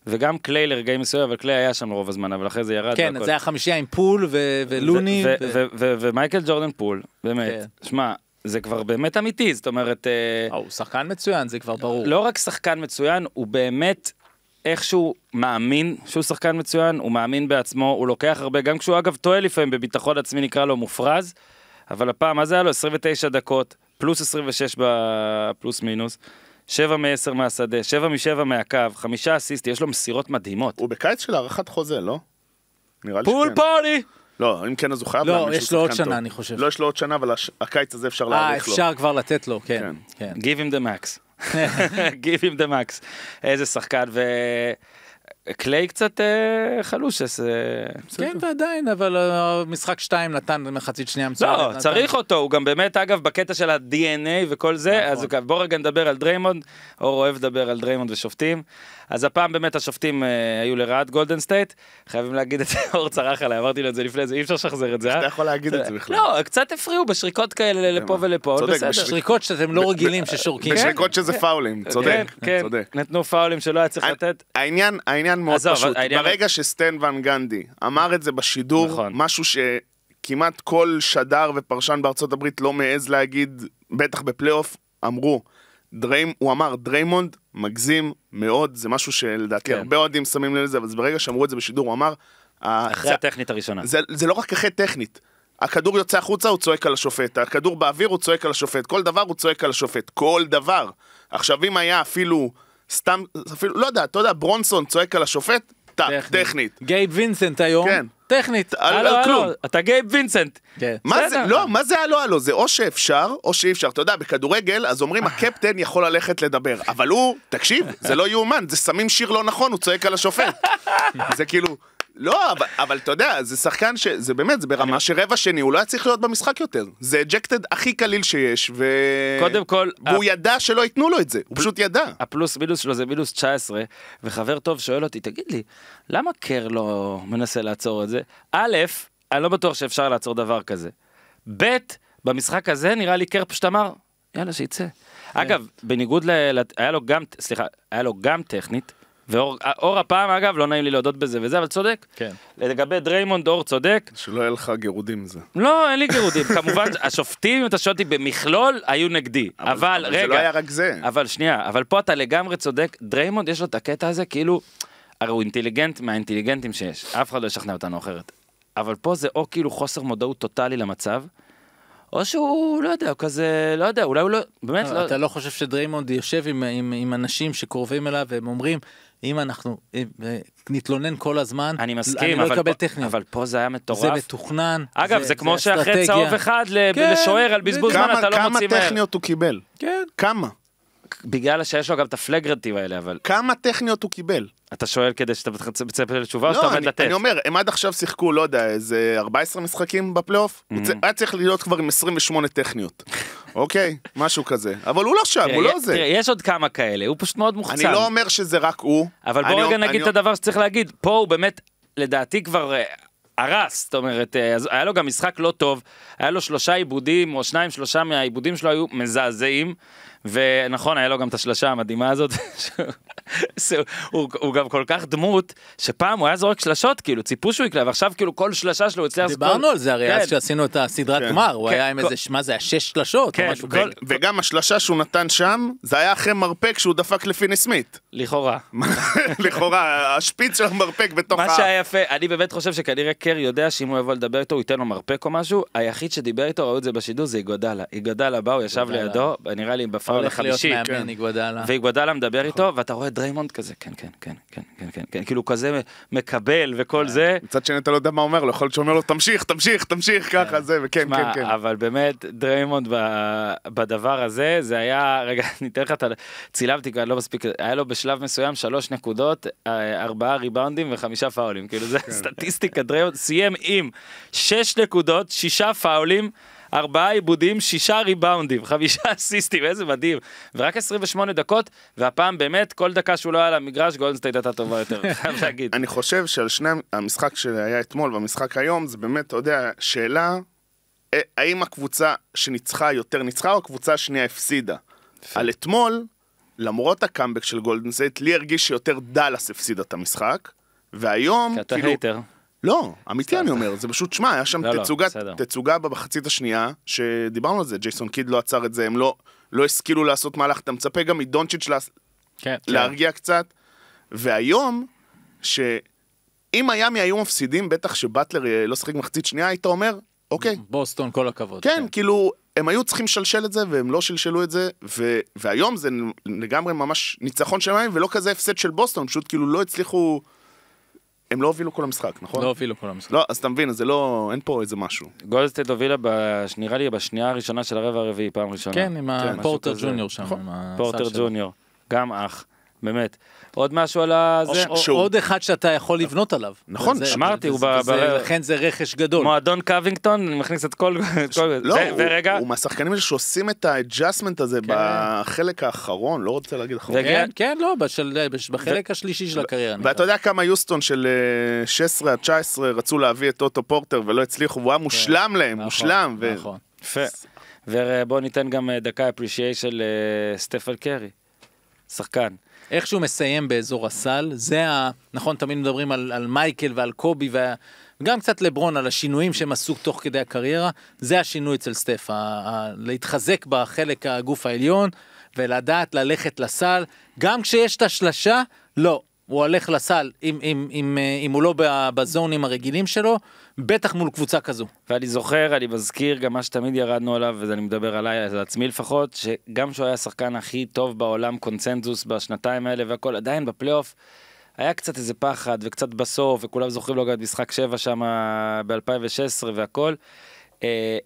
וגם קליי לרגעים מסוים, אבל קליי היה שם רוב הזמן, אבל אחרי זה ירד. כן, זה היה חמישייה עם פול ו- ולוני. ומייקל ג'ורדן פול, באמת. כן. שמע, זה כבר באמת אמיתי, זאת אומרת... אה, אה, הוא שחקן מצוין, זה כבר ברור. לא רק שחקן מצוין, הוא באמת איכשהו מאמין שהוא שחקן מצוין, הוא מאמין בעצמו, הוא לוקח הרבה, גם כשהוא אגב טועה לפעמים בביטחון עצמי נקרא לו מופרז, אבל הפעם, מה זה היה לו? 29 דקות, פלוס 26 בפלוס מינוס. שבע מ-10 מהשדה, שבע מ-7 מהקו, חמישה אסיסטי, יש לו מסירות מדהימות. הוא בקיץ של הארכת חוזה, לא? נראה לי שכן. פול פולי! לא, אם כן אז הוא חייב לא, יש לו עוד שנה, אני חושב. לא, יש לו עוד שנה, אבל הש... הקיץ הזה אפשר אה, להאריך לו. אה, אפשר כבר לתת לו, כן. כן. כן. Give him the max. Give him the max. איזה שחקן, ו... קליי קצת אה, חלוש, אז... אה, כן, ועדיין, אבל אה, משחק שתיים נתן מחצית שנייה לא, מצוינת. לא, צריך אותו, הוא גם באמת, אגב, בקטע של ה-DNA וכל זה, אז נכון. אוקיי, בוא רגע נדבר על דריימונד, אור אוהב לדבר על דריימונד ושופטים. אז הפעם באמת השופטים היו לרעת גולדן סטייט, חייבים להגיד את זה, אור צרח עליי, אמרתי לו את זה לפני זה, אי אפשר לשחזר את זה, אה? אתה יכול להגיד את זה בכלל. לא, קצת הפריעו בשריקות כאלה לפה ולפה, בסדר. שריקות שאתם לא רגילים ששורקים. בשריקות שזה כן. פאולים, צודק, כן, כן. צודק. נתנו פאולים שלא היה צריך לתת. העניין, העניין עניין מאוד עזוב, פשוט. העניין... ברגע שסטן ון גנדי אמר את זה בשידור, נכון. משהו שכמעט כל שדר ופרשן בארצות הברית לא מעז להגיד, בטח בפלייאוף, אמרו. דרי... הוא אמר, דריימונד מגזים מאוד, זה משהו שלדעתי כן. הרבה אוהדים שמים לב לזה, אבל ברגע שאמרו את זה בשידור, הוא אמר... אה, אחרי זה, הטכנית הראשונה. זה, זה לא רק אחרי טכנית. הכדור יוצא החוצה, הוא צועק על השופט. הכדור באוויר, הוא צועק על השופט. כל דבר, הוא צועק על השופט. כל דבר. עכשיו, אם היה אפילו סתם, אפילו, לא יודע, אתה יודע, ברונסון צועק על השופט, טאק, טכנית. טכנית. גייב וינסנט היום. כן. טכנית, הלו הלו, הלו, אתה גייב וינסנט. כן. מה זה, לא, מה זה הלו הלו, זה או שאפשר או שאי אפשר, אתה יודע, בכדורגל, אז אומרים הקפטן יכול ללכת לדבר, אבל הוא, תקשיב, זה לא יאומן, זה שמים שיר לא נכון, הוא צועק על השופט. זה כאילו, לא, אבל, אבל אתה יודע, זה שחקן שזה באמת, זה ברמה שרבע שני, הוא לא היה צריך להיות במשחק יותר. זה אג'קטד הכי קליל שיש, ו... קודם כל... והוא ידע שלא ייתנו לו את זה, הוא פשוט ידע. הפלוס מינוס שלו זה מינוס 19, וחבר טוב שואל אותי, תגיד לי, למה קר לא מנסה לעצור את זה? א', אני לא בטוח שאפשר לעצור דבר כזה. ב', במשחק הזה נראה לי קר פשוט אמר, יאללה, שיצא. כן. אגב, בניגוד ל... היה לו גם, סליחה, היה לו גם טכנית, ואור הפעם, אגב, לא נעים לי להודות בזה וזה, אבל צודק. כן. לגבי דריימונד, אור צודק. שלא יהיה לך גירודים זה. לא, אין לי גירודים. כמובן, השופטים, אם אתה שואל אותי במכלול, היו נגדי. אבל, אבל, אבל רגע. זה לא היה רק זה. אבל שנייה, אבל פה אתה לגמרי צודק. דריימונד, יש לו את הקטע הזה, כאילו, הרי הוא אינטליגנט מהאינטליגנטים שיש. אף אחד לא ישכנע אותנו אחרת. אבל פה זה או כאילו חוסר מודעות טוטאלי למצב, או שהוא, לא יודע, הוא כזה, לא יודע, אולי הוא לא, באמת לא... אתה לא חושב שדריימונד יושב עם, עם, עם אנשים שקרובים אליו והם אומרים, אם אנחנו אה, אה, נתלונן כל הזמן, אני מסכים, אני לא אקבל טכניות. אבל פה זה היה מטורף. זה מתוכנן. אגב, זה, זה כמו זה שאחרי צהוב אחד כן, לשוער על בזבוז זמן אתה לא מוציא מהר. כמה טכניות הוא קיבל? כן. כמה? בגלל שיש לו גם את הפלגרנטים האלה, אבל... כמה טכניות הוא קיבל? אתה שואל כדי שאתה מצפה לתשובה או שאתה לא, עומד לתת? אני אומר, הם עד עכשיו שיחקו, לא יודע, איזה 14 משחקים בפלייאוף? Mm-hmm. היה צריך להיות כבר עם 28 טכניות. אוקיי? משהו כזה. אבל הוא לא שם, הוא לא זה. תראה, יש עוד כמה כאלה, הוא פשוט מאוד מוחצן. אני לא אומר שזה רק הוא. אבל בואו רגע נגיד את הדבר שצריך להגיד. פה הוא באמת, לדעתי כבר... אה, הרס, זאת אומרת, אה, היה לו גם משחק לא טוב, היה לו שלושה עיבודים, או שניים, שלושה מהעיבודים שלו היו מזעזעים. ונכון, היה לו גם את השלשה המדהימה הזאת. הוא, גם כל כך דמות, שפעם הוא היה זורק שלשות, כאילו, ציפו שהוא יקלע, ועכשיו כאילו כל שלשה שלו הצליח... דיברנו על זה הרי, אז כן. כשעשינו את הסדרת כן. גמר, הוא כן, היה עם איזה, מה זה היה, שש שלשות או משהו כזה. וגם השלשה שהוא נתן שם, זה היה אחרי מרפק שהוא דפק לפיני סמית. לכאורה. לכאורה, השפיץ של המרפק בתוך ה... מה שהיה יפה, אני באמת חושב שכנראה קר יודע שאם הוא יבוא לדבר איתו, הוא ייתן לו מרפק או משהו. היחיד שדיבר איתו, ראו את זה בשידור, זה איגודלה. איגודלה בא, הוא ישב לידו, נראה לי בפ נכון, הולך להיות כן. איגוודאלה. ואיגוודאלה מדבר נכון. איתו, ואתה רואה דריימונד כזה, כן, כן, כן, כן, כן, כן, כן, כאילו כזה מקבל וכל כן. זה. מצד שני אתה לא יודע מה אומר לו, לא יכול להיות שהוא אומר לו, תמשיך, תמשיך, תמשיך, כן. ככה זה, וכן, כן, כן. אבל באמת, דריימונד בדבר הזה, זה היה, רגע, אני אתן לך את ה... צילמתי, אני לא מספיק, היה לו בשלב מסוים שלוש נקודות, אה, ארבעה ריבאונדים וחמישה פאולים, כאילו זה כן. סטטיסטיקה, דריימונד סיים עם שש נקודות, שישה פאולים. ארבעה עיבודים, שישה ריבאונדים, חמישה אסיסטים, איזה מדהים. ורק 28 דקות, והפעם באמת, כל דקה שהוא לא היה על המגרש, גולדנסטייט הייתה טובה יותר, חייב להגיד. אני חושב שעל שני המשחק שהיה אתמול והמשחק היום, זה באמת, אתה יודע, שאלה, אה, האם הקבוצה שניצחה יותר ניצחה, או הקבוצה השנייה הפסידה. על אתמול, למרות הקאמבק של גולדנסייט, לי הרגיש שיותר דאלאס הפסידה את המשחק, והיום, כי אתה כאילו... הייטר. לא, אמיתי אני אומר, זה פשוט, שמע, היה שם לא, תצוגה, לא, תצוגה במחצית השנייה, שדיברנו על זה, ג'ייסון קיד לא עצר את זה, הם לא, לא השכילו לעשות מהלך, אתה מצפה גם מדונצ'יץ' לה... כן, כן. להרגיע כן. קצת, והיום, שאם מיאמי היו מפסידים, בטח שבטלר אה, לא שיחק מחצית שנייה, היית אומר, אוקיי. בוסטון, כל הכבוד. כן, כן. כאילו, הם היו צריכים לשלשל את זה, והם לא שלשלו את זה, ו- והיום זה לגמרי ממש ניצחון של מיאמי, ולא כזה הפסד של בוסטון, פשוט כאילו לא הצליחו... הם לא הובילו כל המשחק, נכון? לא הובילו כל המשחק. לא, אז אתה מבין, זה לא, אין פה איזה משהו. גולדסטייט הובילה, בש... נראה לי, בשנייה הראשונה של הרבע הרביעי, פעם ראשונה. כן, עם כן, הפורטר ג'וניור שם. נכון. פורטר ג'וניור, גם אח. באמת. עוד משהו על הזה? או שהוא... עוד אחד שאתה יכול לבנות עליו. נכון, זה, אמרתי, הוא... ב... לכן זה רכש גדול. מועדון קווינגטון, אני מכניס את כל... ש... כל... לא, זה, הוא, ורגע... הוא מהשחקנים האלה שעושים את האג'אסמנט הזה כן. בחלק האחרון, לא רוצה להגיד אחרון. וג... כן, כן, לא, בשל... בחלק ו... השלישי של הקריירה. ואתה יודע כמה יוסטון של 16 אה, עד 19 רצו להביא את אוטו פורטר ולא הצליחו, והוא היה כן. מושלם להם, נכון, מושלם. נכון. יפה. ובואו אה, ניתן גם אה, דקה אפרישיישן לסטפל קרי, שחקן. איך שהוא מסיים באזור הסל, זה ה... נכון, תמיד מדברים על, על מייקל ועל קובי וה... וגם קצת לברון, על השינויים שהם עשו תוך כדי הקריירה, זה השינוי אצל סטף, ה... ה... להתחזק בחלק הגוף העליון ולדעת ללכת לסל, גם כשיש את השלשה, לא, הוא הולך לסל, אם, אם, אם, אה, אם הוא לא בזונים הרגילים שלו, בטח מול קבוצה כזו. ואני זוכר, אני מזכיר גם מה שתמיד ירדנו עליו, ואני מדבר עליי, על עצמי לפחות, שגם שהוא היה השחקן הכי טוב בעולם, קונצנזוס בשנתיים האלה והכל, עדיין בפלייאוף. היה קצת איזה פחד, וקצת בסוף, וכולם זוכרים לו גם את משחק 7 שם אה, ב-2016 והכל. Uh,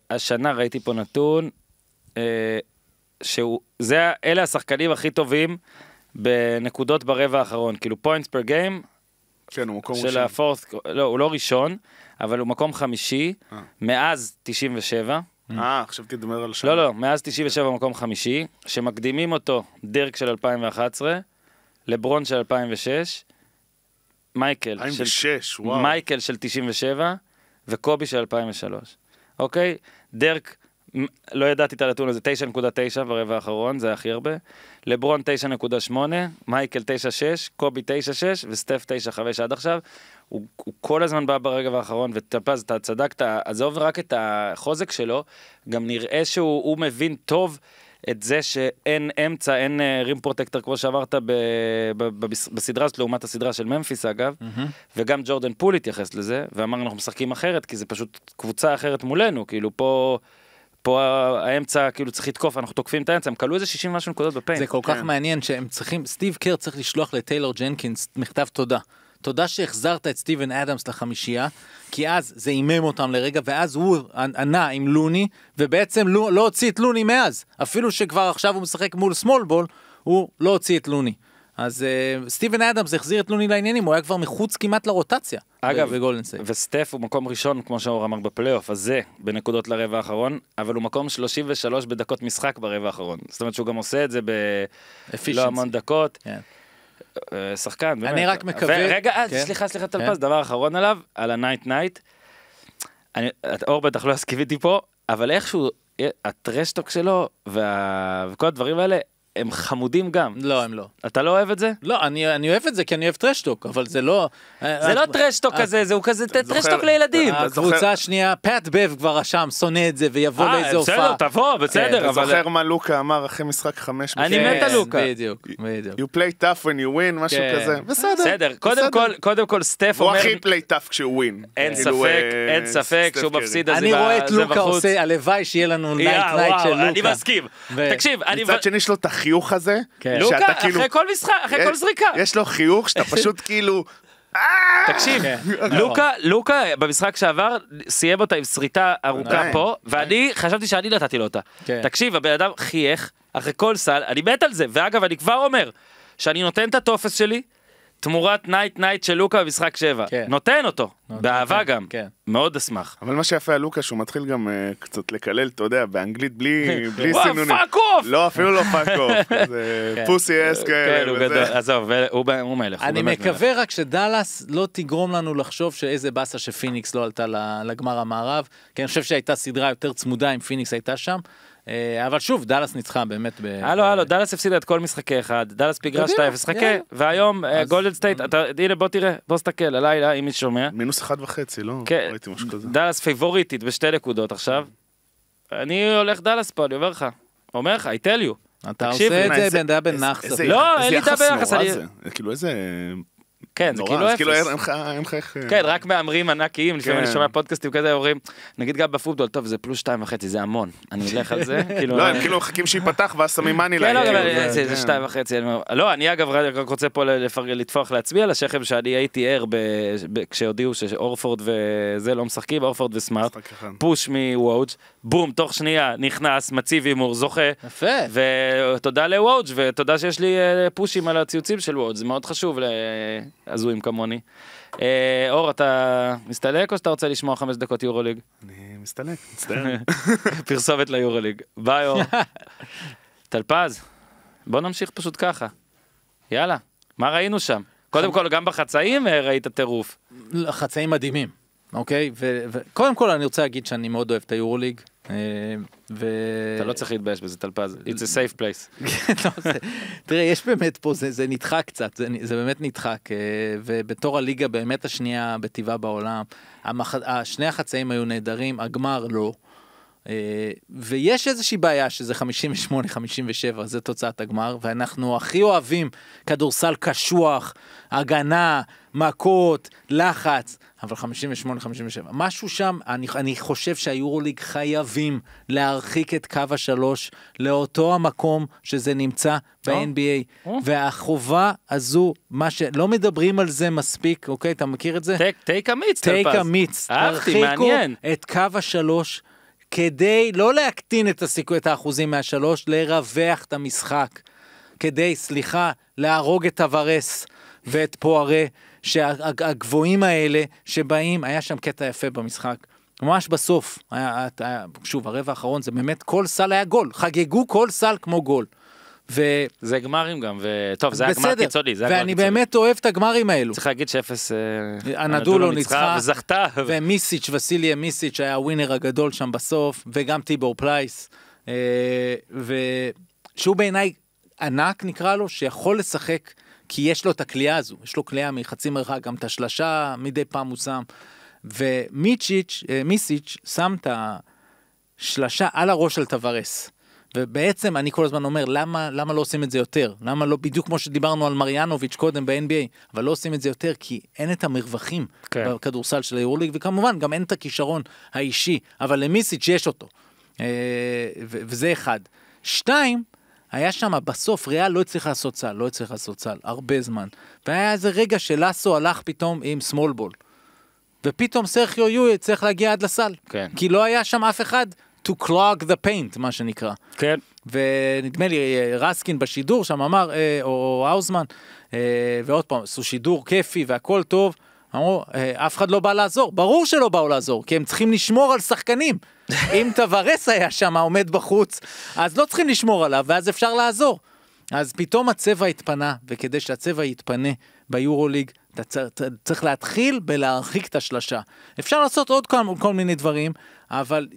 השנה ראיתי פה נתון, uh, אלה השחקנים הכי טובים בנקודות ברבע האחרון, כאילו פוינטס פר גיים, כן, הוא מקום של ראשון. הפורס, לא, הוא לא ראשון, אבל הוא מקום חמישי, אה. מאז 97. אה, עכשיו תדבר על שם. לא, לא, מאז 97 מקום חמישי, שמקדימים אותו דרק של 2011, לברון של 2006, מייקל 2006, של... וואו. מייקל של 97, וקובי של 2003. אוקיי? דרק לא ידעתי את הנתון הזה, 9.9 ברבע האחרון, זה הכי הרבה. לברון 9.8, מייקל 9.6, קובי 9.6 וסטף 9.5 עד עכשיו. הוא, הוא כל הזמן בא ברגע האחרון, וטפז, אתה צדקת, עזוב רק את החוזק שלו, גם נראה שהוא מבין טוב את זה שאין אמצע, אין אה, רים פרוטקטור, כמו שאמרת, ב, ב, ב, בסדרה הזאת, לעומת הסדרה של ממפיס אגב, mm-hmm. וגם ג'ורדן פול התייחס לזה, ואמר אנחנו משחקים אחרת, כי זה פשוט קבוצה אחרת מולנו, כאילו פה... פה האמצע כאילו צריך לתקוף, אנחנו תוקפים את האמצע, הם כלו איזה 60 משהו נקודות בפיין. זה כל כך כן. מעניין שהם צריכים, סטיב קר צריך לשלוח לטיילור ג'נקינס מכתב תודה. תודה שהחזרת את סטיבן אדמס לחמישייה, כי אז זה הימם אותם לרגע, ואז הוא ענה עם לוני, ובעצם לא, לא הוציא את לוני מאז. אפילו שכבר עכשיו הוא משחק מול סמולבול, הוא לא הוציא את לוני. אז uh, סטיבן אדמס החזיר את לוני לעניינים, הוא היה כבר מחוץ כמעט לרוטציה. אגב, וסטף הוא מקום ראשון, כמו שאור אמר בפלייאוף, אז זה בנקודות לרבע האחרון, אבל הוא מקום 33 בדקות משחק ברבע האחרון. זאת אומרת שהוא גם עושה את זה ב... Efficiency. לא המון דקות. Yeah. כן. אה, שחקן, באמת. אני רק מקווה... רגע, אה, כן. סליחה, סליחה, טלפז, כן. דבר אחרון עליו, על הנייט נייט. אני, אור בטח לא יסכים איתי פה, אבל איכשהו, הטרשטוק שלו וה... וכל הדברים האלה, הם חמודים גם. לא, הם לא. אתה לא אוהב את זה? לא, אני, אני אוהב את זה כי אני אוהב טרשטוק, אבל זה לא... אה, זה לא אה, טרשטוק אה, כזה, זה הוא כזה טרשטוק לילדים. הקבוצה השנייה, פאט בב כבר רשם, שונא את זה, ויבוא לאיזה הופעה. בסדר, תבוא, כן, בסדר. אתה זוכר מה לוקה אמר אחרי משחק חמש? אני מת על לוקה. בדיוק, בדיוק. You play tough when you win, משהו כן. כזה. בסדר. בסדר, קודם כל סטף אומר... הוא הכי play tough כשהוא win. אין כאילו, ספק, אין ספק שהוא מפסיד אני רואה את לוקה עושה, הלוואי שיהיה לנו נייט נייט של לוקה. אני מסכים. תקשיב, אני... מצד שני יש לו את הכי החיוך הזה, כן. שאתה לוקה, כאילו... אחרי כל משחק, אחרי כל זריקה. יש לו חיוך שאתה פשוט כאילו... תקשיב, אה! כן. נכון. לוקה, לוקה במשחק שעבר סיים אותה עם שריטה ארוכה פה, כן. ואני חשבתי שאני נתתי לו אותה. כן. תקשיב, הבן אדם חייך אחרי כל סל, אני מת על זה, ואגב, אני כבר אומר שאני נותן את הטופס שלי, תמורת נייט נייט של לוקה במשחק 7. כן. נותן אותו, נותן, כן, באהבה כן, גם. כן. מאוד אשמח. אבל מה שיפה על לוקה שהוא מתחיל גם uh, קצת לקלל, אתה יודע, באנגלית בלי, בלי סינונים. וואו, פאק אוף! לא, אפילו לא פאק אוף. זה פוסי אס כאלה. כן, הוא גדול, עזוב, הוא הוא מלך. אני הוא מקווה מלך. רק שדאלאס לא תגרום לנו לחשוב שאיזה באסה שפיניקס לא עלתה לגמר המערב, כי אני חושב שהייתה סדרה יותר צמודה אם פיניקס הייתה שם. אה, אבל שוב, דאלאס ניצחה באמת הלו, הלו, דאלאס הפסידה את כל משחקי אחד, דאלאס פיגרה 2-0, חכה, והיום אה, גולדן סטייט, אה, הנה בוא תראה, בוא תסתכל, הלילה, אם מי שומע. מינוס 1.5, לא כן. ראיתי משהו כזה. דאלאס פייבוריטית בשתי נקודות עכשיו. אני הולך דאלאס פה, אני אומר לך, אומר לך, I tell you. אתה עושה את זה בנדה בנאחס. לא, אין לי איזה יחס. נורא זה. כאילו איזה... כן, זה כאילו, כאילו אפס. אז כאילו אין לך איך... אה, כן, רק מהמרים ענקיים, לפעמים אני כן. שומע פודקאסטים כזה, אומרים, נגיד גם בפוטבול, טוב, זה פלוס שתיים וחצי, זה המון, אני אלך על זה. כאילו... לא, אה, הם כאילו מחכים שייפתח ואז שמים מאני להם. כן, לא, כן. זה שתיים וחצי. לא, אני אגב רק רוצה פה לטפוח לעצמי על השכם שאני הייתי ער כשהודיעו שאורפורד וזה לא משחקים, אורפורד וסמארט, פוש מוואג', בום, תוך שנייה נכנס, מציב הימור, זוכה. יפה. ותודה לוואג' ותודה שיש לי אה, פושים על הציוצים של וואג', זה מאוד חשוב. הזויים כמוני. אה, אור, אתה מסתלק או שאתה רוצה לשמוע חמש דקות יורוליג? אני מסתלק, מצטער. פרסומת ליורוליג. ביי אור. טלפז, בוא נמשיך פשוט ככה. יאללה, מה ראינו שם? קודם כל, גם בחצאים אה, ראית טירוף. חצאים מדהימים, אוקיי? וקודם כל אני רוצה להגיד שאני מאוד אוהב את היורוליג. אה, אתה לא צריך להתבייש בזה טלפז, it's a safe place. כן, לא, תראה, יש באמת פה, זה, נדחק קצת, זה, באמת נדחק, אה, ובתור הליגה באמת השנייה בטבעה בעולם, שני החצאים היו נהדרים, הגמר לא. אה, ויש איזושהי בעיה שזה 58-57, זה תוצאת הגמר, ואנחנו הכי אוהבים כדורסל קשוח, הגנה, מכות, לחץ. אבל 58-57. משהו שם, אני, אני חושב שהיורוליג חייבים להרחיק את קו השלוש לאותו המקום שזה נמצא ב-NBA. אה? והחובה הזו, מה שלא מדברים על זה מספיק, אוקיי? אתה מכיר את זה? טייק אמיץ. טייק אמיץ. אהבתי, מעניין. את קו השלוש. כדי לא להקטין את, הסיכוי, את האחוזים מהשלוש, לרווח את המשחק. כדי, סליחה, להרוג את טוורס ואת פוארה שהגבוהים האלה שבאים, היה שם קטע יפה במשחק. ממש בסוף, היה, היה, שוב, הרבע האחרון זה באמת, כל סל היה גול, חגגו כל סל כמו גול. ו... זה גמרים גם, וטוב, זה היה גמר קיצוני. זה ואני קיצוני. באמת אוהב את הגמרים האלו. צריך להגיד שאפס... אה, אה, הנדולו לא לא ניצחה, וזכתה. ומיסיץ', וסיליה מיסיץ' היה הווינר הגדול שם בסוף, וגם טיבור פלייס, אה, ו... שהוא בעיניי ענק נקרא לו, שיכול לשחק כי יש לו את הכלייה הזו, יש לו כלייה מחצי מרחק, גם את השלשה מדי פעם הוא שם. ומיצ'יץ', אה, מיסיץ', שם את השלשה על הראש של טווארס. ובעצם אני כל הזמן אומר, למה, למה לא עושים את זה יותר? למה לא, בדיוק כמו שדיברנו על מריאנוביץ' קודם ב-NBA, אבל לא עושים את זה יותר, כי אין את המרווחים כן. בכדורסל של היורוליג, וכמובן גם אין את הכישרון האישי, אבל למיסיץ' יש אותו. אה, וזה אחד. שתיים, היה שם, בסוף ריאל לא הצליח לעשות סל, לא הצליח לעשות סל, הרבה זמן. והיה איזה רגע שלאסו הלך פתאום עם סמול בול. ופתאום סרחיו יואי צריך להגיע עד לסל. כן. כי לא היה שם אף אחד to clog the paint, מה שנקרא. כן. ונדמה לי אה, רסקין בשידור שם אמר, אה, או האוזמן, אה, ועוד פעם, עשו שידור כיפי והכל טוב. אמרו, אה, אף אחד לא בא לעזור, ברור שלא באו לעזור, כי הם צריכים לשמור על שחקנים. אם טוורס היה שם עומד בחוץ, אז לא צריכים לשמור עליו, ואז אפשר לעזור. אז פתאום הצבע התפנה, וכדי שהצבע יתפנה ביורוליג, אתה צריך, להתחיל בלהרחיק את השלשה. אפשר לעשות עוד כל, כל מיני דברים, אבל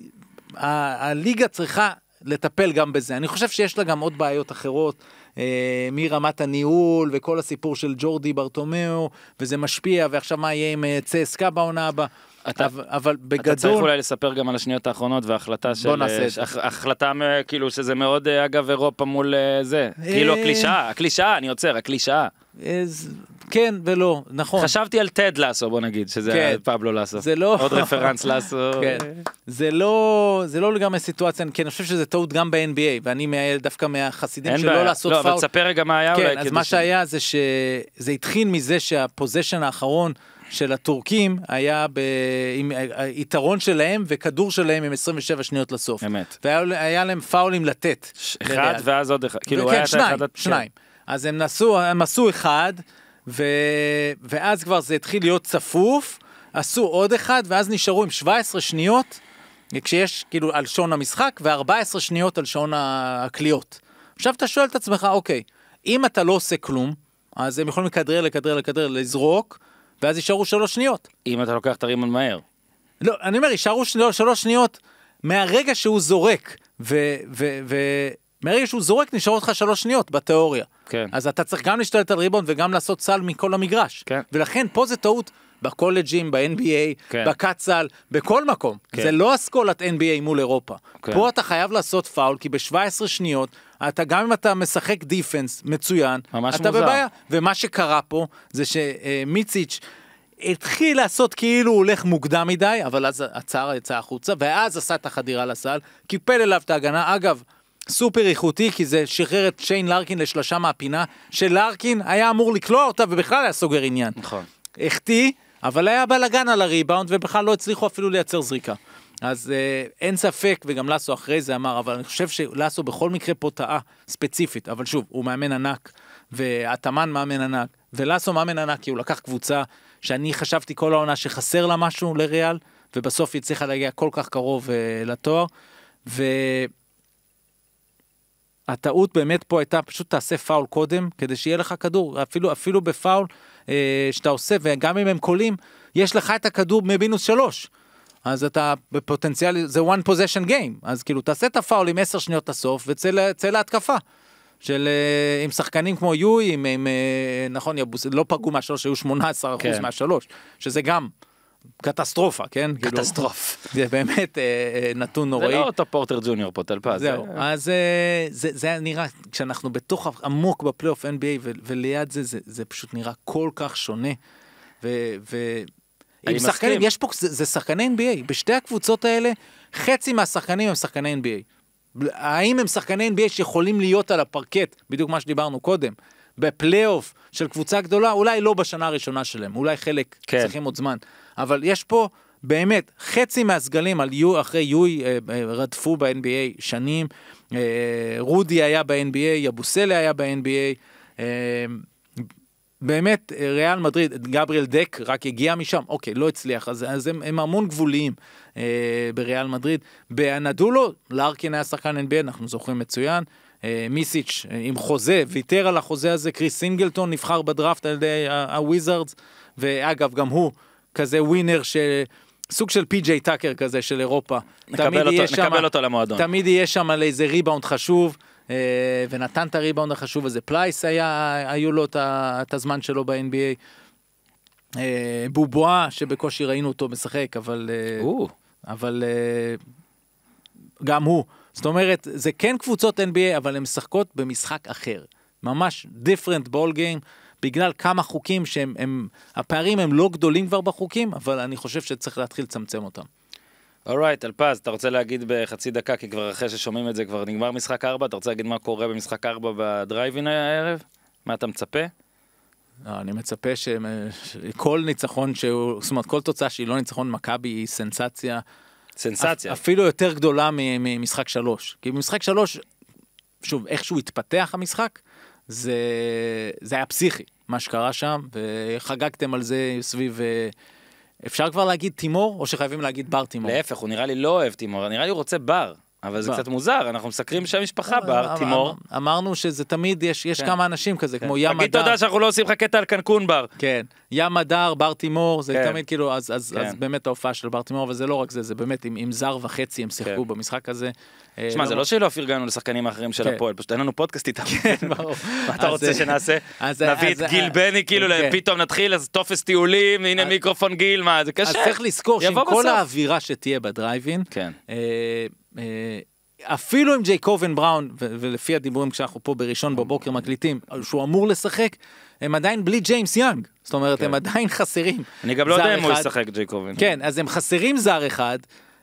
ה- הליגה צריכה לטפל גם בזה. אני חושב שיש לה גם עוד בעיות אחרות. אה, מרמת הניהול וכל הסיפור של ג'ורדי ברטומיאו, וזה משפיע, ועכשיו מה יהיה עם צסקה אה, בעונה הבאה. אתה, אבל בגדול... אתה צריך אולי לספר גם על השניות האחרונות וההחלטה של... בוא אה, נעשה את זה. החלטה כאילו שזה מאוד, אגב, אירופה מול זה. כאילו הקלישאה, הקלישאה, אני עוצר, הקלישאה. כן ולא, נכון. חשבתי על טד לאסו בוא נגיד, שזה כן. פבלו לאסו זה לא... עוד רפרנס לאסו כן. זה לא, זה לא לגמרי סיטואציה, כי אני חושב שזה טעות גם ב-NBA, ואני דווקא מהחסידים שלא בעיה. לעשות לא, פאול. אבל תספר רגע מה היה כן, אולי. כן, אז מה ש... שהיה זה שזה התחיל מזה שהפוזיישן האחרון של הטורקים היה ב... עם אה, אה, יתרון שלהם וכדור שלהם עם 27 שניות לסוף. אמת. והיה להם פאולים לתת. אחד לריאל. ואז עוד אחד. כאילו כן, היה שניים, כן. שניים. כן. אז הם, נסו, הם עשו אחד, ו... ואז כבר זה התחיל להיות צפוף, עשו עוד אחד, ואז נשארו עם 17 שניות, כשיש כאילו על שעון המשחק, ו-14 שניות על שעון הקליעות. עכשיו אתה שואל את עצמך, אוקיי, אם אתה לא עושה כלום, אז הם יכולים לכדרר, לכדרר, לכדרר, לזרוק, ואז יישארו שלוש שניות. אם אתה לוקח את הרימון מהר. לא, אני אומר, יישארו שלוש, שניות מהרגע שהוא זורק, ו... ו, ו מרגע שהוא זורק נשאר אותך שלוש שניות בתיאוריה. כן. אז אתה צריך גם להשתלט על ריבון וגם לעשות סל מכל המגרש. כן. ולכן פה זה טעות בקולג'ים, ב-NBA, כן. בקצ"ל, בכל מקום. כן. זה לא אסכולת NBA מול אירופה. כן. פה אתה חייב לעשות פאול, כי ב-17 שניות, אתה גם אם אתה משחק דיפנס מצוין, אתה מוזר. בבעיה. ומה שקרה פה זה שמיציץ' אה, התחיל לעשות כאילו הוא הולך מוקדם מדי, אבל אז הצער יצא החוצה, ואז עשה את החדירה לסל, קיפל אליו את ההגנה. אגב, סופר איכותי, כי זה שחרר את שיין לארקין לשלושה מהפינה, שלארקין היה אמור לקלוע אותה ובכלל היה סוגר עניין. נכון. החטיא, אבל היה בלאגן על הריבאונד ובכלל לא הצליחו אפילו לייצר זריקה. אז אה, אין ספק, וגם לסו אחרי זה אמר, אבל אני חושב שלסו בכל מקרה פה טעה ספציפית, אבל שוב, הוא מאמן ענק, והתאמן מאמן ענק, ולסו מאמן ענק כי הוא לקח קבוצה שאני חשבתי כל העונה שחסר לה משהו לריאל, ובסוף היא הצליחה להגיע כל כך קרוב אה, לתואר, ו... הטעות באמת פה הייתה פשוט תעשה פאול קודם, כדי שיהיה לך כדור, אפילו, אפילו בפאול אה, שאתה עושה, וגם אם הם קולים, יש לך את הכדור במינוס שלוש. אז אתה בפוטנציאל, זה one position game, אז כאילו תעשה את הפאול עם עשר שניות לסוף וצא להתקפה. של אה, עם שחקנים כמו יואי, עם, עם אה, נכון, יבוס, לא פגעו מהשלוש, היו 18% כן. מהשלוש, שזה גם קטסטרופה, כן? כאילו, קטסטרוף. זה באמת אה, אה, נתון נוראי. זה לא אותו פורטר ג'וניור פה, טלפז. זהו, אה. אז זה היה נראה, כשאנחנו בתוך, עמוק בפלייאוף NBA וליד זה, זה פשוט נראה כל כך שונה. עם שחקנים, יש פה, זה, זה שחקני NBA, בשתי הקבוצות האלה, חצי מהשחקנים הם שחקני NBA. האם הם שחקני NBA שיכולים להיות על הפרקט, בדיוק מה שדיברנו קודם, בפלייאוף של קבוצה גדולה, אולי לא בשנה הראשונה שלהם, אולי חלק כן. צריכים עוד זמן. אבל יש פה באמת חצי מהסגלים על יו, אחרי יוי אה, אה, רדפו ב-NBA שנים, אה, רודי היה ב-NBA, יבוסלה היה ב-NBA. באמת ריאל מדריד, גבריאל דק רק הגיע משם, אוקיי, לא הצליח, אז, אז הם, הם המון גבוליים בריאל מדריד. באנדולו, לארקין היה שחקן NBA, אנחנו זוכרים מצוין. מיסיץ' עם חוזה, ויתר על החוזה הזה, קריס סינגלטון נבחר בדראפט על ידי הוויזארדס, ואגב, גם הוא כזה ווינר ש... סוג של פי.ג'יי טאקר כזה של אירופה. נקבל אותו, שמה, נקבל אותו למועדון. תמיד יהיה שם על איזה ריבאונד חשוב, אה, ונתן את הריבאונד החשוב הזה. פלייס היה, היו לו את את הזמן שלו ב-NBA. אה, בובואה, שבקושי ראינו אותו משחק, אבל... אה, אבל אה, גם הוא. זאת אומרת, זה כן קבוצות NBA, אבל הן משחקות במשחק אחר. ממש different ball game. בגלל כמה חוקים שהם, הם, הפערים הם לא גדולים כבר בחוקים, אבל אני חושב שצריך להתחיל לצמצם אותם. אורייט, אלפז, אתה רוצה להגיד בחצי דקה, כי כבר אחרי ששומעים את זה כבר נגמר משחק 4, אתה רוצה להגיד מה קורה במשחק 4 בדרייבין הערב? מה אתה מצפה? לא, אני מצפה שכל ניצחון שהוא, זאת אומרת כל תוצאה שהיא לא ניצחון מכבי היא סנסציה. סנסציה. אפילו יותר גדולה ממשחק שלוש. כי במשחק שלוש, שוב, איכשהו התפתח המשחק, זה, זה היה פסיכי, מה שקרה שם, וחגגתם על זה סביב... אה, אפשר כבר להגיד תימור, או שחייבים להגיד בר תימור? להפך, הוא נראה לי לא אוהב תימור, נראה לי הוא רוצה בר. אבל זה קצת מוזר, אנחנו מסקרים שם משפחה בהר אמ, תימור. אמרנו שזה תמיד, יש, כן. כמה אנשים כזה, כן. כמו ים הדר. תגיד תודה שאנחנו לא עושים לך קטע על קנקון בר. כן, ים הדר, בר תימור, זה כן. תמיד כאילו, אז, באמת ההופעה של בר תימור, אבל לא רק זה, זה באמת עם, זר וחצי הם שיחקו במשחק הזה. אה, שמע, זה לא-, לא שלא פרגנו לשחקנים האחרים של הפועל, פשוט אין לנו פודקאסט איתם. כן, ברור. מה אתה רוצה אה, שנעשה? אה, נביא את גיל בני, כאילו, פתאום נתחיל, אז טופס טיולים, הנה מיקרופון גיל, מה, זה קשה. אז צריך לזכור שעם כל האווירה שתהיה בדרייבין, אה, אפילו עם ג'ייקובן בראון, ולפי הדיבורים כשאנחנו פה בראשון בבוקר מקליטים, שהוא אמור לשחק, הם עדיין בלי ג'יימס יאנג. זאת אומרת, כן. הם עדיין חסרים. אני גם לא יודע אם הוא ישחק ג'ייקובן. כן, אז הם חסרים זר אחד.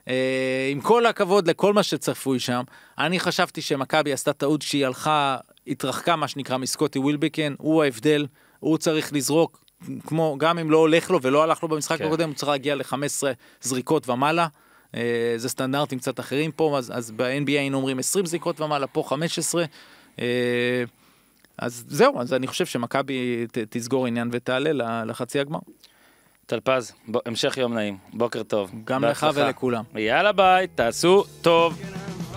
אה, עם כל הכבוד לכל מה שצפוי שם, אני חשבתי שמכבי עשתה טעות שהיא הלכה, התרחקה מה שנקרא מסקוטי ווילביקן, הוא ההבדל, הוא צריך לזרוק, כמו גם אם לא הולך לו ולא הלך לו במשחק כן. הקודם, הוא צריך להגיע ל-15 זריקות ומעלה. אה, זה סטנדרטים קצת אחרים פה, אז, אז ב-NBA היינו אומרים 20 זריקות ומעלה, פה 15. אה, אז זהו, אז אני חושב שמכבי תסגור עניין ותעלה לחצי הגמר. טלפז, המשך יום נעים, בוקר טוב. גם לך ולכולם. יאללה ביי, תעשו טוב.